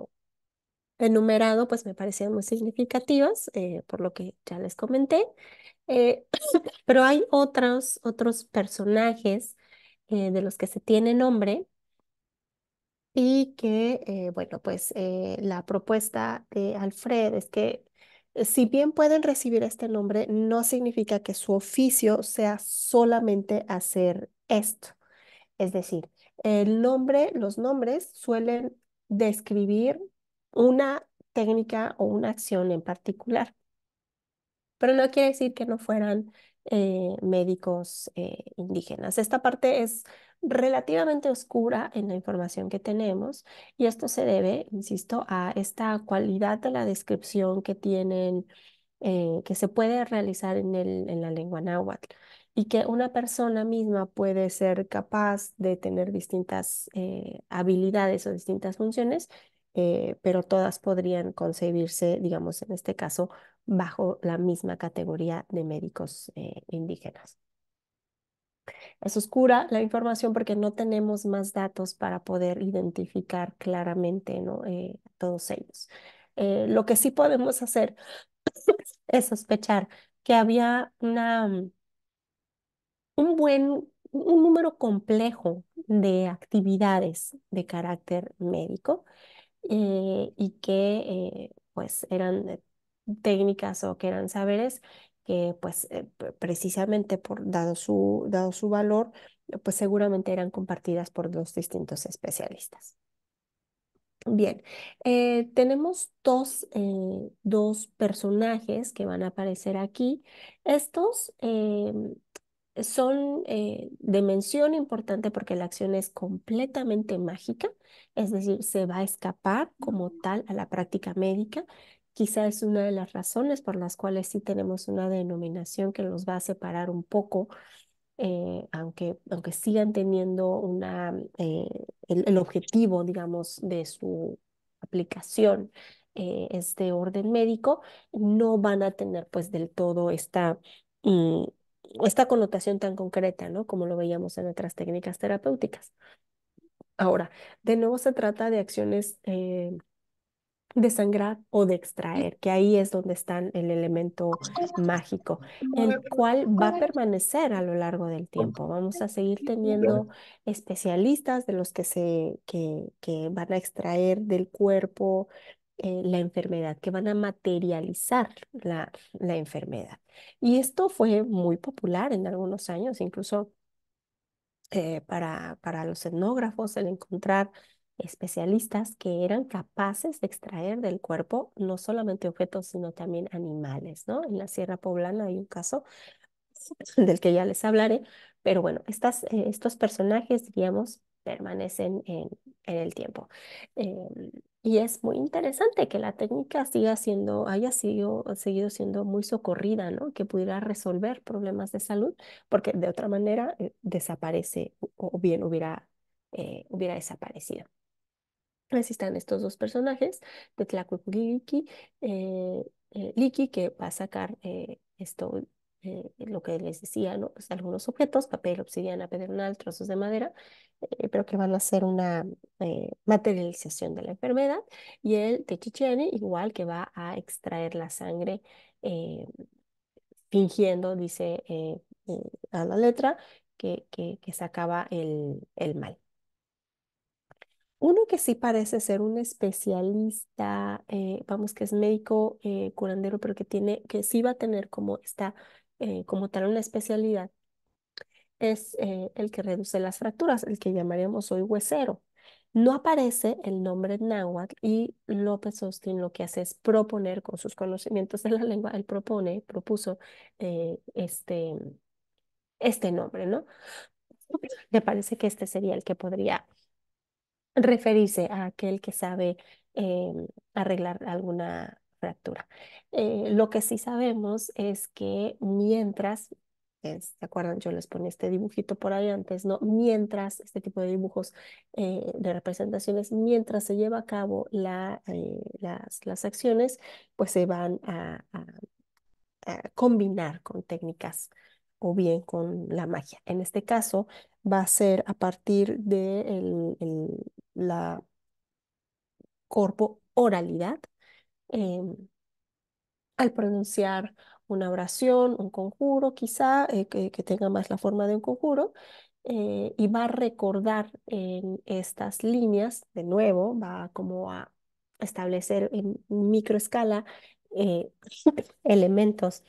enumerado, pues me parecían muy significativas, eh, por lo que ya les comenté. Eh, pero hay otros, otros personajes eh, de los que se tiene nombre y que, bueno, pues la propuesta de Alfred es que si bien pueden recibir este nombre, no significa que su oficio sea solamente hacer esto. Es decir, el nombre, los nombres suelen describir una técnica o una acción en particular. Pero no quiere decir que no fueran eh, médicos eh, indígenas. Esta parte es relativamente oscura en la información que tenemos y esto se debe, insisto, a esta cualidad de la descripción que tienen, eh, que se puede realizar en, el, en la lengua náhuatl y que una persona misma puede ser capaz de tener distintas habilidades o distintas funciones eh, pero todas podrían concebirse, digamos, en este caso, bajo la misma categoría de médicos eh, indígenas. Es oscura la información porque no tenemos más datos para poder identificar claramente ¿no? Eh, todos ellos. lo que sí podemos hacer es sospechar que había una, mm, un buen un número complejo de actividades de carácter médico eh, y que eh, pues eran técnicas o que eran saberes que pues eh, precisamente por dado su, dado su valor, pues seguramente eran compartidas por los distintos especialistas. Bien, tenemos dos, dos, personajes que van a aparecer aquí. Estos em, son eh, de mención importante porque la acción es completamente mágica, es decir, se va a escapar como tal a la práctica médica. Quizá es una de las razones por las cuales sí tenemos una denominación que los va a separar un poco, eh, aunque, aunque sigan teniendo una, eh, el, objetivo, digamos, de su aplicación este orden médico, no van a tener pues del todo esta... Mm, esta connotación tan concreta, ¿no? Como lo veíamos en otras técnicas terapéuticas. Ahora, de nuevo se trata de acciones eh, de sangrar o de extraer, que ahí es donde está el elemento mágico, el cual va a permanecer a lo largo del tiempo. Vamos a seguir teniendo especialistas de los que, se, que, que van a extraer del cuerpo eh, la enfermedad, que van a materializar la, enfermedad. Y esto fue muy popular en algunos años, incluso eh, para, para los etnógrafos, el encontrar especialistas que eran capaces de extraer del cuerpo no solamente objetos, sino también animales, ¿no? En la Sierra Poblana hay un caso del que ya les hablaré, pero bueno, estas, eh, estos personajes, diríamos, permanecen en, el tiempo. Em, y es muy interesante que la técnica siga siendo, haya sido, seguido siendo muy socorrida, ¿no? que pudiera resolver problemas de salud, porque de otra manera eh, desaparece o bien hubiera, eh, hubiera desaparecido. Así están estos dos personajes, de Tlacu eh, eh Liki, que va a sacar esto eh, eh, lo que les decía, ¿no? Pues, algunos objetos, papel, obsidiana, pedernal, trozos de madera, eh, pero que van a ser una materialización de la enfermedad. Y el Techichene, igual que va a extraer la sangre fingiendo, dice a la letra, que, que, sacaba el, mal. Uno que sí parece ser un especialista, vamos, que es médico curandero, pero que tiene, que sí va a tener como esta eh, como tal una especialidad, es eh, el que reduce las fracturas, el que llamaríamos hoy huesero. No aparece el nombre náhuatl y López Austin lo que hace es proponer con sus conocimientos de la lengua, él propone, propuso eh, este, este nombre, ¿no? Me parece que este sería el que podría referirse a aquel que sabe em, arreglar alguna fractura. Eh, lo que sí sabemos es que mientras, ¿se acuerdan? Yo les ponía este dibujito por ahí antes, ¿no? Mientras, este tipo de dibujos eh, de representaciones, mientras se lleva a cabo la, eh, las, acciones, pues se van a, combinar con técnicas o bien con la magia. En este caso, va a ser a partir de la corpo oralidad Em, al pronunciar una oración, un conjuro quizá, eh, que, tenga más la forma de un conjuro, eh, y va a recordar en estas líneas, de nuevo, va como a establecer en microescala escala eh, elementos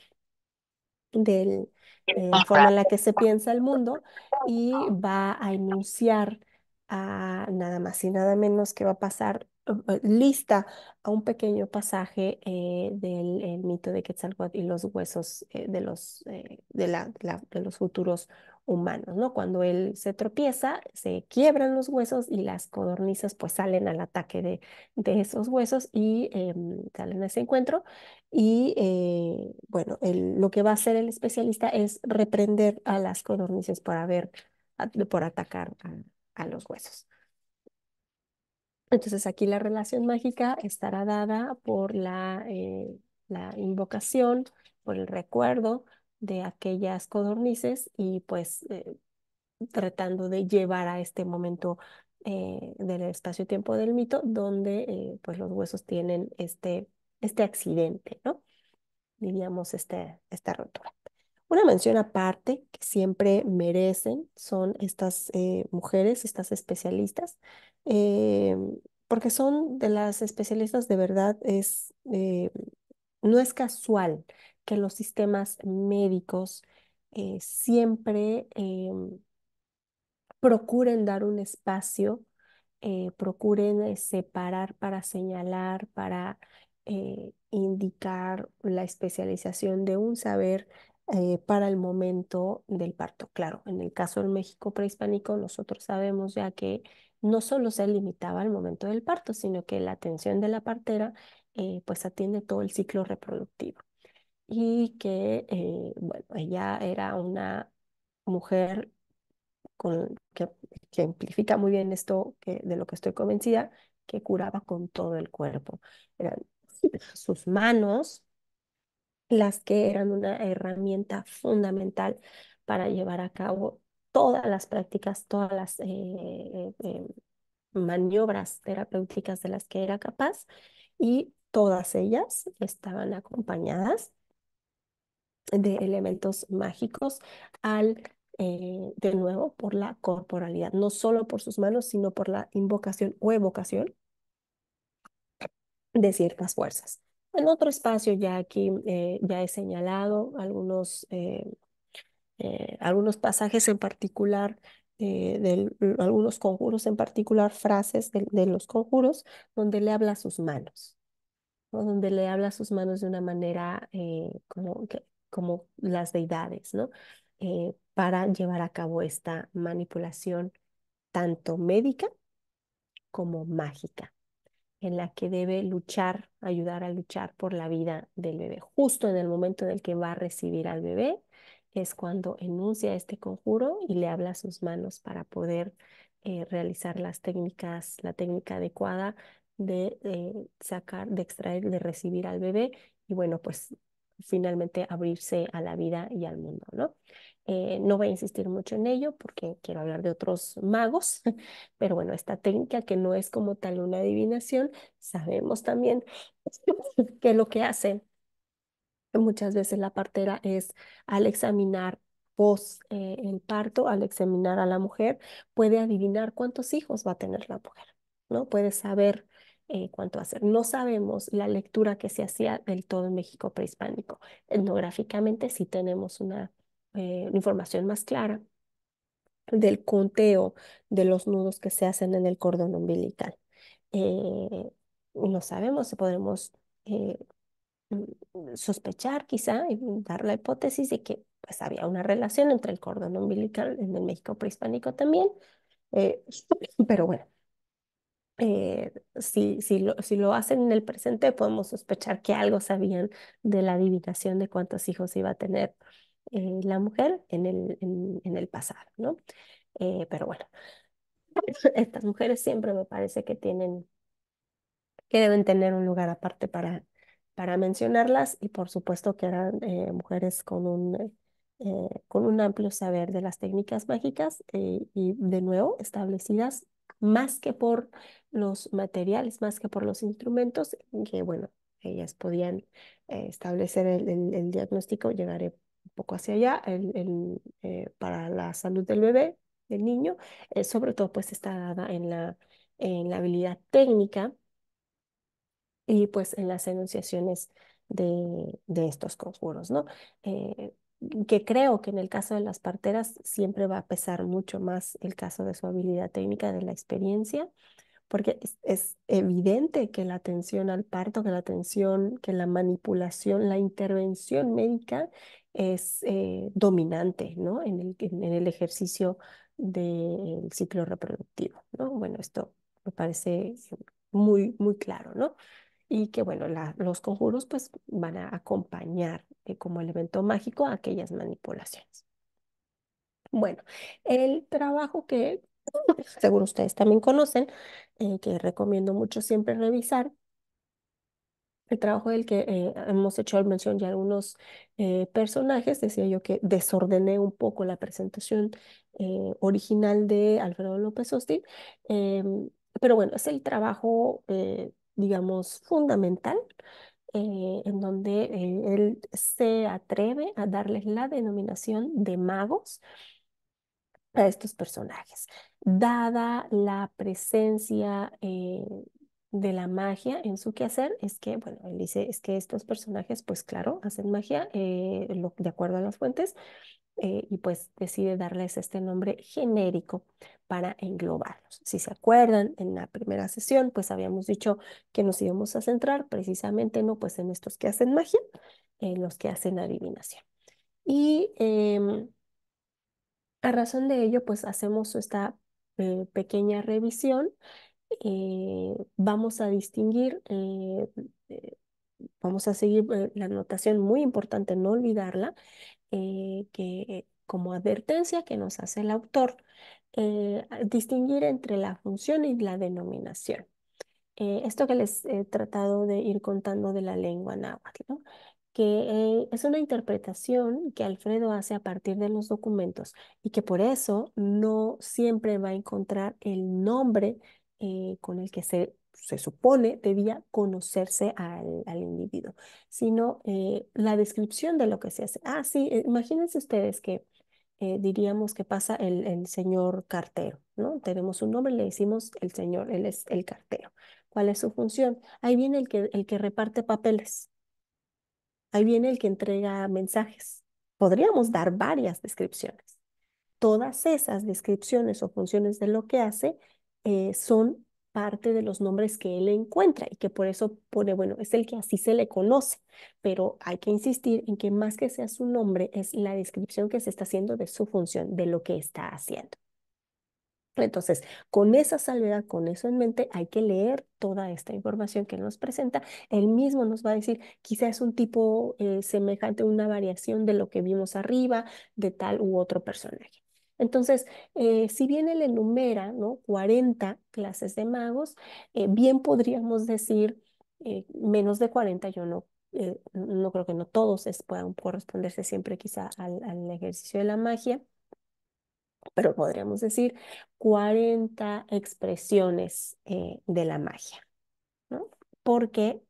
de la forma en la que se piensa el mundo y va a enunciar a nada más y nada menos que va a pasar eh, lista a un pequeño pasaje eh, del mito de Quetzalcoatl y los huesos eh, de, los, de, los futuros humanos, ¿no? Cuando él se tropieza, se quiebran los huesos y las codornices pues salen al ataque de, esos huesos y em, salen a ese encuentro. Y bueno, lo que va a hacer el especialista es reprender a las codornices por, haber, por atacar a los huesos. Entonces aquí la relación mágica estará dada por eh, la, invocación, por el recuerdo de aquellas codornices y pues eh, tratando de llevar a este momento eh, del espacio-tiempo del mito donde pues los huesos tienen este, este accidente, ¿no? Diríamos este, esta rotura. Una mención aparte que siempre merecen son estas eh, mujeres, estas especialistas, eh, porque son de las especialistas de verdad, es, eh, no es casual que los sistemas médicos siempre procuren dar un espacio, procuren separar para señalar, para indicar la especialización de un saber eh, para el momento del parto. Claro, en el caso del México prehispánico, nosotros sabemos ya que no solo se limitaba al momento del parto, sino que la atención de la partera eh, pues atiende todo el ciclo reproductivo. Y que, eh, bueno, ella era una mujer con, que, que amplifica muy bien esto que, de lo que estoy convencida, que curaba con todo el cuerpo. Eran sus manos, las que eran una herramienta fundamental para llevar a cabo todas las prácticas, todas las eh, eh, maniobras terapéuticas de las que era capaz y todas ellas estaban acompañadas de elementos mágicos al eh, de nuevo por la corporalidad, no solo por sus manos, sino por la invocación o evocación de ciertas fuerzas. En otro espacio ya aquí eh, ya he señalado algunos, eh, eh, algunos pasajes en particular, de, mm, algunos conjuros en particular, frases de, los conjuros, donde le habla a sus manos, donde le habla a sus manos de una manera como, como las deidades, ¿no? para llevar a cabo esta manipulación tanto médica como mágica en la que debe luchar, ayudar a luchar por la vida del bebé. Justo en el momento en el que va a recibir al bebé es cuando enuncia este conjuro y le habla a sus manos para poder eh, realizar las técnicas, la técnica adecuada de eh, sacar, de extraer, de recibir al bebé y bueno, pues finalmente abrirse a la vida y al mundo, ¿no? Eh, no voy a insistir mucho en ello porque quiero hablar de otros magos, pero bueno, esta técnica que no es como tal una adivinación, sabemos también que lo que hace muchas veces la partera es al examinar pos eh, el parto, al examinar a la mujer, puede adivinar cuántos hijos va a tener la mujer, ¿no? Puede saber eh, va cuánto hacer. No sabemos la lectura que se hacía del todo en México prehispánico. Etnográficamente sí tenemos una eh, información más clara del conteo de los nudos que se hacen en el cordón umbilical. Eh, no sabemos, podemos eh, mm, sospechar quizá y dar la hipótesis de que pues, había una relación entre el cordón umbilical en el México prehispánico también, pero bueno, si, si, lo, si lo hacen en el presente podemos sospechar que algo sabían de la adivinación de cuántos hijos iba a tener eh, la mujer en el, en, el pasado, ¿no? Eh, pero bueno, estas mujeres siempre me parece que tienen, que deben tener un lugar aparte para, para mencionarlas y por supuesto que eran eh, mujeres con un, con un amplio saber de las técnicas mágicas y de nuevo establecidas más que por los materiales, más que por los instrumentos, que bueno, ellas podían establecer el, el, el diagnóstico, llegaré un poco hacia allá el, eh, para la salud del bebé, del niño, eh, sobre todo pues está dada en la, en la habilidad técnica y pues en las enunciaciones de, de estos conjuros, ¿no? Eh, que creo que en el caso de las parteras siempre va a pesar mucho más el caso de su habilidad técnica, de la experiencia, porque es, evidente que la atención al parto, que la atención, que la manipulación, la intervención médica es eh, dominante ¿no? en, el, en el ejercicio del ciclo reproductivo. ¿no? Bueno, esto me parece muy, muy claro, ¿no? Y que, bueno, los conjuros pues van a acompañar eh, como elemento mágico aquellas manipulaciones. Bueno, el trabajo que según ustedes también conocen, eh, que recomiendo mucho siempre revisar, el trabajo del que eh, hemos hecho mención ya algunos eh, personajes, decía yo que desordené un poco la presentación eh, original de Alfredo López eh, pero bueno, es el trabajo, digamos, fundamental en donde él se atreve a darles la denominación de magos a estos personajes, dada la presencia de la magia en su quehacer es que, bueno, él dice, es que estos personajes, pues claro, hacen magia eh, de acuerdo a las fuentes eh, y pues decide darles este nombre genérico para englobarlos. Si se acuerdan, en la primera sesión, pues habíamos dicho que nos íbamos a centrar precisamente, ¿no? Pues en estos que hacen magia, en los que hacen adivinación. Y em, a razón de ello, pues hacemos esta eh, pequeña revisión eh, vamos a distinguir, eh, eh, vamos a seguir la anotación muy importante, no olvidarla, que como advertencia que nos hace el autor, distinguir entre la función y la denominación. esto que les he tratado de ir contando de la lengua náhuatl, que es una interpretación que Alfredo hace a partir de los documentos y que por eso no siempre va a encontrar el nombre eh, con el que se, se supone debía conocerse al, individuo, sino eh, la descripción de lo que se hace. Ah, sí, eh, imagínense ustedes que diríamos que pasa el, el, señor cartero, ¿no? Tenemos un nombre, le decimos el señor, él es el cartero. ¿Cuál es su función? Ahí viene el que, el que reparte papeles. Ahí viene el que entrega mensajes. Podríamos dar varias descripciones. Todas esas descripciones o funciones de lo que hace eh, son parte de los nombres que él encuentra y que por eso pone, bueno, es el que así se le conoce, pero hay que insistir en que más que sea su nombre es la descripción que se está haciendo de su función, de lo que está haciendo. Entonces, con esa salvedad, con eso en mente, hay que leer toda esta información que nos presenta. Él mismo nos va a decir, quizá es un tipo eh, semejante, una variación de lo que vimos arriba de tal u otro personaje. Entonces, eh, si bien él enumera ¿no? 40 clases de magos, eh, bien podríamos decir eh, menos de 40, yo no, no creo que no todos es, puedan corresponderse siempre quizá al, ejercicio de la magia, pero podríamos decir 40 expresiones de la magia, porque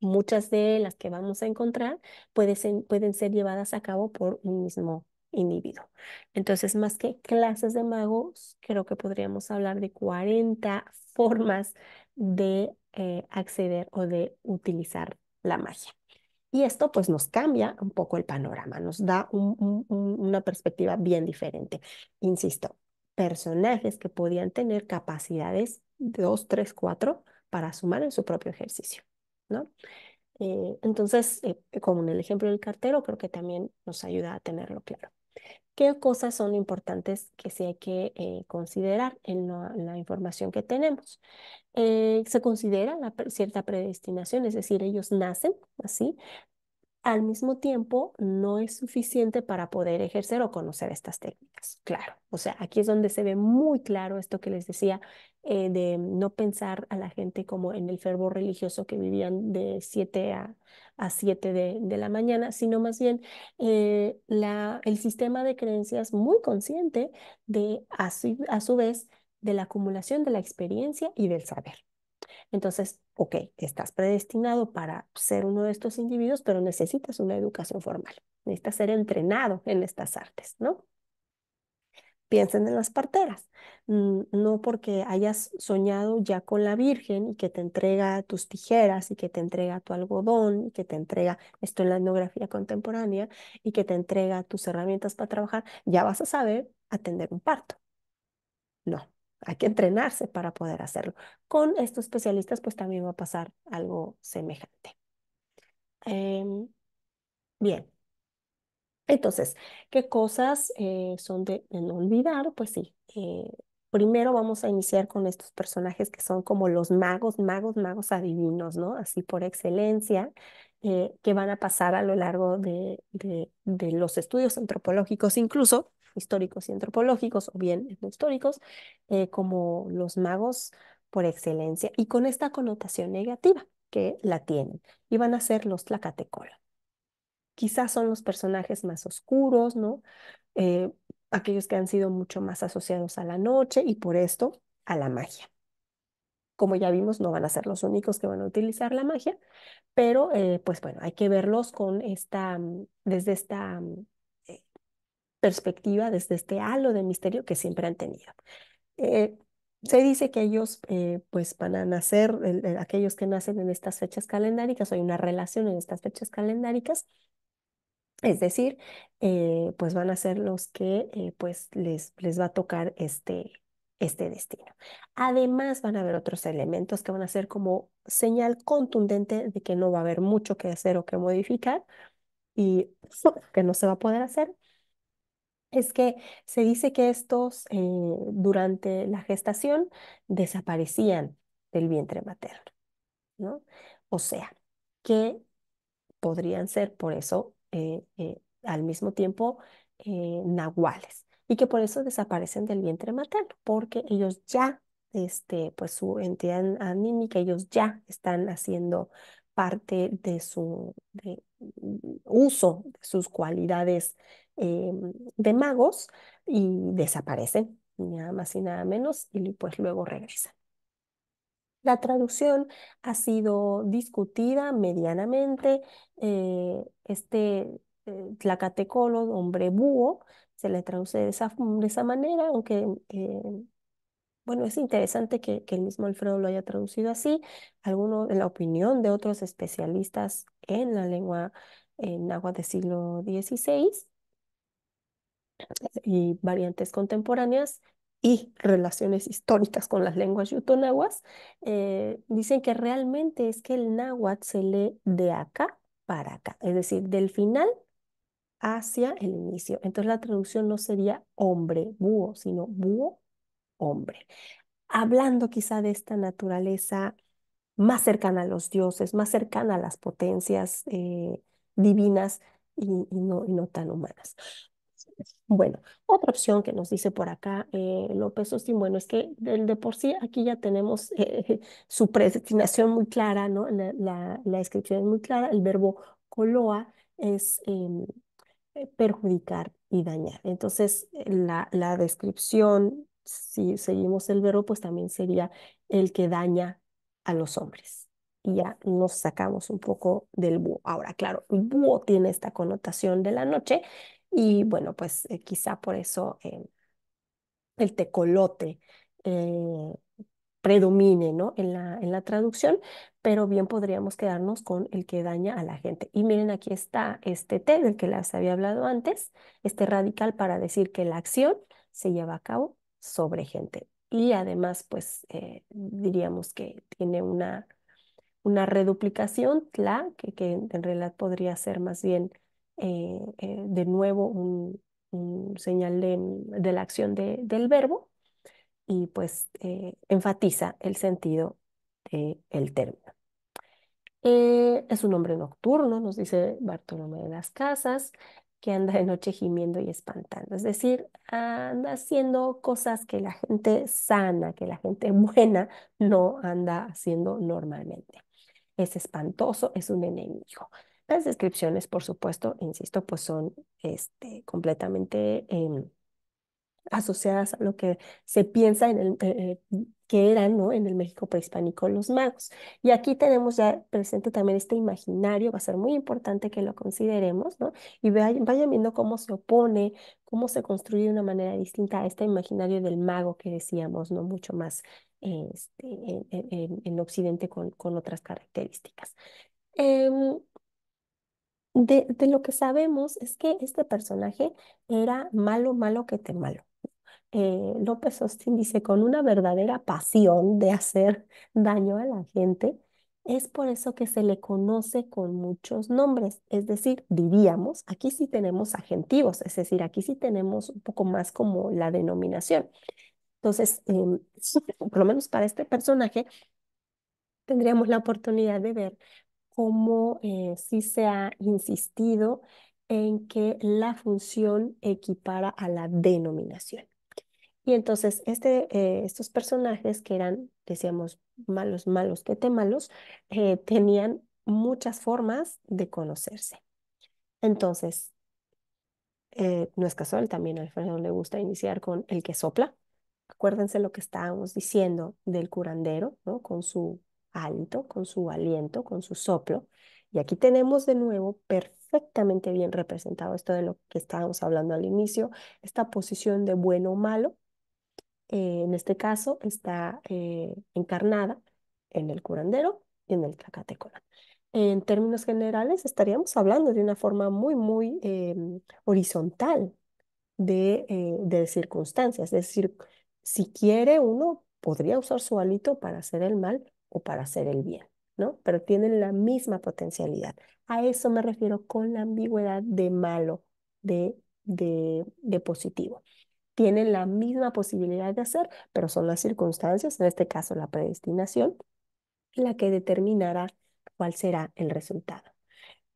muchas de las que vamos a encontrar pueden ser, pueden ser llevadas a cabo por un mismo individuo. Entonces, más que clases de magos, creo que podríamos hablar de 40 formas de eh, acceder o de utilizar la magia. Y esto pues nos cambia un poco el panorama, nos da una perspectiva bien diferente. Insisto, personajes que podían tener capacidades 2, 3, 4 para sumar en su propio ejercicio, ¿no? Eh, entonces, eh, como en el ejemplo del cartero, creo que también nos ayuda a tenerlo claro. ¿Qué cosas son importantes que se hay que eh, considerar en la, información que tenemos? Eh, se considera la cierta predestinación, es decir, ellos nacen así, al mismo tiempo no es suficiente para poder ejercer o conocer estas técnicas. Claro, o sea, aquí es donde se ve muy claro esto que les decía eh, de no pensar a la gente como en el fervor religioso que vivían de 7 a, a 7 de, la mañana, sino más bien eh, el sistema de creencias muy consciente de, a su vez, de la acumulación de la experiencia y del saber. Entonces, ok, estás predestinado para ser uno de estos individuos, pero necesitas una educación formal, necesitas ser entrenado en estas artes, ¿no? Piensen en las parteras, mm, no porque hayas soñado ya con la Virgen y que te entrega tus tijeras y que te entrega tu algodón y que te entrega esto en la etnografía contemporánea y que te entrega tus herramientas para trabajar, ya vas a saber atender un parto. No, hay que entrenarse para poder hacerlo. Con estos especialistas, pues también va a pasar algo semejante. Em, bien. Entonces, ¿qué cosas eh, son de, no olvidar? Pues sí, eh, primero vamos a iniciar con estos personajes que son como los magos, magos, magos adivinos, ¿no? Así por excelencia, eh, que van a pasar a lo largo de los estudios antropológicos incluso históricos y antropológicos, o bien históricos, eh, como los magos por excelencia, y con esta connotación negativa que la tienen, y van a ser los Tlacatecola. Quizás son los personajes más oscuros, ¿no? Eh, aquellos que han sido mucho más asociados a la noche y por esto a la magia. Como ya vimos, no van a ser los únicos que van a utilizar la magia, pero eh, pues bueno, hay que verlos con esta, mm, desde esta mm, perspectiva, desde este halo de misterio que siempre han tenido. Eh, se dice que ellos eh, pues van a nacer, aquellos que nacen en estas fechas calendáricas, hay una relación en estas fechas calendáricas, es decir, eh, pues van a ser los que pues les, les va a tocar este, este destino. Además van a haber otros elementos que van a ser como señal contundente de que no va a haber mucho que hacer o que modificar y que no se va a poder hacer es que se dice que estos eh, durante la gestación desaparecían del vientre materno, ¿no? O sea, que podrían ser por eso eh, eh, al mismo tiempo nahuales y que por eso desaparecen del vientre materno, porque ellos ya, este, pues su entidad anímica, ellos ya están haciendo parte de su mm, uso de sus cualidades Em, de magos y desaparecen, nada más y nada menos, y pues luego regresan. La traducción ha sido discutida medianamente. Eh, este eh, tlacatecolo, hombre búho, se le traduce de esa, manera, aunque eh, bueno, es interesante que, el mismo Alfredo lo haya traducido así. Alguno, en la opinión de otros especialistas en la lengua en agua del siglo XVI, y variantes contemporáneas y relaciones históricas con las lenguas yutonahuas, eh, dicen que realmente es que el náhuatl se lee de acá para acá, es decir, del final hacia el inicio. Entonces la traducción no sería hombre, búho, sino búho, hombre. Hablando quizá de esta naturaleza más cercana a los dioses, más cercana a las potencias eh, divinas y, no, y no tan humanas. Bueno, otra opción que nos dice por acá eh, López ostin bueno, es que de, de, por sí aquí ya tenemos eh, su predestinación muy clara, ¿no? La, la, descripción es muy clara, el verbo coloa es em, eh, perjudicar y dañar. Entonces, la, la descripción, si seguimos el verbo, pues también sería el que daña a los hombres, y ya nos sacamos un poco del búho. Ahora, claro, el tiene esta connotación de la noche y bueno, pues eh, quizá por eso eh, el tecolote eh, predomine ¿no? en, la, en la traducción, pero bien podríamos quedarnos con el que daña a la gente. Y miren, aquí está este T del que les había hablado antes, este radical para decir que la acción se lleva a cabo sobre gente. Y además, pues diríamos que tiene una, una reduplicación, la que, que en realidad podría ser más bien eh, eh, de nuevo un, señal de, la acción del verbo y pues eh, enfatiza el sentido del término. es un hombre nocturno, nos dice Bartolomé de las Casas, que anda de noche gimiendo y espantando, es decir, anda haciendo cosas que la gente sana, que la gente buena no anda haciendo normalmente. Es espantoso, es un enemigo descripciones, por supuesto, insisto, pues son este, completamente em, asociadas a lo que se piensa en el, eh, eh, que eran ¿no? en el México prehispánico los magos. Y aquí tenemos ya presente también este imaginario, va a ser muy importante que lo consideremos, ¿no? Y vayan, viendo cómo se opone, cómo se construye de una manera distinta a este imaginario del mago que decíamos, ¿no? Mucho más este, en, Occidente con, con otras características. Em, de, lo que sabemos es que este personaje era malo, malo que te malo. Eh, López Austin dice, con una verdadera pasión de hacer daño a la gente, es por eso que se le conoce con muchos nombres, es decir, diríamos, aquí sí tenemos adjetivos, es decir, aquí sí tenemos un poco más como la denominación. Entonces, em, por lo menos para este personaje, tendríamos la oportunidad de ver cómo si eh, sí se ha insistido en que la función equipara a la denominación. Y entonces este, eh, estos personajes que eran, decíamos, malos, malos, te malos, eh, tenían muchas formas de conocerse. Entonces, no es casual, también a Alfredo le gusta iniciar con el que sopla. Acuérdense lo que estábamos diciendo del curandero, ¿no? Con su alto, con su aliento, con su soplo. Y aquí tenemos de nuevo perfectamente bien representado esto de lo que estábamos hablando al inicio, esta posición de bueno o malo. Eh, en este caso está eh, encarnada en el curandero y en el tlacatecolán. En términos generales, estaríamos hablando de una forma muy, muy eh, horizontal de, de circunstancias. Es decir, si quiere uno, podría usar su alito para hacer el mal, o para hacer el bien, ¿no? Pero tienen la misma potencialidad. A eso me refiero con la ambigüedad de malo, de, de, de positivo. Tienen la misma posibilidad de hacer, pero son las circunstancias, en este caso la predestinación, la que determinará cuál será el resultado.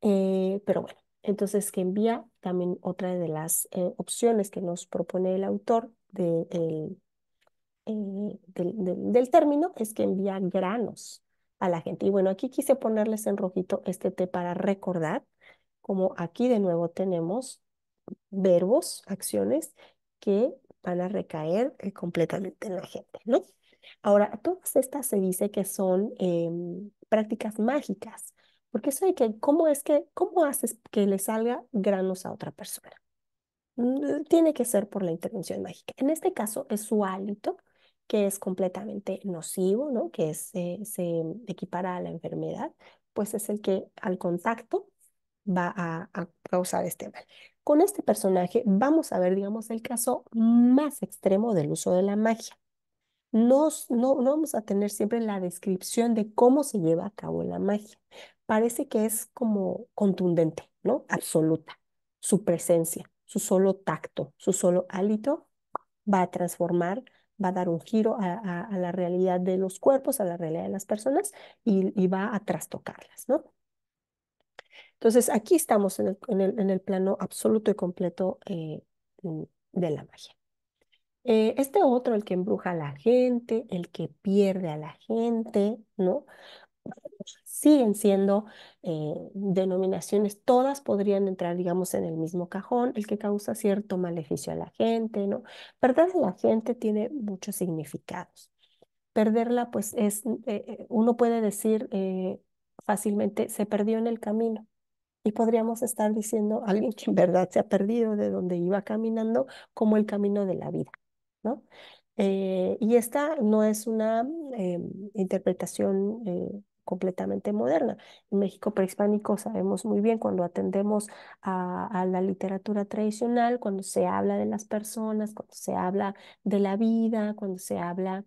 Eh, pero bueno, entonces que envía también otra de las eh, opciones que nos propone el autor del de, eh, del, término es que envía granos a la gente. Y bueno, aquí quise ponerles en rojito este té para recordar, como aquí de nuevo tenemos verbos, acciones que van a recaer eh, completamente en la gente, ¿no? Ahora, todas estas se dice que son em, prácticas mágicas, porque eso de que, ¿cómo es que, cómo haces que le salga granos a otra persona? Mm, tiene que ser por la intervención mágica. En este caso es su hálito que es completamente nocivo, ¿no? que es, eh, se equipara a la enfermedad, pues es el que al contacto va a, causar este mal. Con este personaje vamos a ver, digamos, el caso más extremo del uso de la magia. No, no, vamos a tener siempre la descripción de cómo se lleva a cabo la magia. Parece que es como contundente, ¿no? Absoluta. Su presencia, su solo tacto, su solo hálito va a transformar va a dar un giro a, la realidad de los cuerpos, a la realidad de las personas y, va a trastocarlas, ¿no? Entonces, aquí estamos en el, plano absoluto y completo eh, mm, de la magia. Eh, este otro, el que embruja a la gente, el que pierde a la gente, ¿no? siguen siendo eh, denominaciones, todas podrían entrar, digamos, en el mismo cajón, el que causa cierto maleficio a la gente, ¿no? Perder a la gente tiene muchos significados. Perderla, pues, es, mm, eh, eh, uno puede decir fácilmente, se perdió en el camino. Y podríamos estar diciendo, alguien que en verdad se ha perdido de donde iba caminando, como el camino de la vida, ¿no? y esta no es una mm, em, interpretación completamente moderna. En México prehispánico sabemos muy bien cuando atendemos a, la literatura tradicional, cuando se habla de las personas, cuando se habla de la vida, cuando se habla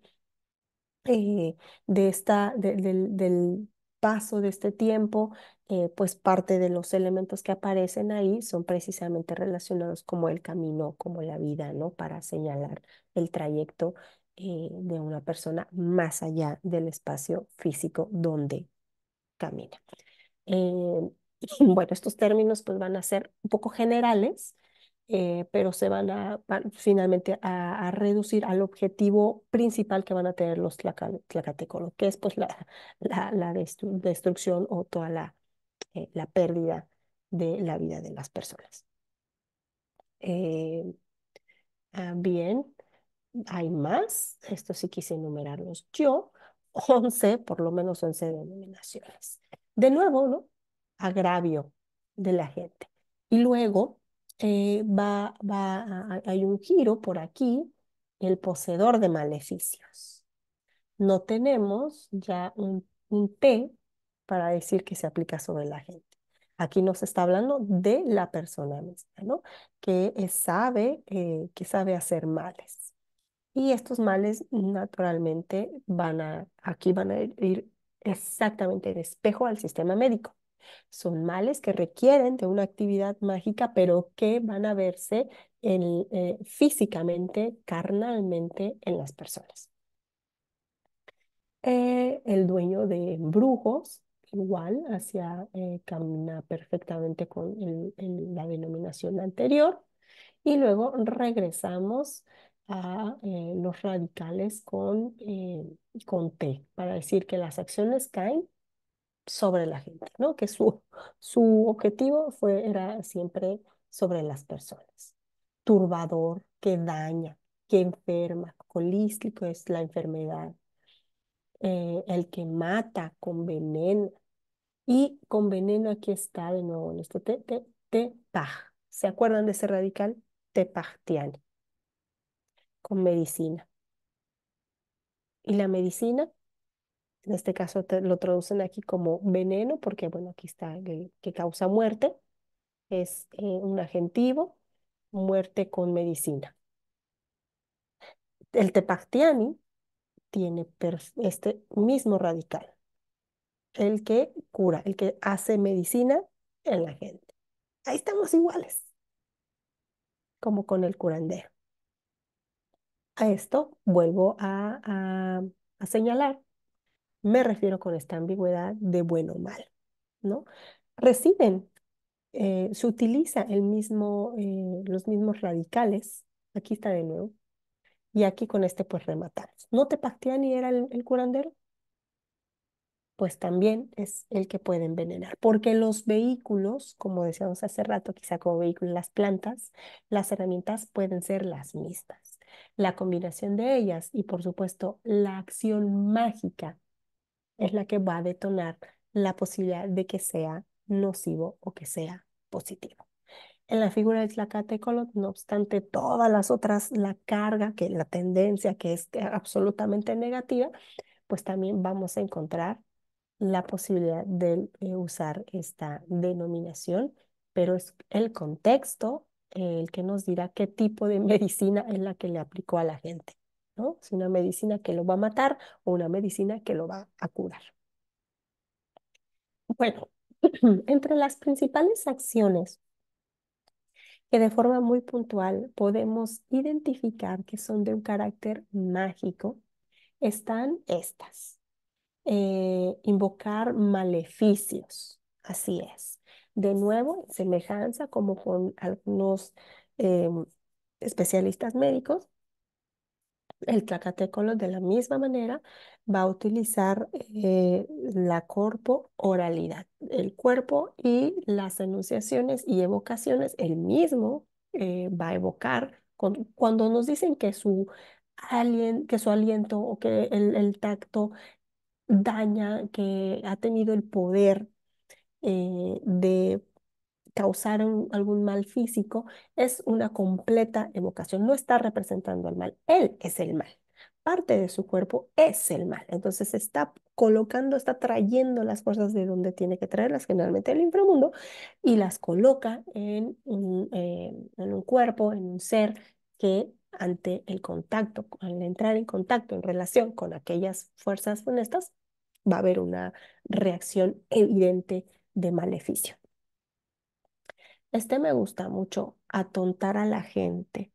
eh, de esta, del paso de este tiempo, eh, pues parte de los elementos que aparecen ahí son precisamente relacionados como el camino, como la vida, ¿no? Para señalar el trayecto eh, de una persona más allá del espacio físico donde camina. Em, bueno, estos términos pues van a ser un poco generales, eh, pero se van a finalmente a, reducir al objetivo principal que van a tener los tlacatecolos, que es pues la, destrucción o toda eh, la, pérdida de la vida de las personas. Em, bien, hay más, esto sí quise enumerarlos yo, 11, por lo menos 11 denominaciones. De nuevo, ¿no? Agravio de la gente. Y luego eh, va, va, hay un giro por aquí, el poseedor de maleficios. No tenemos ya un, un T para decir que se aplica sobre la gente. Aquí nos está hablando de la persona misma, ¿no? Que sabe, eh, que sabe hacer males. Y estos males naturalmente van a, aquí van a ir exactamente de espejo al sistema médico. Son males que requieren de una actividad mágica, pero que van a verse eh, físicamente, carnalmente en las personas. Eh, el dueño de brujos, igual, hacia, eh, camina perfectamente con la denominación anterior. Y luego regresamos a eh, los radicales con, eh, con T, para decir que las acciones caen sobre la gente, ¿no? que su, su objetivo fue, era siempre sobre las personas. Turbador, que daña, que enferma, holístico es la enfermedad, eh, el que mata, con veneno Y con veneno aquí está de nuevo nuestro T te, ¿Se acuerdan de ese radical? Tepajtiani con medicina. Y la medicina, en este caso lo traducen aquí como veneno, porque bueno, aquí está el, que causa muerte, es eh, un adjetivo, muerte con medicina. El tepactiani tiene este mismo radical, el que cura, el que hace medicina en la gente. Ahí estamos iguales, como con el curandero. A esto vuelvo a, señalar, me refiero con esta ambigüedad de bueno o mal, ¿no? Reciben, eh, se utiliza el mismo, eh, los mismos radicales, aquí está de nuevo, y aquí con este pues rematamos. ¿No te pactean y era el, curandero? pues también es el que puede envenenar, porque los vehículos, como decíamos hace rato, quizá como vehículos, las plantas, las herramientas pueden ser las mismas la combinación de ellas y por supuesto la acción mágica es la que va a detonar la posibilidad de que sea nocivo o que sea positivo. En la figura de tlacatecolot, no obstante todas las otras, la carga, que la tendencia que es absolutamente negativa, pues también vamos a encontrar la posibilidad de eh, usar esta denominación, pero es el contexto eh, el que nos dirá qué tipo de medicina es la que le aplicó a la gente, ¿no? Si una medicina que lo va a matar o una medicina que lo va a curar. Bueno, entre las principales acciones que de forma muy puntual podemos identificar que son de un carácter mágico, están estas. Eh, invocar maleficios, así es de nuevo, en semejanza como con algunos em, especialistas médicos, el Tlacatecolo de la misma manera va a utilizar eh, la la oralidad el cuerpo y las enunciaciones y evocaciones, el mismo eh, va a evocar cuando nos dicen que su, que su aliento o que el, el tacto daña, que ha tenido el poder eh, de causar algún mal físico, es una completa evocación. No está representando al mal, él es el mal. Parte de su cuerpo es el mal. Entonces está colocando, está trayendo las fuerzas de donde tiene que traerlas, generalmente el inframundo, y las coloca en un, en un cuerpo, en un ser que ante el contacto, al entrar en contacto, en relación con aquellas fuerzas funestas va a haber una reacción evidente de maleficio. Este me gusta mucho, atontar a la gente,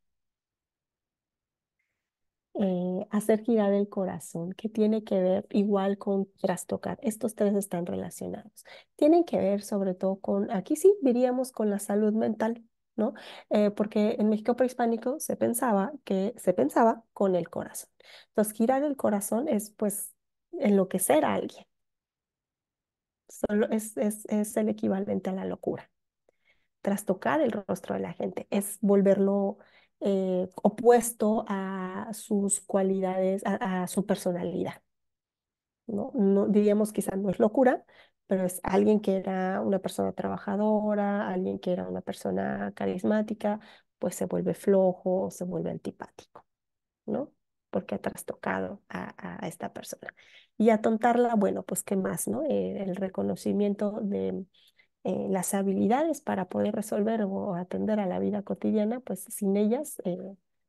eh, hacer girar el corazón, que tiene que ver igual con trastocar. Estos tres están relacionados. Tienen que ver sobre todo con, aquí sí diríamos con la salud mental, ¿no? Eh, porque en México prehispánico se pensaba que se pensaba con el corazón. Entonces, girar el corazón es pues enloquecer a alguien. Solo es, es, el equivalente a la locura. Tras tocar el rostro de la gente es volverlo eh, opuesto a sus cualidades, a, su personalidad. ¿no? no diríamos quizás no es locura, pero es alguien que era una persona trabajadora, alguien que era una persona carismática, pues se vuelve flojo, se vuelve antipático, ¿no? porque ha trastocado a, esta persona. Y atontarla, bueno, pues qué más, ¿no? Eh, el reconocimiento de eh, las habilidades para poder resolver o atender a la vida cotidiana, pues sin ellas eh,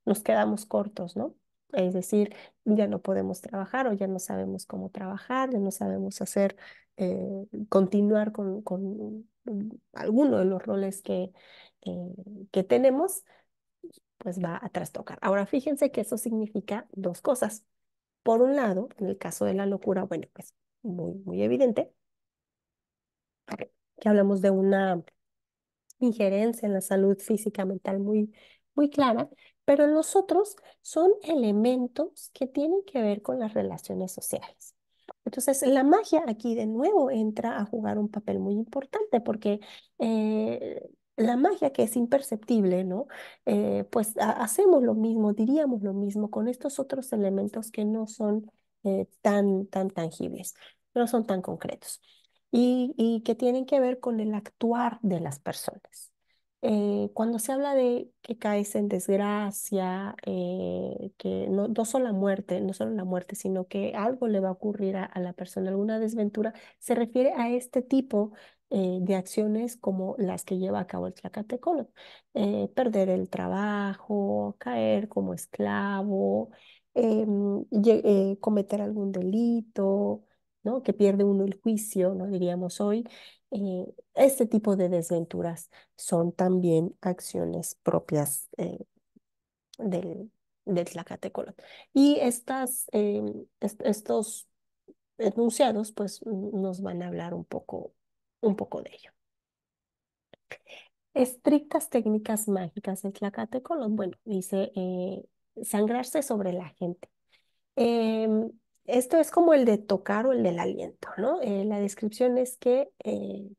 nos quedamos cortos, ¿no? Es decir, ya no podemos trabajar o ya no sabemos cómo trabajar, ya no sabemos hacer, continuar con, mm, alguno de los roles que, que tenemos pues va a trastocar. Ahora fíjense que eso significa dos cosas. Por un lado, en el caso de la locura, bueno, pues muy, muy evidente, que hablamos de una injerencia en la salud física mental muy, muy clara, pero los otros son elementos que tienen que ver con las relaciones sociales. Entonces, la magia aquí de nuevo entra a jugar un papel muy importante porque eh, la magia que es imperceptible, ¿no? Eh, pues hacemos lo mismo, diríamos lo mismo con estos otros elementos que no son eh, tan, tan tangibles, no son tan concretos y, y, que tienen que ver con el actuar de las personas. Eh, cuando se habla de que caes en desgracia, que no, no, solo la muerte, no solo la muerte, sino que algo le va a ocurrir a, a la persona, alguna desventura, se refiere a este tipo eh, de acciones como las que lleva a cabo el Tlacatecolo. Eh, perder el trabajo, caer como esclavo, em, eh, cometer algún delito, ¿no? que pierde uno el juicio, ¿no? diríamos hoy. este tipo de desventuras son también acciones propias del, del tlacatecolo Y estas, em, estos enunciados pues nos van a hablar un poco un poco de ello. Estrictas técnicas mágicas en Tlacatecolón. Bueno, dice eh, sangrarse sobre la gente. Em, esto es como el de tocar o el del aliento, ¿no? Eh, la descripción es que, eh,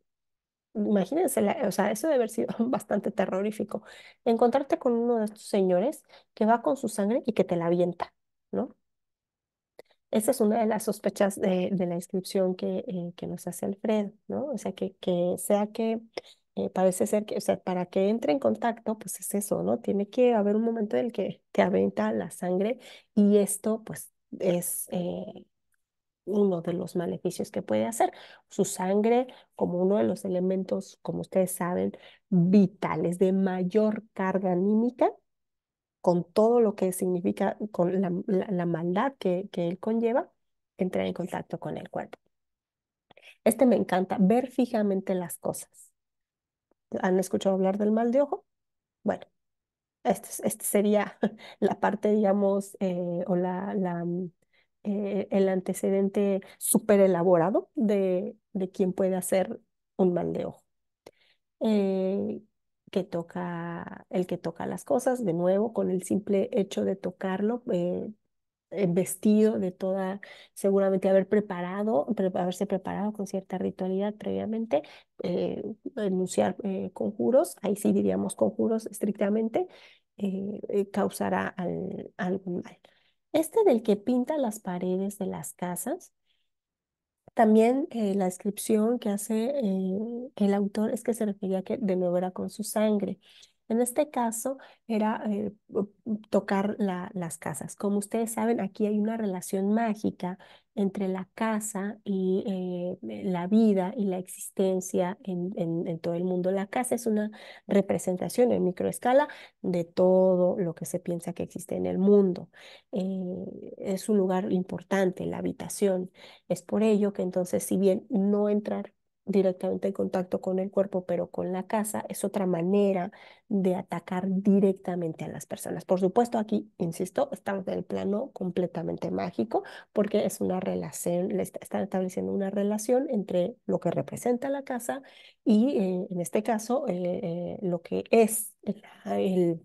imagínense, o sea, eso debe haber sido bastante terrorífico. Encontrarte con uno de estos señores que va con su sangre y que te la avienta, ¿no? Esa es una de las sospechas de, la inscripción que, eh, que, nos hace Alfredo, ¿no? O sea, que, que sea que eh, parece ser que, o sea, para que entre en contacto, pues es eso, ¿no? Tiene que haber un momento en el que te aventa la sangre y esto, pues, es eh, uno de los maleficios que puede hacer. Su sangre, como uno de los elementos, como ustedes saben, vitales de mayor carga anímica, con todo lo que significa, con la, maldad que, que él conlleva, entrar en contacto con el cuerpo. Este me encanta, ver fijamente las cosas. ¿Han escuchado hablar del mal de ojo? Bueno, esta este sería la parte, digamos, eh, o la, la mm, eh, el antecedente súper elaborado de, de quién puede hacer un mal de ojo. Eh, que toca, el que toca las cosas, de nuevo, con el simple hecho de tocarlo, eh, eh, vestido de toda, seguramente haber preparado, haberse preparado con cierta ritualidad previamente, eh, enunciar eh, conjuros, ahí sí diríamos conjuros estrictamente, causará algún mal. Este del que pinta las paredes de las casas también eh, la descripción que hace eh, el autor es que se refería a que de nuevo era con su sangre. En este caso era eh, tocar las casas. Como ustedes saben, aquí hay una relación mágica entre la casa y eh, la vida y la existencia en, todo el mundo. La casa es una representación en microescala de todo lo que se piensa que existe en el mundo. Eh, es un lugar importante, la habitación. Es por ello que entonces, si bien no entrar directamente en contacto con el cuerpo, pero con la casa, es otra manera de atacar directamente a las personas. Por supuesto, aquí, insisto, estamos en el plano completamente mágico porque es una relación, están estableciendo una relación entre lo que representa la casa y, eh, en este caso, eh, eh, lo que es el,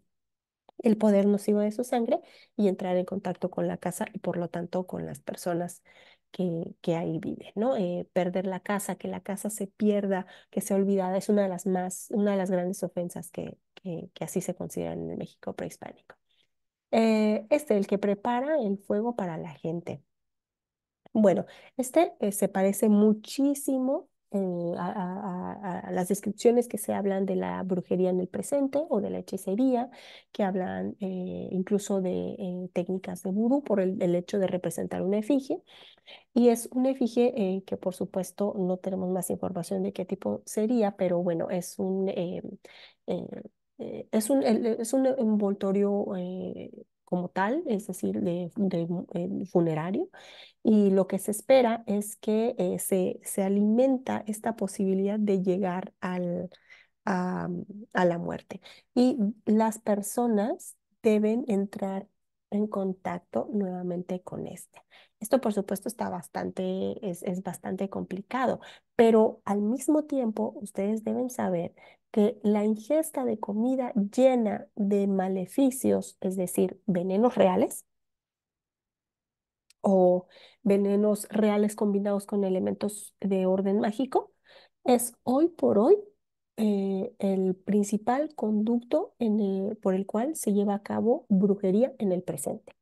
el poder nocivo de su sangre y entrar en contacto con la casa y, por lo tanto, con las personas que, ahí vive, ¿no? Eh, perder la casa, que la casa se pierda, que sea olvidada, es una de las más, una de las grandes ofensas que, que, así se consideran en el México prehispánico. Eh, este, el que prepara el fuego para la gente. Bueno, este eh, se parece muchísimo eh, a, las descripciones que se hablan de la brujería en el presente o de la hechicería, que hablan eh, incluso de eh, técnicas de vudú por el, hecho de representar una efigie. Y es una efigie que por supuesto no tenemos más información de qué tipo sería, pero bueno, es un... es un, es un envoltorio como tal, es decir, de, funerario. Y lo que se espera es que eh, se, se alimenta esta posibilidad de llegar al, a, la muerte. Y las personas deben entrar en contacto nuevamente con este. Esto, por supuesto, está bastante, es, es, bastante complicado, pero al mismo tiempo ustedes deben saber que la ingesta de comida llena de maleficios, es decir, venenos reales o venenos reales combinados con elementos de orden mágico, es hoy por hoy eh, el principal conducto por el cual se lleva a cabo brujería en el presente.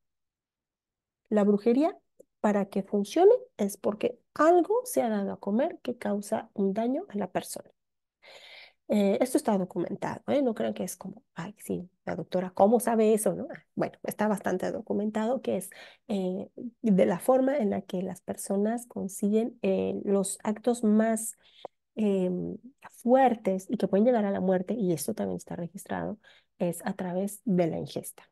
La brujería, para que funcione, es porque algo se ha dado a comer que causa un daño a la persona. Eh, esto está documentado, ¿eh? no crean que es como, ay, sí, la doctora, ¿cómo sabe eso? No? Ah, bueno, está bastante documentado que es eh, de la forma en la que las personas consiguen eh, los actos más em, fuertes y que pueden llegar a la muerte, y esto también está registrado, es a través de la ingesta.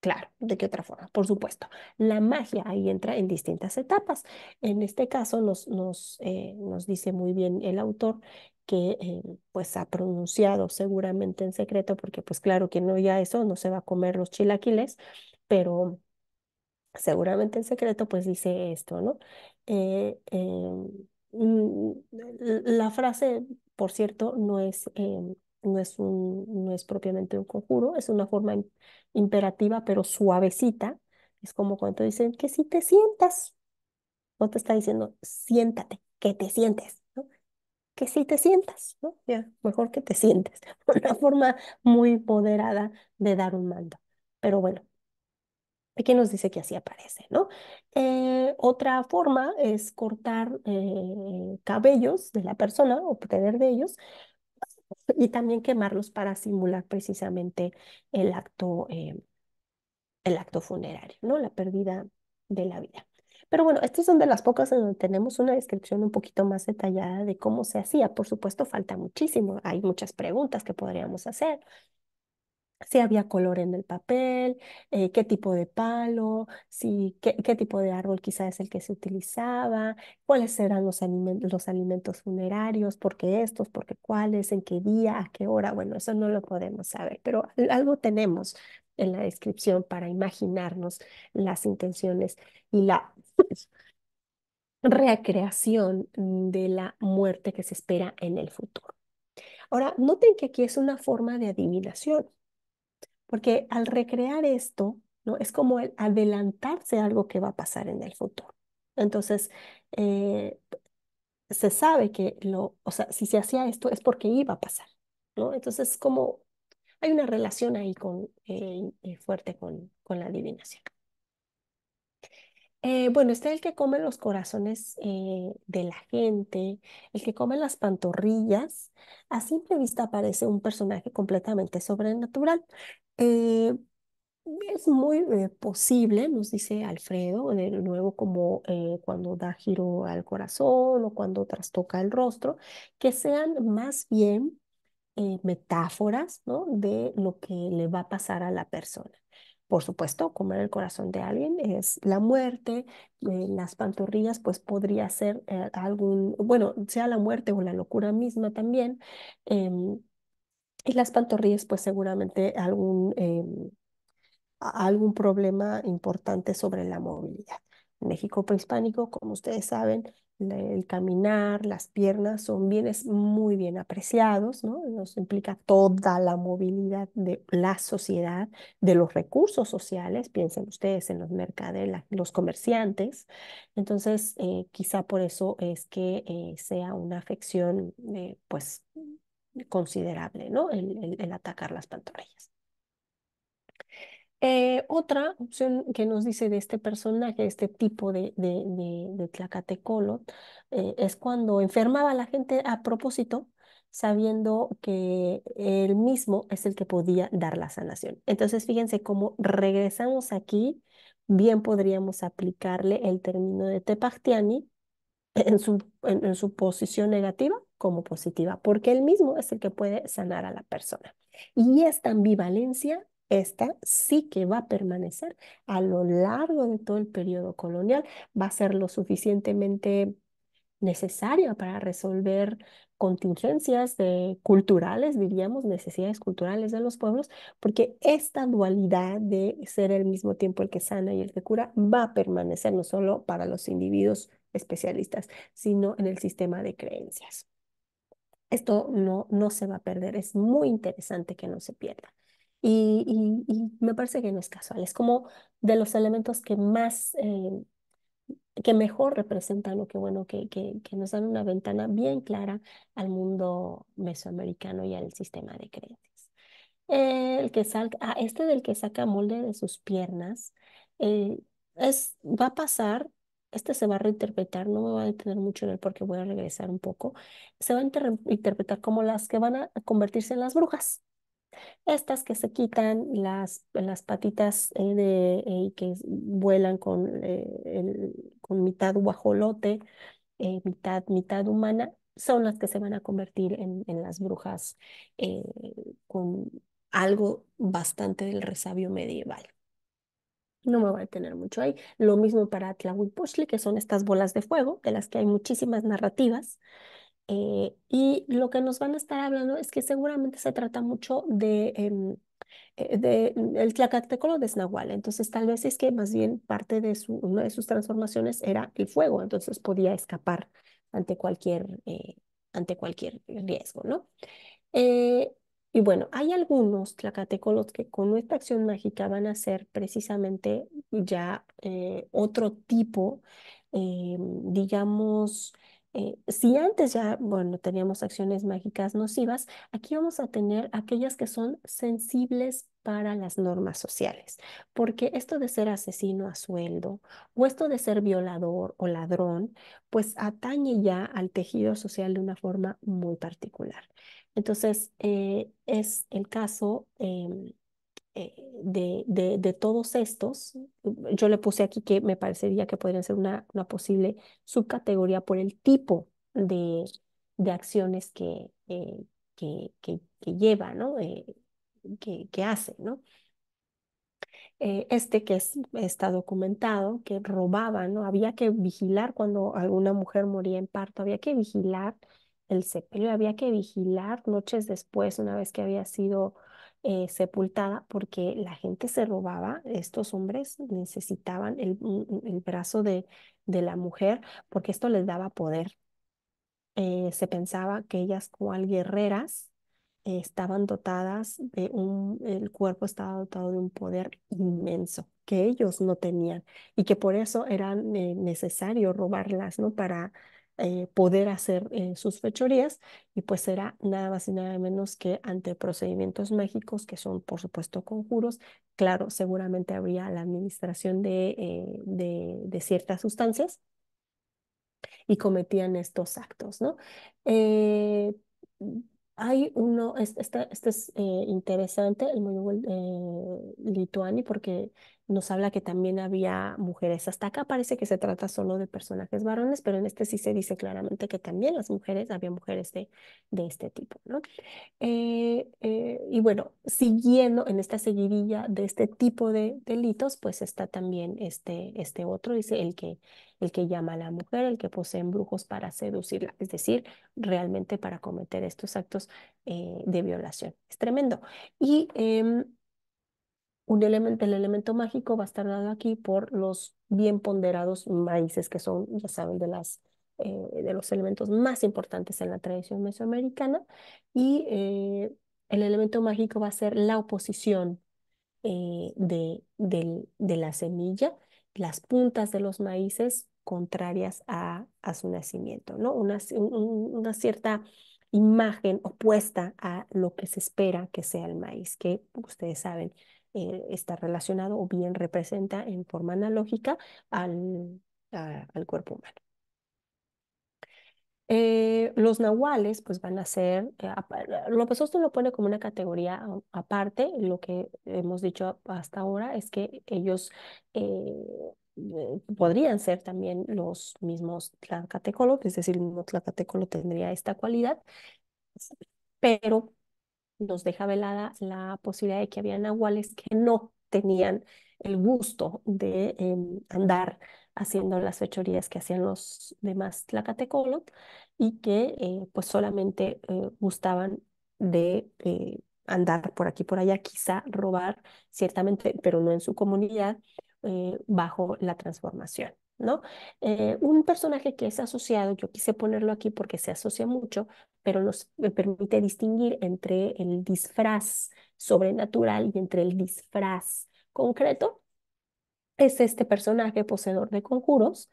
Claro, ¿de qué otra forma? Por supuesto. La magia ahí entra en distintas etapas. En este caso nos, nos, nos dice muy bien el autor que eh, pues ha pronunciado seguramente en secreto, porque pues claro, quien no ya eso no se va a comer los chilaquiles, pero seguramente en secreto pues dice esto, ¿no? Eh, em, mm, la frase, por cierto, no es, em, no es, un, no es propiamente un conjuro, es una forma imperativa pero suavecita. Es como cuando dicen que si te sientas, no te está diciendo siéntate, que te sientes que sí te sientas, ¿no? Ya, mejor que te sientes. Una forma muy moderada de dar un mando. Pero bueno, qué nos dice que así aparece, ¿no? Eh, otra forma es cortar eh, cabellos de la persona, obtener de ellos, y también quemarlos para simular precisamente el acto, eh, el acto funerario, ¿no? La pérdida de la vida. Pero bueno, estas son de las pocas en donde tenemos una descripción un poquito más detallada de cómo se hacía. Por supuesto, falta muchísimo. Hay muchas preguntas que podríamos hacer. Si había color en el papel, eh, qué tipo de palo, si, qué, tipo de árbol quizá es el que se utilizaba, cuáles eran los, los alimentos funerarios, por qué estos, por qué cuáles, en qué día, a qué hora. Bueno, eso no lo podemos saber, pero algo tenemos en la descripción para imaginarnos las intenciones y la recreación de la muerte que se espera en el futuro. Ahora, noten que aquí es una forma de adivinación, porque al recrear esto, ¿no? es como el adelantarse a algo que va a pasar en el futuro. Entonces, eh, se sabe que lo, o sea, si se hacía esto es porque iba a pasar, ¿no? Entonces, como hay una relación ahí con, eh, fuerte con, con la adivinación. Eh, bueno, este es el que come los corazones eh, de la gente, el que come las pantorrillas. A simple vista parece un personaje completamente sobrenatural. Eh, es muy posible, nos dice Alfredo, de nuevo como cuando da giro al corazón o cuando trastoca el rostro, que sean más bien metáforas ¿no? de lo que le va a pasar a la persona por supuesto, comer el corazón de alguien es la muerte, eh, las pantorrillas, pues podría ser eh, algún, bueno, sea la muerte o la locura misma también. Em, y las pantorrillas, pues seguramente algún, em, algún problema importante sobre la movilidad. México prehispánico, como ustedes saben, el caminar, las piernas son bienes muy bien apreciados, ¿no? Nos implica toda la movilidad de la sociedad, de los recursos sociales, piensen ustedes en los mercaderes, los comerciantes. Entonces, eh, quizá por eso es que eh, sea una afección, eh, pues, considerable, ¿no? El, el atacar las pantorrillas. Eh, otra opción que nos dice de este personaje, este tipo de, de, eh, es cuando enfermaba a la gente a propósito, sabiendo que él mismo es el que podía dar la sanación. Entonces, fíjense cómo regresamos aquí, bien podríamos aplicarle el término de tepachtiani en su, en, en su posición negativa como positiva, porque él mismo es el que puede sanar a la persona. Y esta ambivalencia esta sí que va a permanecer a lo largo de todo el periodo colonial, va a ser lo suficientemente necesaria para resolver contingencias culturales, diríamos, necesidades culturales de los pueblos, porque esta dualidad de ser al mismo tiempo el que sana y el que cura va a permanecer no solo para los individuos especialistas, sino en el sistema de creencias. Esto no, no se va a perder, es muy interesante que no se pierda. Y, me parece que no es casual, es como de los elementos que más, em, que mejor representan lo que bueno, que, que, nos dan una ventana bien clara al mundo mesoamericano y al sistema de creencias. el que ah, este del que saca molde de sus piernas, eh, es, va a pasar, este se va a reinterpretar, no me va a detener mucho en él porque voy a regresar un poco, se va a interpretar como las que van a convertirse en las brujas estas que se quitan las, las patitas eh, de, eh, que vuelan con, eh, el, con mitad guajolote, eh, mitad, mitad humana, son las que se van a convertir en, en las brujas con algo bastante del resabio medieval. No me voy a detener mucho ahí. Lo mismo para Tlahuipochtli, que son estas bolas de fuego, de las que hay muchísimas narrativas. Eh, y lo que nos van a estar hablando es que seguramente se trata mucho de, em, eh, de mm, el tlacatecolo de Entonces, tal vez es que más bien parte de su, una de sus transformaciones era el fuego. Entonces, podía escapar ante cualquier, eh, ante cualquier riesgo, ¿no? y bueno, hay algunos tlacatecolos que con esta acción mágica van a ser precisamente ya otro tipo, em, digamos, eh, si antes ya, bueno, teníamos acciones mágicas nocivas, aquí vamos a tener aquellas que son sensibles para las normas sociales, porque esto de ser asesino a sueldo o esto de ser violador o ladrón, pues atañe ya al tejido social de una forma muy particular. Entonces, eh, es el caso em, eh, de, de, todos estos, yo le puse aquí que me parecería que podrían ser una, una posible subcategoría por el tipo de, acciones eh, que, que, que, lleva, ¿no? Eh, que, hace, ¿no? este que es, está documentado, que robaba, ¿no? Había que vigilar cuando alguna mujer moría en parto, había que vigilar el sepelio, había que vigilar noches después, una vez que había sido eh, sepultada porque la gente se robaba, estos hombres necesitaban el, brazo de, de, la mujer porque esto les daba poder. Eh, se pensaba que ellas cual guerreras estaban dotadas de un, el cuerpo estaba dotado de un poder inmenso que ellos no tenían y que por eso era necesario robarlas, ¿no? Para eh, poder hacer eh, sus fechorías y pues era nada más y nada menos que ante procedimientos mágicos que son por supuesto conjuros. Claro, seguramente habría la administración de, eh, ciertas sustancias y cometían estos actos, ¿no? hay uno, este, es interesante, el muy lituani, porque nos habla que también había mujeres. Hasta acá parece que se trata solo de personajes varones, pero en este sí se dice claramente que también las mujeres, había mujeres de, de este tipo, ¿no? Eh, eh, y bueno, siguiendo en esta seguidilla de este tipo de delitos, pues está también este, este otro, dice el que, el que llama a la mujer, el que posee brujos para seducirla, es decir, realmente para cometer estos actos eh, de violación. Es tremendo. Y em, elemento, el elemento mágico va a estar dado aquí por los bien ponderados maíces, que son, ya saben, de, las, eh, de los elementos más importantes en la tradición mesoamericana. Y eh, el elemento mágico va a ser la oposición eh, de, de, la semilla, las puntas de los maíces contrarias a, su nacimiento, ¿no? una cierta imagen opuesta a lo que se espera que sea el maíz, que ustedes saben, eh, está relacionado o bien representa en forma analógica al, cuerpo humano. Eh, los nahuales pues van a ser, eh, lo que pues, Osto lo pone como una categoría aparte, lo que hemos dicho hasta ahora es que ellos podrían ser también los mismos tlacatecolos, es decir, el mismo tlacatecolo tendría esta cualidad, pero nos deja velada la posibilidad de que habían nahuales que no tenían el gusto de em, andar haciendo las fechorías que hacían los demás tlacatecolot y que eh, pues solamente eh, gustaban de eh, andar por aquí por allá, quizá robar ciertamente, pero no en su comunidad, bajo la transformación. ¿no? Eh, un personaje que es asociado, yo quise ponerlo aquí porque se asocia mucho, pero nos permite distinguir entre el disfraz sobrenatural y entre el disfraz concreto. Es este personaje poseedor de conjuros,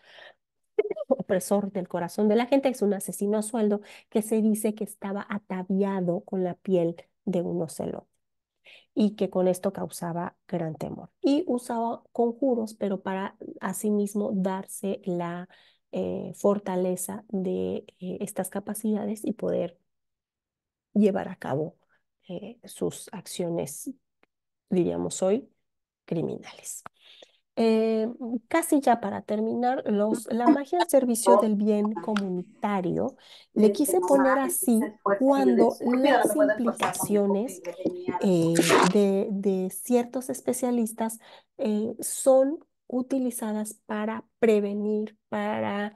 opresor del corazón de la gente, es un asesino a sueldo que se dice que estaba ataviado con la piel de un ocelot y que con esto causaba gran temor. Y usaba conjuros, pero para asimismo darse la eh, fortaleza de eh, estas capacidades y poder llevar a cabo eh, sus acciones, diríamos hoy, criminales. Eh, casi ya para terminar, los, la magia al servicio del bien comunitario le quise poner así cuando las implicaciones eh, de, ciertos especialistas eh, son utilizadas para prevenir, para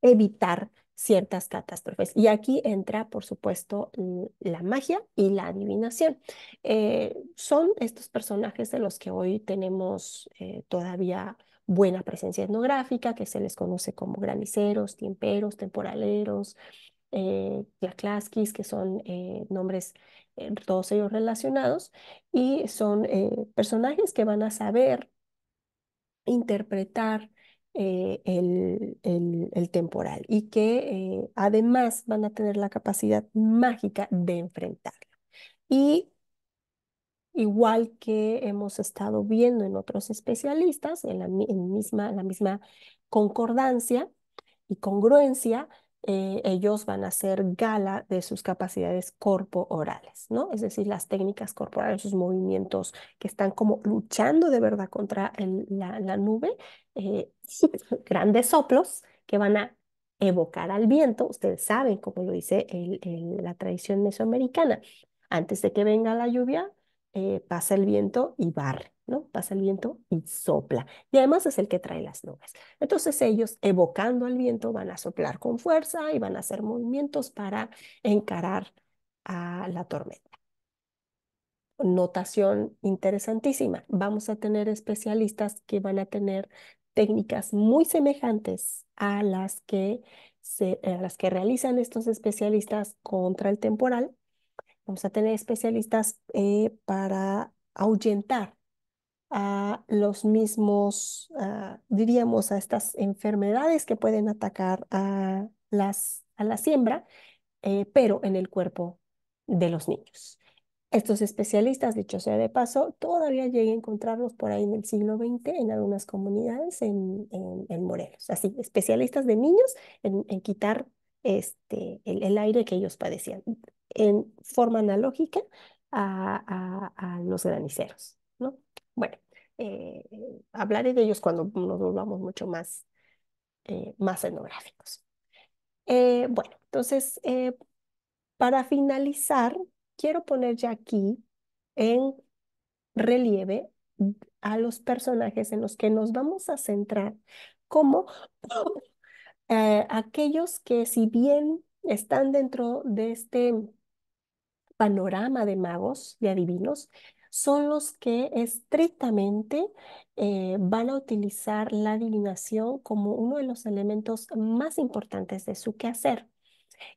evitar ciertas catástrofes. Y aquí entra, por supuesto, la magia y la adivinación. Eh, son estos personajes de los que hoy tenemos eh, todavía buena presencia etnográfica, que se les conoce como graniceros, tiemperos, temporaleros, eh, que son eh, nombres todos ellos relacionados, y son personajes que van a saber interpretar eh, el, temporal y que eh, además van a tener la capacidad mágica de enfrentarlo Y igual que hemos estado viendo en otros especialistas, en misma, la misma concordancia y congruencia, eh, ellos van a hacer gala de sus capacidades corporales, ¿no? Es decir, las técnicas corporales, sus movimientos que están como luchando de verdad contra la, nube, eh, grandes soplos que van a evocar al viento, ustedes saben, como lo dice la tradición mesoamericana, antes de que venga la lluvia, eh, pasa el viento y barre, Pasa el viento y sopla. Y además es el que trae las nubes. Entonces ellos, evocando al viento, van a soplar con fuerza y van a hacer movimientos para encarar a la tormenta. Notación interesantísima. Vamos a tener especialistas que van a tener técnicas muy semejantes a las que, las que realizan estos especialistas contra el temporal. Vamos a tener especialistas eh, para ahuyentar a los mismos, ah, diríamos, a estas enfermedades que pueden atacar a, las, a la siembra, eh, pero en el cuerpo de los niños. Estos especialistas, dicho sea de paso, todavía llegué a encontrarlos por ahí en el siglo XX en algunas comunidades en, en, Morelos. Así, especialistas de niños en, quitar este, el, aire que ellos padecían, en forma analógica a, a los graniceros. ¿no? Bueno, eh, hablaré de ellos cuando nos volvamos mucho más, eh, más etnográficos. Eh, bueno, entonces, para finalizar, quiero poner ya aquí en relieve a los personajes en los que nos vamos a centrar como aquellos que si bien están dentro de este panorama de magos y adivinos, son los que estrictamente eh, van a utilizar la adivinación como uno de los elementos más importantes de su quehacer.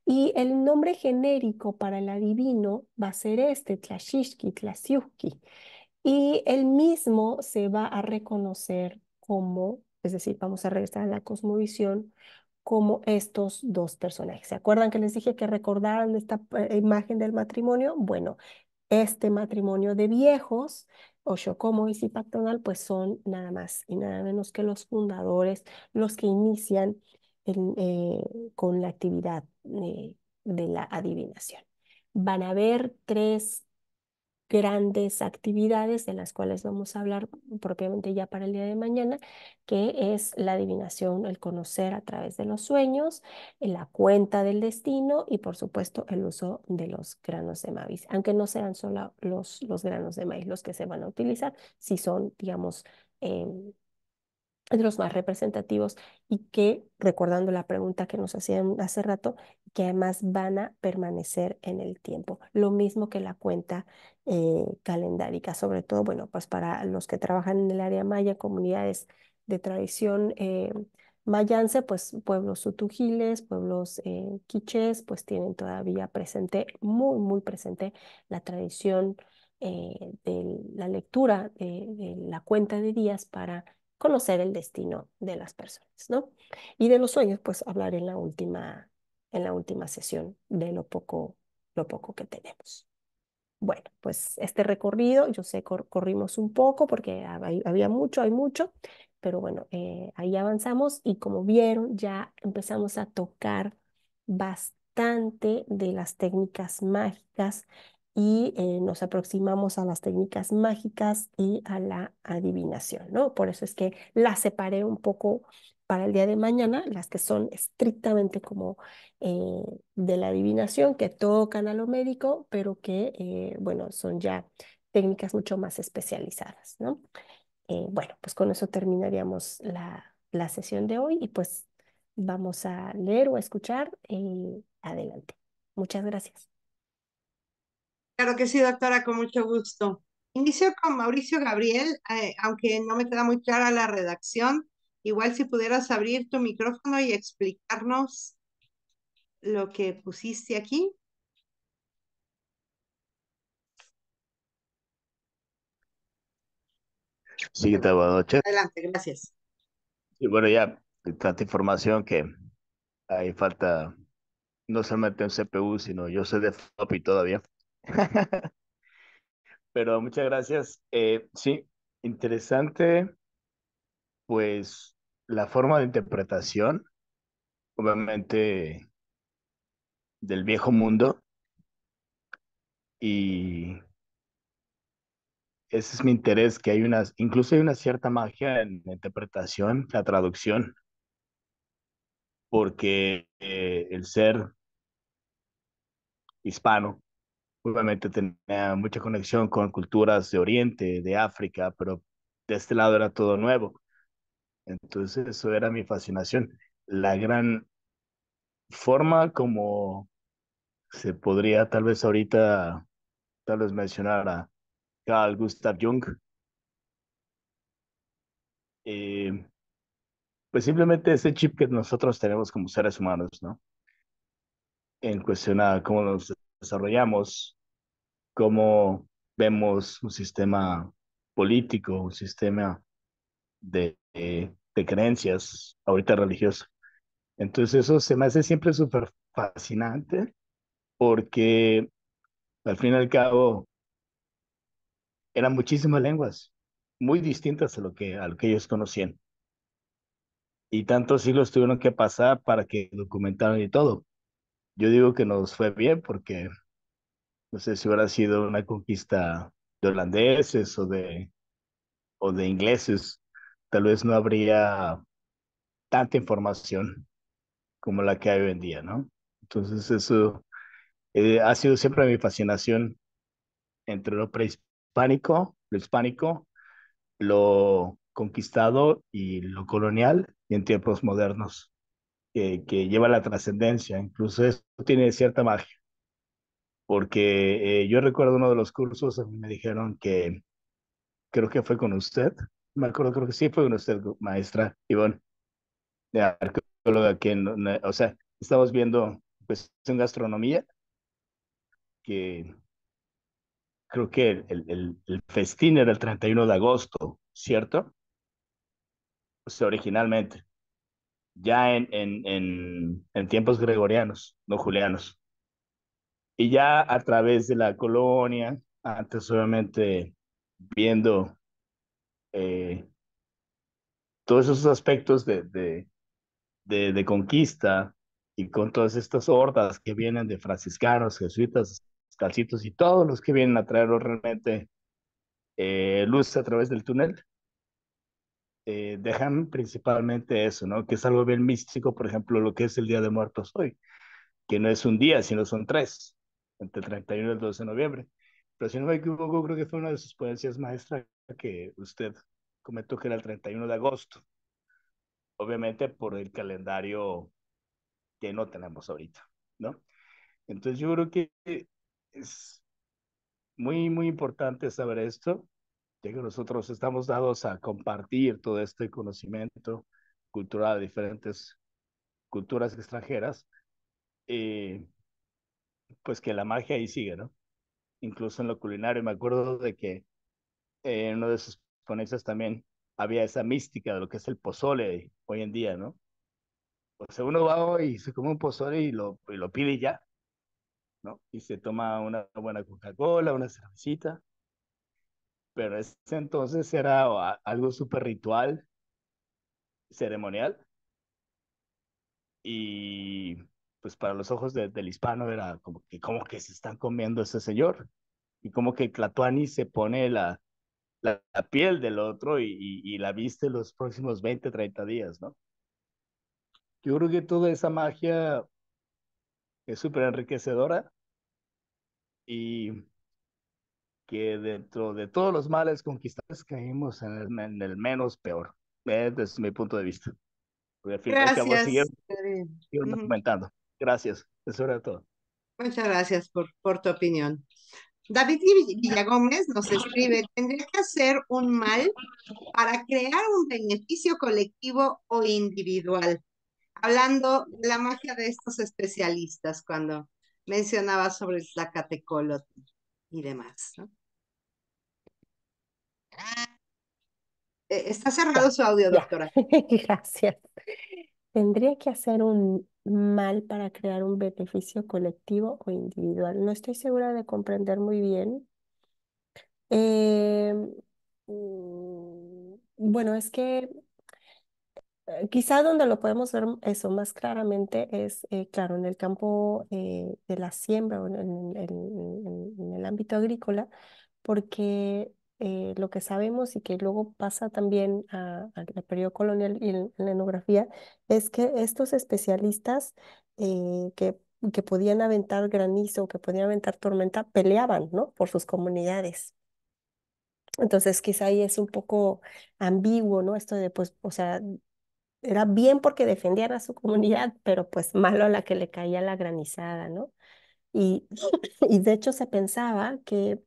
Y el nombre genérico para el adivino va a ser este, Tlashishki, Tlasiuski. Y el mismo se va a reconocer como, es decir, vamos a regresar a la cosmovisión, como estos dos personajes. ¿Se acuerdan que les dije que recordaran esta eh, imagen del matrimonio? Bueno, este matrimonio de viejos, Oshokomo y Zipactonal, pues son nada más y nada menos que los fundadores, los que inician eh, con la actividad eh, de la adivinación. Van a haber tres grandes actividades de las cuales vamos a hablar propiamente ya para el día de mañana, que es la adivinación, el conocer a través de los sueños, la cuenta del destino y por supuesto el uso de los granos de maíz, aunque no sean solo los, los granos de maíz los que se van a utilizar, si son, digamos, em, de los más representativos y que, recordando la pregunta que nos hacían hace rato, que además van a permanecer en el tiempo. Lo mismo que la cuenta eh, calendárica, sobre todo, bueno, pues para los que trabajan en el área maya, comunidades de tradición eh, pues pueblos sutujiles, pueblos eh, quichés, pues tienen todavía presente, muy, muy presente la tradición eh, de la lectura de la cuenta de días para conocer el destino de las personas, ¿no? Y de los sueños, pues hablar en la última, en la última sesión de lo poco, lo poco que tenemos. Bueno, pues este recorrido, yo sé, corrimos un poco porque había mucho, hay mucho, pero bueno, eh, ahí avanzamos y como vieron, ya empezamos a tocar bastante de las técnicas mágicas y eh, nos aproximamos a las técnicas mágicas y a la adivinación, ¿no? Por eso es que las separé un poco para el día de mañana, las que son estrictamente como eh, de la adivinación, que tocan a lo médico, pero que, eh, bueno, son ya técnicas mucho más especializadas, ¿no? bueno, pues con eso terminaríamos la, la, sesión de hoy y pues vamos a leer o a escuchar adelante. Muchas gracias. Claro que sí, doctora, con mucho gusto. Inicio con Mauricio Gabriel, eh, aunque no me queda muy clara la redacción, igual si pudieras abrir tu micrófono y explicarnos lo que pusiste aquí. Sí, te buenas Adelante, gracias. Y bueno, ya, tanta información que hay falta no solamente un CPU, sino yo sé de floppy todavía. Pero muchas gracias. Eh, sí, interesante, pues la forma de interpretación, obviamente, del viejo mundo. Y ese es mi interés, que hay unas incluso hay una cierta magia en la interpretación, la traducción, porque eh, el ser hispano obviamente tenía mucha conexión con culturas de Oriente, de África, pero de este lado era todo nuevo. Entonces eso era mi fascinación. La gran forma como se podría tal vez ahorita tal vez mencionar a Carl Gustav Jung. Eh, pues simplemente ese chip que nosotros tenemos como seres humanos, ¿no? En cuestionar cómo nos desarrollamos, cómo vemos un sistema político, un sistema eh, de, creencias, ahorita religioso. Entonces eso se me hace siempre súper fascinante porque al fin y al cabo eran muchísimas lenguas, muy distintas a lo que, a lo que ellos conocían. Y tantos siglos tuvieron que pasar para que documentaran y todo yo digo que nos fue bien porque no sé si hubiera sido una conquista de holandeses o de, o de ingleses, tal vez no habría tanta información como la que hay hoy en día, ¿no? Entonces eso eh, ha sido siempre mi fascinación entre lo prehispánico, lo hispánico, lo conquistado y lo colonial y en tiempos modernos que, lleva la trascendencia, incluso eso tiene cierta magia, porque eh, yo recuerdo uno de los cursos, a mí me dijeron que, creo que fue con usted, me acuerdo, creo que sí fue con usted, maestra Ivonne, de arqueóloga, que, o sea, estamos viendo pues en gastronomía, que creo que el, el, el, festín era el 31 de agosto, ¿cierto? O sea, originalmente ya en, en, en, tiempos gregorianos, no julianos. Y ya a través de la colonia, antes obviamente viendo eh, todos esos aspectos de, de, de, conquista y con todas estas hordas que vienen de franciscanos, jesuitas, calcitos y todos los que vienen a traer realmente eh, luz a través del túnel, eh, dejan principalmente eso, ¿no? Que es algo bien místico, por ejemplo, lo que es el Día de Muertos hoy, que no es un día, sino son tres, entre el 31 y el 12 de noviembre. Pero si no me equivoco, creo que fue una de sus poesías maestras que usted comentó que era el 31 de agosto, obviamente por el calendario que no tenemos ahorita, ¿no? Entonces yo creo que es muy, muy importante saber esto que nosotros estamos dados a compartir todo este conocimiento cultural de diferentes culturas extranjeras, eh, pues que la magia ahí sigue, ¿no? Incluso en lo culinario, me acuerdo de que en uno de sus ponencias también había esa mística de lo que es el pozole hoy en día, ¿no? O sea, uno va hoy y se come un pozole y lo, y lo pide ya, ¿no? Y se toma una buena Coca-Cola, una cervecita, pero ese entonces era algo súper ritual, ceremonial, y pues para los ojos del hispano era como que, como que se están comiendo ese señor, y como que clatuani se pone la, la, piel del otro y, la viste los próximos 20, 30 días, ¿no? Yo creo que toda esa magia es súper enriquecedora y que dentro de todos los males conquistados caímos en el, menos peor, eh, desde mi punto de vista. Este, gracias. Gracias. Eso era todo. Muchas gracias por, por tu opinión. David Villagómez nos escribe, tendría que hacer un mal para crear un beneficio colectivo o individual. Hablando de la magia de estos especialistas cuando mencionaba sobre la catecóloga y demás. Eh, está cerrado su audio, doctora. Gracias. ¿Tendría que hacer un mal para crear un beneficio colectivo o individual? No estoy segura de comprender muy bien. Eh, mm, bueno, es que eh, quizá donde lo podemos ver eso más claramente es, eh, claro, en el campo eh, de la siembra o en, el ámbito agrícola, porque lo que sabemos y que luego pasa también al periodo colonial y en, la etnografía es que estos especialistas que que podían aventar granizo, o que podían aventar tormenta, peleaban, ¿no? Por sus comunidades. Entonces, quizá ahí es un poco ambiguo, ¿no? Esto de, pues, o sea, era bien porque defendían a su comunidad, pero pues malo la que le caía la granizada, ¿no? Y, y de hecho se pensaba que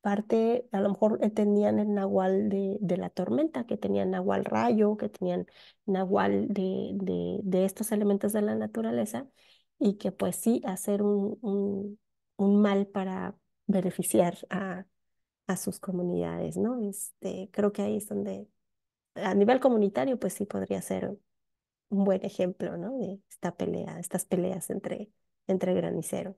parte, a lo mejor eh, tenían el nahual de, de la tormenta, que tenían nahual rayo, que tenían nahual de, de, de estos elementos de la naturaleza, y que pues sí, hacer un, un, un mal para beneficiar a, a sus comunidades, ¿no? Este, creo que ahí es donde a nivel comunitario, pues sí podría ser un buen ejemplo, ¿no? De esta pelea, estas peleas entre, entre graniceros.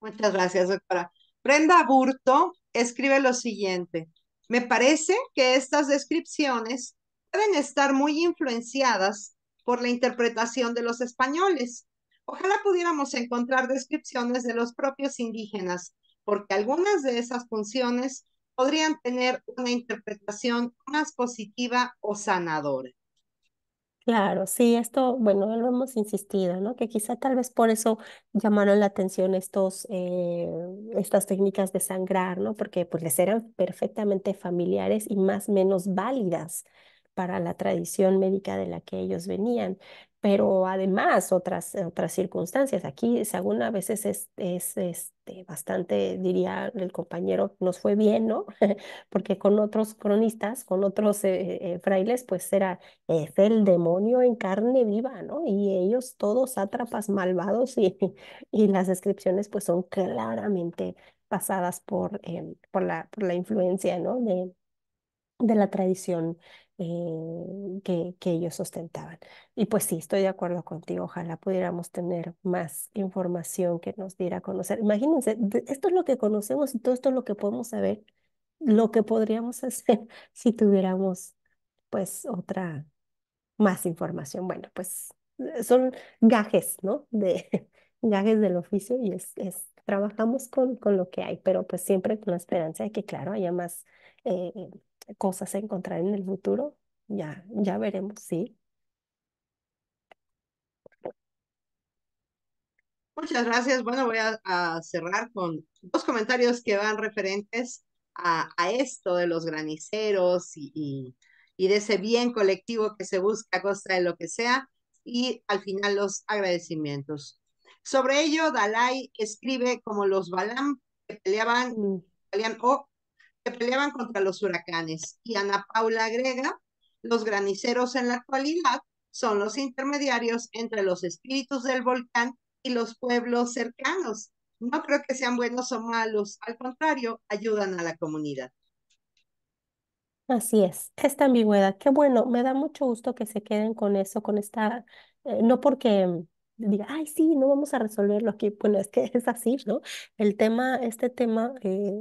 Muchas gracias, doctora. Brenda Burto escribe lo siguiente. Me parece que estas descripciones pueden estar muy influenciadas por la interpretación de los españoles. Ojalá pudiéramos encontrar descripciones de los propios indígenas, porque algunas de esas funciones podrían tener una interpretación más positiva o sanadora. Claro, sí, esto, bueno, lo hemos insistido, ¿no? Que quizá tal vez por eso llamaron la atención estos, eh, estas técnicas de sangrar, ¿no? Porque pues les eran perfectamente familiares y más menos válidas, para la tradición médica de la que ellos venían, pero además otras, otras circunstancias. Aquí según a veces es, este, bastante, diría el compañero, nos fue bien, ¿no? Porque con otros cronistas, con otros eh, eh, frailes, pues era el demonio en carne viva, ¿no? Y ellos todos sátrapas malvados y, y las descripciones pues son claramente pasadas por, em, por, la, por la influencia, ¿no? De, de la tradición eh, que, que ellos sustentaban. Y pues sí, estoy de acuerdo contigo, ojalá pudiéramos tener más información que nos diera a conocer. Imagínense, esto es lo que conocemos y todo esto es lo que podemos saber, lo que podríamos hacer si tuviéramos pues otra, más información. Bueno, pues eh, son gajes, ¿no? De gajes del oficio y es, trabajamos con, con lo que hay, pero pues siempre con la esperanza de que, claro, haya más eh, cosas a encontrar en el futuro. Ya, ya veremos, sí. Muchas gracias. Bueno, voy a, cerrar con dos comentarios que van referentes a, a esto de los graniceros y, y, de ese bien colectivo que se busca a costa de lo que sea. Y al final los agradecimientos. Sobre ello, Dalai escribe como los Balam que peleaban, mm. pelean o peleaban contra los huracanes. Y Ana Paula agrega, los graniceros en la actualidad son los intermediarios entre los espíritus del volcán y los pueblos cercanos. No creo que sean buenos o malos, al contrario, ayudan a la comunidad. Así es, esta ambigüedad. Qué bueno, me da mucho gusto que se queden con eso, con esta, eh, no porque diga, ay, sí, no vamos a resolverlo aquí. Bueno, es que es así, ¿no? El tema, este tema eh,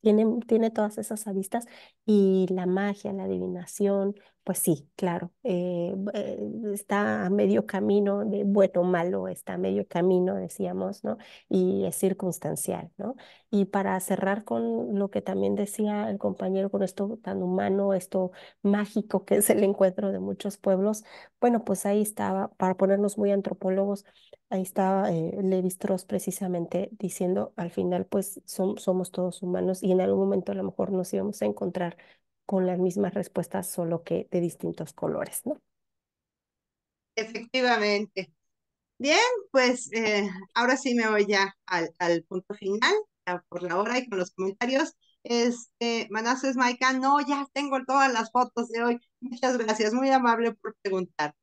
tiene, tiene todas esas avistas y la magia, la adivinación, pues sí, claro, eh, eh, está a medio camino de bueno o malo, está a medio camino, decíamos, ¿no? Y es circunstancial, ¿no? Y para cerrar con lo que también decía el compañero, con esto tan humano, esto mágico que es el encuentro de muchos pueblos, bueno, pues ahí estaba, para ponernos muy antropólogos, ahí estaba eh, Levi Strauss precisamente diciendo, al final, pues somos todos humanos y en algún momento a lo mejor nos íbamos a encontrar con las mismas respuestas, solo que de distintos colores, ¿no? Efectivamente. Bien, pues eh, ahora sí me voy ya al, punto final, por la hora y con los comentarios. Este, Manases Maika, no, ya tengo todas las fotos de hoy. Muchas gracias, muy amable por preguntar.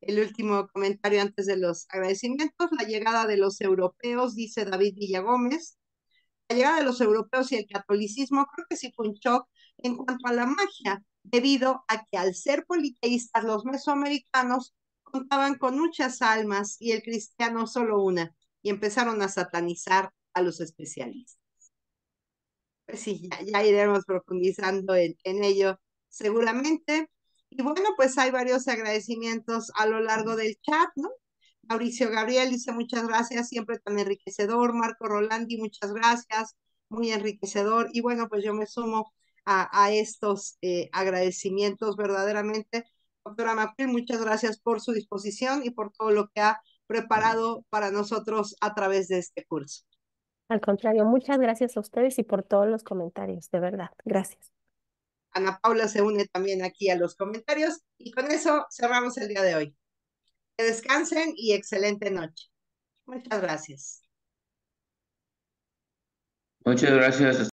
El último comentario antes de los agradecimientos, la llegada de los europeos, dice David Villagómez. La llegada de los europeos y el catolicismo, creo que sí fue un shock en cuanto a la magia, debido a que al ser politeístas los mesoamericanos contaban con muchas almas y el cristiano solo una, y empezaron a satanizar a los especialistas. Pues sí, ya, iremos profundizando en, en ello seguramente. Y bueno, pues hay varios agradecimientos a lo largo del chat, ¿no? Mauricio Gabriel dice muchas gracias, siempre tan enriquecedor. Marco Rolandi, muchas gracias, muy enriquecedor. Y bueno, pues yo me sumo a, estos eh, agradecimientos verdaderamente. Doctora Macri, muchas gracias por su disposición y por todo lo que ha preparado para nosotros a través de este curso. Al contrario, muchas gracias a ustedes y por todos los comentarios, de verdad. Gracias. Ana Paula se une también aquí a los comentarios y con eso cerramos el día de hoy. Que descansen y excelente noche. Muchas gracias. Muchas gracias.